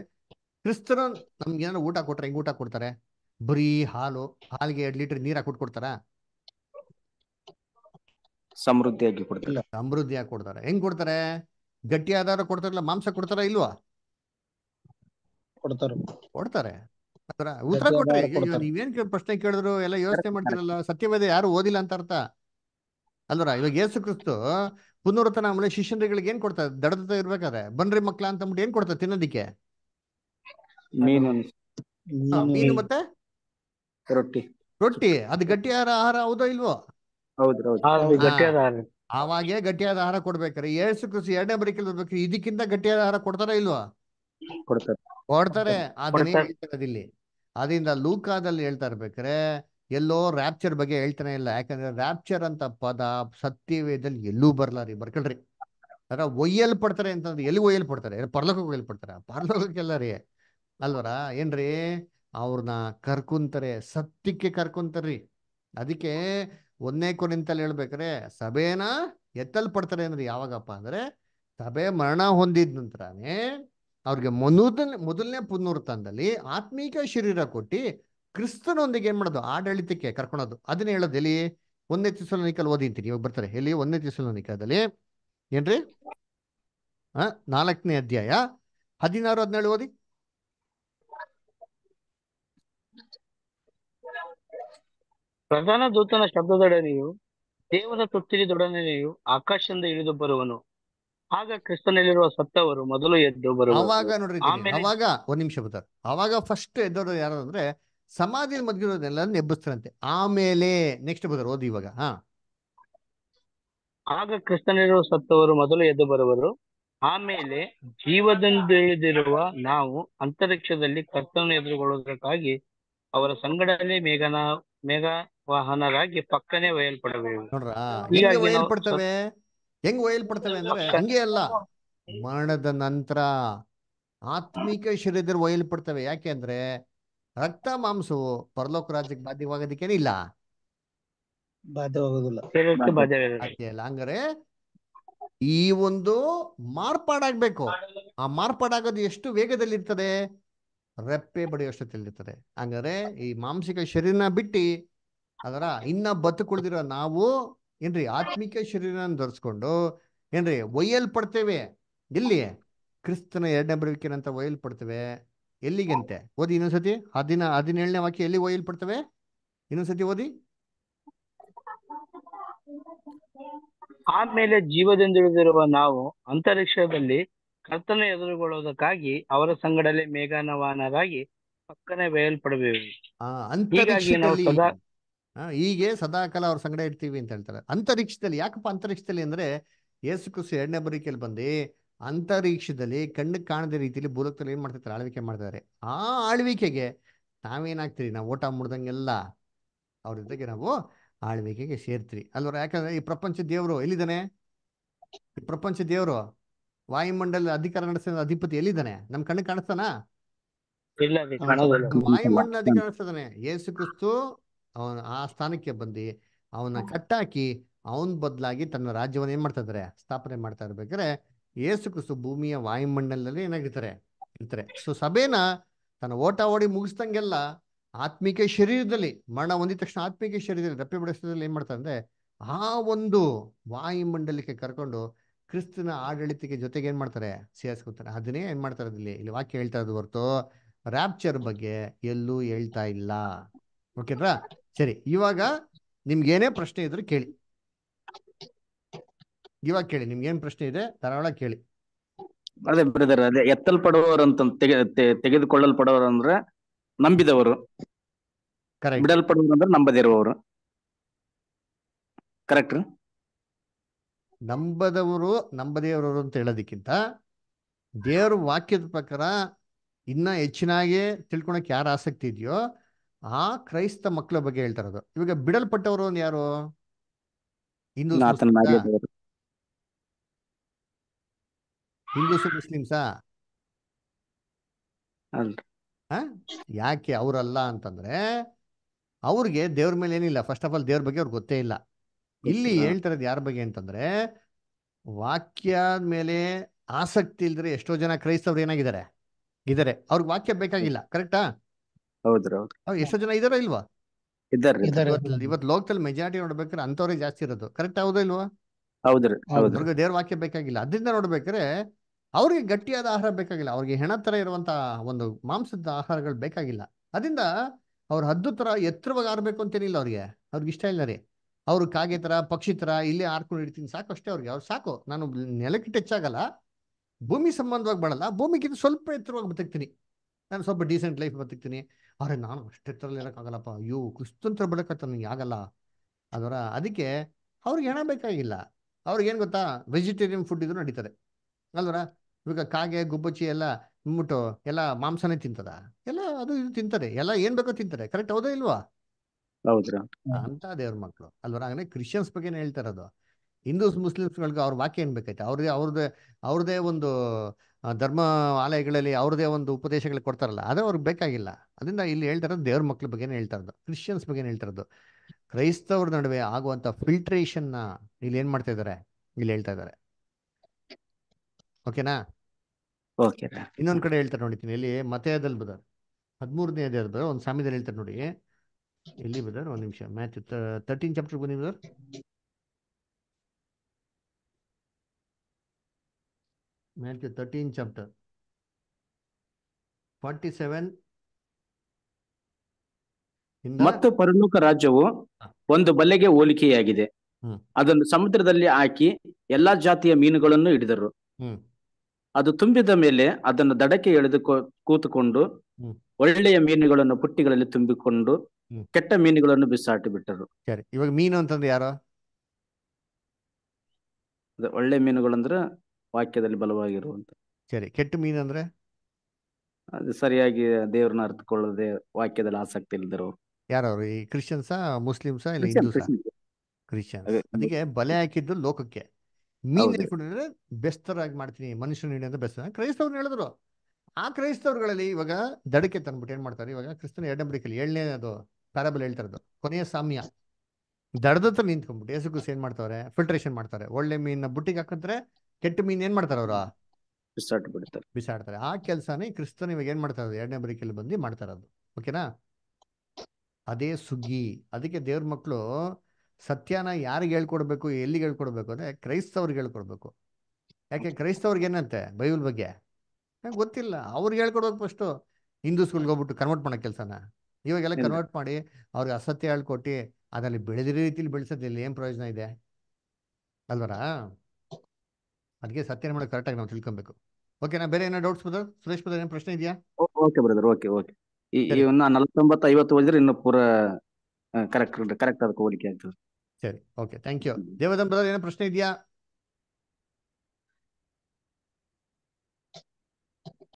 ಕ್ರಿಸ್ತನ ನಮ್ಗೆ ಏನಾದ್ರು ಊಟ ಕೊಟ್ರೆ ಹೆಂಗ್ ಊಟ ಕೊಡ್ತಾರೆ ಬರೀ ಹಾಲು ಹಾಲಿಗೆ ಎರಡ್ ಲೀಟರ್ ನೀರ ಕೊಡ್ತಾರ ಸಮೃದ್ಧಿಯಾಗಿ ಕೊಡ್ತಾರೆ ಸಮೃದ್ಧಿಯಾಗಿ ಕೊಡ್ತಾರೆ ಹೆಂಗ್ ಕೊಡ್ತಾರೆ ಗಟ್ಟಿ ಆಧಾರ ಕೊಡ್ತಾರಲ್ಲ ಮಾಂಸ ಕೊಡ್ತಾರ ಇಲ್ವಾ ಕೊಡ್ತಾರೆ ಕೊಡ್ತಾರೆ ಉತ್ತರ ಕೊಟ್ರಿ ನೀವೇನ್ ಪ್ರಶ್ನೆ ಕೇಳಿದ್ರು ಎಲ್ಲ ಯೋಚನೆ ಮಾಡ್ತೀರಲ್ಲ ಸತ್ಯವೇದ ಯಾರು ಓದಿಲ್ಲ ಅಂತ ಅರ್ಥ ಅಲ್ವರ ಇವಾಗ ಯೇಸು ಕ್ರಿಸ್ತು ಪುನರುತ್ತನ ಆಮೇಲೆ ಏನ್ ಕೊಡ್ತಾರೆ ದಡದ ಇರ್ಬೇಕಾದ್ರೆ ಬನ್ರಿ ಮಕ್ಳ ಅಂತ ಏನ್ ಕೊಡ್ತಾರೆ ತಿನ್ನೋದಿಕ್ಕೆ ಮೀನು ಮತ್ತೆ ರೊಟ್ಟಿ ರೊಟ್ಟಿ ಅದು ಗಟ್ಟಿಯಾದ ಆಹಾರ ಹೌದೋ ಇಲ್ವೋ ಆವಾಗೇ ಗಟ್ಟಿಯಾದ ಆಹಾರ ಕೊಡ್ಬೇಕಾರೆ ಯೇಸು ಕ್ರಿಸ್ತು ಎರಡನೇ ಬರಿಕೆಲ್ ಇದಕ್ಕಿಂತ ಗಟ್ಟಿಯಾದ ಆಹಾರ ಕೊಡ್ತಾರ ಇಲ್ವಾ ಕೊಡ್ತಾರೆ ಕೊಡ್ತಾರೆ ಇಲ್ಲಿ ಅದರಿಂದ ಲೂಕಾದಲ್ಲಿ ಹೇಳ್ತಾ ಇರ್ಬೇಕ್ರೆ ಎಲ್ಲೋ ರ್ಯಾಪ್ಚರ್ ಬಗ್ಗೆ ಹೇಳ್ತಾನೆ ಇಲ್ಲ ಯಾಕಂದ್ರೆ ರ್ಯಾಪ್ಚರ್ ಅಂತ ಪದ ಸತ್ಯವೇದಲ್ಲಿ ಎಲ್ಲೂ ಬರ್ಲಾರಿ ಬರ್ಕಳ್ರಿ ಅದ್ರ ಒಯ್ಯಲ್ ಪಡ್ತಾರೆ ಅಂತಂದ್ರೆ ಎಲ್ಲಿ ಒಯ್ಯಲ್ ಪಡ್ತಾರೆ ಪರ್ಲೋಕಕ್ಕೆ ಒಯ್ಯಲ್ ಪಡ್ತಾರೆ ಅಲ್ವರಾ ಅಲ್ವರ ಏನ್ರಿ ಅವ್ರನ್ನ ಕರ್ಕೊಂತಾರೆ ಸತ್ಯಕ್ಕೆ ಕರ್ಕೊಂತಾರ್ರಿ ಅದಕ್ಕೆ ಒಂದನೇ ಕೊನೆಂತಲ್ಲಿ ಹೇಳ್ಬೇಕ್ರೆ ಸಭೆನ ಎತ್ತಲ್ ಪಡ್ತಾರೆ ಅಂದ್ರೆ ಯಾವಾಗಪ್ಪ ಅಂದ್ರೆ ಸಭೆ ಮರಣ ಹೊಂದಿದ ನಂತರನೇ ಅವ್ರಿಗೆ ಮೊದಲ ಮೊದಲನೇ ಪುನರುತ್ಥಾನದಲ್ಲಿ ಆತ್ಮೀಕ ಶರೀರ ಕೊಟ್ಟು ಕ್ರಿಸ್ತನೊಂದಿಗೆ ಏನ್ ಮಾಡೋದು ಆಡಳಿತಕ್ಕೆ ಕರ್ಕೊಳೋದು ಅದನ್ನ ಹೇಳೋದು ಎಲ್ಲಿ ಒಂದನೇ ಓದಿ ಓದಿಂತೀನಿ ಇವಾಗ ಬರ್ತಾರೆ ಎಲ್ಲಿ ಒಂದನೇ ತಿಸಲೋನಿಕದಲ್ಲಿ ಏನ್ರಿ ಆ ನಾಲ್ಕನೇ ಅಧ್ಯಾಯ ಹದಿನಾರು ಹದಿನೇಳು ಓದಿ ಪ್ರಧಾನ ದೂತನ ಶಬ್ದದೊಡನೆಯು ದೇವರ ದೊಡನೆಯು ಆಕಾಶದಿಂದ ಇಳಿದು ಬರುವನು ಆಗ ಕ್ರಿಸ್ತನಲ್ಲಿರುವ ಸತ್ತವರು ಮೊದಲು ಎದ್ದು ಬರುವ ಅವಾಗ ನೋಡ್ರಿ ಅವಾಗ ಒಂದ್ ನಿಮಿಷ ಬರ್ತಾರೆ ಅವಾಗ ಫಸ್ಟ್ ಎದ್ದವರು ಯಾರು ಅಂದ್ರೆ ಸಮಾಧಿಯಲ್ಲಿ ಮದ್ಗಿರೋದೆಲ್ಲ ಎಬ್ಬಿಸ್ತಾರಂತೆ ಆಮೇಲೆ ನೆಕ್ಸ್ಟ್ ಬರ್ತಾರೆ ಓದಿ ಇವಾಗ ಹಾ ಆಗ ಕ್ರಿಸ್ತನಲ್ಲಿರುವ ಸತ್ತವರು ಮೊದಲು ಎದ್ದು ಬರುವರು ಆಮೇಲೆ ಜೀವದಂದಿಳಿದಿರುವ ನಾವು ಅಂತರಿಕ್ಷದಲ್ಲಿ ಕರ್ತನ ಎದುರುಗೊಳ್ಳುವುದಕ್ಕಾಗಿ ಅವರ ಸಂಗಡನೆ ಮೇಘನ ಮೇಘ ವಾಹನರಾಗಿ ಪಕ್ಕನೆ ಒಯ್ಯಲ್ಪಡಬೇಕು ಹೆಂಗ್ ಒಯ್ಯಲ್ಪಡ್ತವೆ ಅಂದ್ರೆ ಹಂಗೆ ಅಲ್ಲ ಮರಣದ ನಂತರ ಆತ್ಮೀಕ ಶರೀರದಲ್ಲಿ ಒಯ್ಯಲ್ಪಡ್ತವೆ ಯಾಕೆ ಅಂದ್ರೆ ರಕ್ತ ಮಾಂಸವು ಪರಲೋಕ ರಾಜ್ಯಕ್ಕೆ ಬಾಧ್ಯವಾಗೋದಿಕ್ಕೇನಿಲ್ಲ ಬಾಧ್ಯವಾಗೋದಿಲ್ಲ ಹಂಗಾರೆ ಈ ಒಂದು ಮಾರ್ಪಾಡಾಗ್ಬೇಕು ಆ ಮಾರ್ಪಾಡಾಗೋದು ಎಷ್ಟು ವೇಗದಲ್ಲಿ ಇರ್ತದೆ ರೆಪ್ಪೆ ಇರ್ತದೆ ಹಂಗಾರೆ ಈ ಮಾಂಸಿಕ ಶರೀರನ ಬಿಟ್ಟಿ ಅದರ ಇನ್ನ ಬದುಕುಳಿದಿರೋ ನಾವು ಏನ್ರಿ ಆತ್ಮಿಕ ಶರೀರನ ಧರಿಸ್ಕೊಂಡು ಏನ್ರಿ ಒಯ್ಯಲ್ಪಡ್ತೇವೆ ಎಲ್ಲಿ ಕ್ರಿಸ್ತನ ಎರಡನೇ ಬರುವಿಕೆನಂತ ಒಯ್ಯಲ್ಪಡ್ತೇವೆ ಎಲ್ಲಿಗಂತೆ ಓದಿ ಇನ್ನೊಂದ್ಸತಿ ಹದಿನ ಹದಿನೇಳನೇ ವಾಕ್ಯ ಎಲ್ಲಿ ಒಯ್ಯಲ್ಪಡ್ತವೆ ಇನ್ನೊಂದ್ಸತಿ ಓದಿ ಆಮೇಲೆ ಜೀವದಿಂದಿಳಿದಿರುವ ನಾವು ಅಂತರಿಕ್ಷದಲ್ಲಿ ಕರ್ತನ ಎದುರುಗೊಳ್ಳುವುದಕ್ಕಾಗಿ ಅವರ ಸಂಗಡಲೇ ಮೇಘಾನವಾನರಾಗಿ ಪಕ್ಕನೆ ಒಯ್ಯಲ್ಪಡಬೇಕು ಹೀಗೆ ಸದಾಕಾಲ ಅವ್ರ ಸಂಗಡ ಇಡ್ತೀವಿ ಅಂತ ಹೇಳ್ತಾರೆ ಅಂತರಿಕ್ಷದಲ್ಲಿ ಯಾಕಪ್ಪ ಅಂತರಿಕ್ಷದಲ್ಲಿ ಅಂದ್ರೆ ಯೇಸು ಕ್ರಿಸ್ತು ಎರಡನೇ ಬರಿಕೆಯಲ್ಲಿ ಬಂದು ಅಂತರಿಕ್ಷದಲ್ಲಿ ಕಣ್ಣು ಕಾಣದ ರೀತಿಯಲ್ಲಿ ಭೂಲೋಕದಲ್ಲಿ ಏನ್ ಮಾಡ್ತಿರ್ತಾರೆ ಆಳ್ವಿಕೆ ಮಾಡ್ತಾರೆ ಆ ಆಳ್ವಿಕೆಗೆ ನಾವೇನಾಗ್ತೀರಿ ನಾವು ಓಟ ಮುಡ್ದಂಗೆಲ್ಲ ಅವ್ರ ಜೊತೆಗೆ ನಾವು ಆಳ್ವಿಕೆಗೆ ಸೇರ್ತೀವಿ ಅಲ್ವರ ಯಾಕಂದ್ರೆ ಈ ಪ್ರಪಂಚ ದೇವರು ಎಲ್ಲಿದ್ದಾನೆ ಈ ಪ್ರಪಂಚ ದೇವರು ವಾಯುಮಂಡಲ ಅಧಿಕಾರ ನಡೆಸಿದ ಅಧಿಪತಿ ಎಲ್ಲಿದ್ದಾನೆ ನಮ್ ಕಣ್ಣು ಕಾಣಿಸ್ತಾನ ವಾಯುಮಂಡಲ ಅಧಿಕಾರ ನಡೆಸ್ತಾನೆ ಯೇಸು ಕ್ರಿಸ್ತು ಅವನ ಆ ಸ್ಥಾನಕ್ಕೆ ಬಂದು ಅವನ ಕಟ್ಟಾಕಿ ಅವನ ಬದಲಾಗಿ ತನ್ನ ರಾಜ್ಯವನ್ನು ಏನ್ ಮಾಡ್ತಾ ಇದ್ದಾರೆ ಸ್ಥಾಪನೆ ಮಾಡ್ತಾ ಇರ್ಬೇಕಾದ್ರೆ ಏಸು ಕ್ರಿಸ್ತು ಭೂಮಿಯ ವಾಯುಮಂಡಲದಲ್ಲಿ ಏನಾಗಿರ್ತಾರೆ ಇರ್ತಾರೆ ಸೊ ಸಭೆನ ತನ್ನ ಓಟ ಓಡಿ ಮುಗಿಸ್ದಂಗೆಲ್ಲ ಆತ್ಮೀಕ ಶರೀರದಲ್ಲಿ ಮರಣ ಹೊಂದಿದ ತಕ್ಷಣ ಆತ್ಮೀಕ ಶರೀರದಲ್ಲಿ ರಪ್ಪೆ ಬಡಿಸೋದ್ರಲ್ಲಿ ಏನ್ ಮಾಡ್ತಾರೆ ಅಂದ್ರೆ ಆ ಒಂದು ವಾಯುಮಂಡಲಕ್ಕೆ ಕರ್ಕೊಂಡು ಕ್ರಿಸ್ತನ ಆಡಳಿತಕ್ಕೆ ಜೊತೆಗೆ ಏನ್ ಮಾಡ್ತಾರೆ ಸೇರಿಸ್ಕೊತಾರೆ ಅದನ್ನೇ ಏನ್ ಮಾಡ್ತಾರೆ ಇಲ್ಲಿ ಇಲ್ಲಿ ವಾಕ್ಯ ಹೇಳ್ತಾ ಇರೋದು ಹೊರತು ರ್ಯಾಪ್ಚರ್ ಬಗ್ಗೆ ಎಲ್ಲೂ ಹೇಳ್ತಾ ಇಲ್ಲ ಓಕೆನಾ ಸರಿ ಇವಾಗ ನಿಮ್ಗೇನೇ ಪ್ರಶ್ನೆ ಇದ್ರೆ ಕೇಳಿ ಇವಾಗ ಕೇಳಿ ನಿಮ್ಗೇನ್ ಪ್ರಶ್ನೆ ಇದೆ ಧಾರಾಳ ಕೇಳಿ ಅದೇ ಬ್ರದರ್ ಅದೇ ಎತ್ತಲ್ಪಡುವವರು ಅಂತ ತೆಗೆದುಕೊಳ್ಳಲ್ಪಡೋರು ಅಂದ್ರೆ ನಂಬಿದವರು ಬಿಡಲ್ಪಡುವವರು ಅಂದ್ರೆ ನಂಬದಿರುವವರು ಕರೆಕ್ಟ್ ನಂಬದವರು ನಂಬದೇವರವರು ಅಂತ ಹೇಳೋದಕ್ಕಿಂತ ದೇವರು ವಾಕ್ಯದ ಪ್ರಕಾರ ಇನ್ನ ಹೆಚ್ಚಿನಾಗೆ ತಿಳ್ಕೊಳಕ್ ಯಾರು ಆಸಕ್ತಿ ಇದೆಯೋ ಆ ಕ್ರೈಸ್ತ ಮಕ್ಕಳ ಬಗ್ಗೆ ಹೇಳ್ತಾ ಇರೋದು ಇವಾಗ ಬಿಡಲ್ಪಟ್ಟವರು ಯಾರು ಹಿಂದೂ ಹಿಂದೂಸ್ ಮುಸ್ಲಿಮ್ಸಾ ಯಾಕೆ ಅವರಲ್ಲ ಅಂತಂದ್ರೆ ಅವ್ರಿಗೆ ದೇವ್ರ ಮೇಲೆ ಏನಿಲ್ಲ ಫಸ್ಟ್ ಆಫ್ ಆಲ್ ದೇವ್ರ ಬಗ್ಗೆ ಅವ್ರಿಗೆ ಗೊತ್ತೇ ಇಲ್ಲ ಇಲ್ಲಿ ಹೇಳ್ತಾರದ್ ಯಾರ ಬಗ್ಗೆ ಅಂತಂದ್ರೆ ವಾಕ್ಯ ಮೇಲೆ ಆಸಕ್ತಿ ಇಲ್ದ್ರೆ ಎಷ್ಟೋ ಜನ ಕ್ರೈಸ್ತವ್ರು ಏನಾಗಿದ್ದಾರೆ ಇದಾರೆ ಅವ್ರಿಗೆ ವಾಕ್ಯ ಬೇಕಾಗಿಲ್ಲ ಕರೆಕ್ಟಾ ಹೌದು ಎಷ್ಟೋ ಜನ ಇದಾರ ಇಲ್ವಾ ಇವತ್ತು ಲೋಕದಲ್ಲಿ ಮೆಜಾರಿಟಿ ನೋಡ್ಬೇಕಾದ್ರೆ ಅಂತವ್ರೇ ಜಾಸ್ತಿ ಇರೋದು ಕರೆಕ್ಟ್ ಹೌದಾ ಇಲ್ವಾ ಹೌದ್ರಿ ದೇವ್ರ ವಾಕ್ಯ ಬೇಕಾಗಿಲ್ಲ ಅದರಿಂದ ನೋಡ್ಬೇಕ್ರೆ ಅವ್ರಿಗೆ ಗಟ್ಟಿಯಾದ ಆಹಾರ ಬೇಕಾಗಿಲ್ಲ ಅವ್ರಿಗೆ ಹೆಣ ತರ ಇರುವಂತ ಒಂದು ಮಾಂಸದ ಆಹಾರಗಳು ಬೇಕಾಗಿಲ್ಲ ಅದರಿಂದ ಅವ್ರ ಹದ್ದು ತರ ಎತ್ತರವಾಗಿ ಆರ್ಬೇಕು ಅಂತೇನಿಲ್ಲ ಅವ್ರಿಗೆ ಅವ್ರಿಗೆ ಇಷ್ಟ ಇಲ್ಲ ರೀ ಅವ್ರ ಕಾಗೆ ತರ ಪಕ್ಷಿ ತರ ಇಲ್ಲೇ ಆರ್ಕೊಂಡು ಇಡ್ತೀನಿ ಸಾಕು ಅಷ್ಟೇ ಅವ್ರಿಗೆ ಅವ್ರು ಸಾಕು ನಾನು ನೆಲಕ್ಕೆ ಟಚ್ ಆಗಲ್ಲ ಭೂಮಿ ಸಂಬಂಧವಾಗಿ ಬಾಳಲ್ಲ ಭೂಮಿಗಿಂತ ಸ್ವಲ್ಪ ಎತ್ತರವಾಗಿ ಬದುಕ್ತೀನಿ ನಾನು ಸ್ವಲ್ಪ ಡೀಸೆಂಟ್ ಲೈಫ್ ಬರ್ತಿರ್ತೀನಿ ಅವ್ರೆ ನಾನು ಅಷ್ಟೇ ಹೇಳಕ್ ಆಗಲ್ಲಪ್ಪ ಅಯ್ಯೋ ಕ್ರಿಸ್ತಂತ್ರ ಬಳಕತ್ತ ನನಗೆ ಆಗಲ್ಲ ಅದರ ಅದಕ್ಕೆ ಅವ್ರಿಗೆ ಹೆಣ ಬೇಕಾಗಿಲ್ಲ ಅವ್ರಿಗೇನು ಗೊತ್ತಾ ವೆಜಿಟೇರಿಯನ್ ಫುಡ್ ಇದ್ರು ನಡೀತದೆ ಅಲ್ವರ ಇವಾಗ ಕಾಗೆ ಗುಬ್ಬಚ್ಚಿ ಎಲ್ಲ ಮುಟ್ಟು ಎಲ್ಲ ಮಾಂಸನೇ ತಿಂತದ ಎಲ್ಲ ಅದು ಇದು ತಿಂತಾರೆ ಎಲ್ಲ ಏನ್ ಬೇಕೋ ತಿಂತಾರೆ ಕರೆಕ್ಟ್ ಹೌದಾ ಇಲ್ವಾ ಅಂತ ದೇವ್ರ ಮಕ್ಕಳು ಅಲ್ವರ ಹಾಗೆ ಕ್ರಿಶ್ಚಿಯನ್ಸ್ ಬಗ್ಗೆ ಹೇಳ್ತಾರದು ಹಿಂದೂಸ್ ಮುಸ್ಲಿಮ್ಸ್ಗಳಿಗೆ ಅವ್ರ ವಾಕ್ಯ ಏನ್ ಬೇಕಾಯ್ತು ಅವ್ರದೇ ಅವ್ರದ್ದೇ ಅವ್ರದೇ ಒಂದು ಧರ್ಮ ಆಲಯಗಳಲ್ಲಿ ಅವ್ರದೇ ಒಂದು ಉಪದೇಶಗಳು ಕೊಡ್ತಾರಲ್ಲ ಅದೇ ಅವ್ರಿಗೆ ಬೇಕಾಗಿಲ್ಲ ಅದರಿಂದ ಇಲ್ಲಿ ಹೇಳ್ತಾರ ದೇವ್ರ ಮಕ್ಳ ಬಗ್ಗೆ ಹೇಳ್ತಾ ಇರೋದು ಕ್ರಿಶ್ಚಿಯನ್ಸ್ ಬಗ್ಗೆ ಹೇಳ್ತಾ ಇರೋದು ಕ್ರೈಸ್ತವ್ರ ನಡುವೆ ಆಗುವಂತ ಫಿಲ್ಟ್ರೇಷನ್ನ ಇಲ್ಲಿ ಏನ್ ಮಾಡ್ತಾ ಇದ್ದಾರೆ ಇಲ್ಲಿ ಹೇಳ್ತಾ ಇದ್ದಾರೆ ಓಕೆನಾ ಇನ್ನೊಂದ್ ಕಡೆ ಹೇಳ್ತಾರೆ ನೋಡಿತೀನಿ ಇಲ್ಲಿ ಮತೆಯದಲ್ಲಿ ಬದರ್ ಹದಿಮೂರನೇ ಅದೇ ಬದರ್ ಒಂದು ಸಾಮ್ಯದಲ್ಲಿ ಹೇಳ್ತಾರೆ ನೋಡಿ ಇಲ್ಲಿ ಬದರ್ ಒಂದ್ ನಿಮಿಷ ಮ್ಯಾಚ್ ತರ್ಟೀನ್ ಚಾಪ್ಟರ್ ಬನ್ನಿ ಬದರ್ 13 ಮತ್ತು ಪರಲೋಕ ರಾಜ್ಯವು ಒಂದು ಬಲೆಗೆ ಹೋಲಿಕೆಯಾಗಿದೆ ಅದನ್ನು ಸಮುದ್ರದಲ್ಲಿ ಹಾಕಿ ಎಲ್ಲಾ ಜಾತಿಯ ಮೀನುಗಳನ್ನು ಹಿಡಿದರು ಅದು ತುಂಬಿದ ಮೇಲೆ ಅದನ್ನು ದಡಕ್ಕೆ ಎಳೆದು ಕೂತುಕೊಂಡು ಒಳ್ಳೆಯ ಮೀನುಗಳನ್ನು ಪುಟ್ಟಿಗಳಲ್ಲಿ ತುಂಬಿಕೊಂಡು ಕೆಟ್ಟ ಮೀನುಗಳನ್ನು ಬಿಸಾಟಿ ಬಿಟ್ಟರು ಇವಾಗ ಮೀನು ಅಂತಂದ್ರೆ ಯಾರ ಒಳ್ಳೆ ಮೀನುಗಳಂದ್ರ ವಾಕ್ಯದಲ್ಲಿ ಬಲವಾಗಿರುವಂತ ಸರಿ ಕೆಟ್ಟ ಮೀನು ಅಂದ್ರೆ ಅದು ಸರಿಯಾಗಿ ದೇವ್ರನ್ನ ಅರ್ಥಕೊಳ್ಳದೆ ವಾಕ್ಯದಲ್ಲಿ ಆಸಕ್ತಿ ಇಲ್ದಿರೋ ಯಾರವ್ರು ಈ ಮುಸ್ಲಿಂ ಮುಸ್ಲಿಮ್ಸ ಇಲ್ಲ ಹಿಂದೂಸ್ ಕ್ರಿಶ್ಚಿಯನ್ ಅದಕ್ಕೆ ಬಲೆ ಹಾಕಿದ್ದು ಲೋಕಕ್ಕೆ ಮೀನ್ ಹಿಡ್ಕೊಂಡಿದ್ರೆ ಬೆಸ್ತರಾಗಿ ಮಾಡ್ತೀನಿ ಮನುಷ್ಯನ ಅಂತ ಬೆಸ್ತರ ಕ್ರೈಸ್ತವ್ರು ಹೇಳಿದ್ರು ಆ ಕ್ರೈಸ್ತವ್ರುಗಳಲ್ಲಿ ಇವಾಗ ದಡಕ್ಕೆ ತಂದ್ಬಿಟ್ಟು ಏನ್ ಮಾಡ್ತಾರೆ ಇವಾಗ ಕ್ರಿಸ್ತನ ಎರಡನೇ ಬಡಿಕಲ್ಲಿ ಏಳನೇ ಅದು ಪ್ಯಾರಬಲ್ ಹೇಳ್ತಾರದು ಕೊನೆಯ ಸಾಮ್ಯ ದಡದತ್ತ ನಿಂತ್ಕೊಂಡ್ಬಿಟ್ಟು ಯೇಸು ಏನ್ ಮಾಡ್ತಾರೆ ಫಿಲ್ಟ್ರೇಷನ್ ಮಾಡ್ತಾರೆ ಒಳ್ಳೆ ಮೀನ್ ಬುಟ್ಟಿಗೆ ಹಾಕಿದ್ರೆ ಕೆಟ್ಟ ಮೀನ್ ಏನ್ ಮಾಡ್ತಾರ ಅವರು ಬಿಸಾಡ್ತಾರೆ ಬಿಸಾಡ್ತಾರೆ ಆ ಕೆಲಸನೇ ಕ್ರಿಸ್ತನ್ ಇವಾಗ ಏನ್ ಮಾಡ್ತಾರದು ಎರಡನೇ ಬರಿಕೆಯಲ್ಲಿ ಬಂದು ಮಾಡ್ತಾರದು ಅದು ಓಕೆನಾ ಅದೇ ಸುಗ್ಗಿ ಅದಕ್ಕೆ ದೇವ್ರ ಮಕ್ಕಳು ಸತ್ಯನ ಯಾರಿಗೆ ಹೇಳ್ಕೊಡ್ಬೇಕು ಎಲ್ಲಿಗೆ ಹೇಳ್ಕೊಡ್ಬೇಕು ಅಂದ್ರೆ ಕ್ರೈಸ್ತವ್ರಿಗೆ ಹೇಳ್ಕೊಡ್ಬೇಕು ಯಾಕೆ ಕ್ರೈಸ್ತವ್ರಿಗೆ ಏನಂತೆ ಬೈಬಲ್ ಬಗ್ಗೆ ನಂಗೆ ಗೊತ್ತಿಲ್ಲ ಅವ್ರಿಗೆ ಹೇಳ್ಕೊಡ್ಬೇಕು ಫಸ್ಟ್ ಹಿಂದೂಸ್ಗಳಿಗೆ ಹೋಗ್ಬಿಟ್ಟು ಕನ್ವರ್ಟ್ ಮಾಡೋ ಕೆಲಸನ ಇವಾಗೆಲ್ಲ ಕನ್ವರ್ಟ್ ಮಾಡಿ ಅವ್ರಿಗೆ ಅಸತ್ಯ ಹೇಳ್ಕೊಟ್ಟು ಅದರಲ್ಲಿ ಬೆಳೆದಿರೋ ರೀತಿಲಿ ಬೆಳೆಸೋದಿಲ್ಲ ಏನ್ ಪ್ರಯೋಜನ ಇದೆ ಅಲ್ವರಾ ಅದಕ್ಕೆ ಸತ್ಯ ಮಾಡೋದು ಆಗಿ ನಾವು ತಿಳ್ಕೊಬೇಕು ಓಕೆನಾ ಬೇರೆ ಏನೋ ಡೌಟ್ಸ್ ಬ್ರದರ್ ಸುರೇಶ್ ಬ್ರದರ್ ಏನು ಪ್ರಶ್ನೆ ಇದೆಯಾ ಓಕೆ ಬ್ರದರ್ ಓಕೆ ಓಕೆ ಈ ನಲವತ್ತೊಂಬತ್ತು ಐವತ್ತು ಹೋದ್ರೆ ಇನ್ನು ಪೂರ ಕರೆಕ್ಟ್ ಕರೆಕ್ಟ್ ಅದಕ್ಕೆ ಹೋಲಿಕೆ ಆಗ್ತದೆ ಸರಿ okay thank you Devadan brother ಏನೋ ಪ್ರಶ್ನೆ ಇದೆಯಾ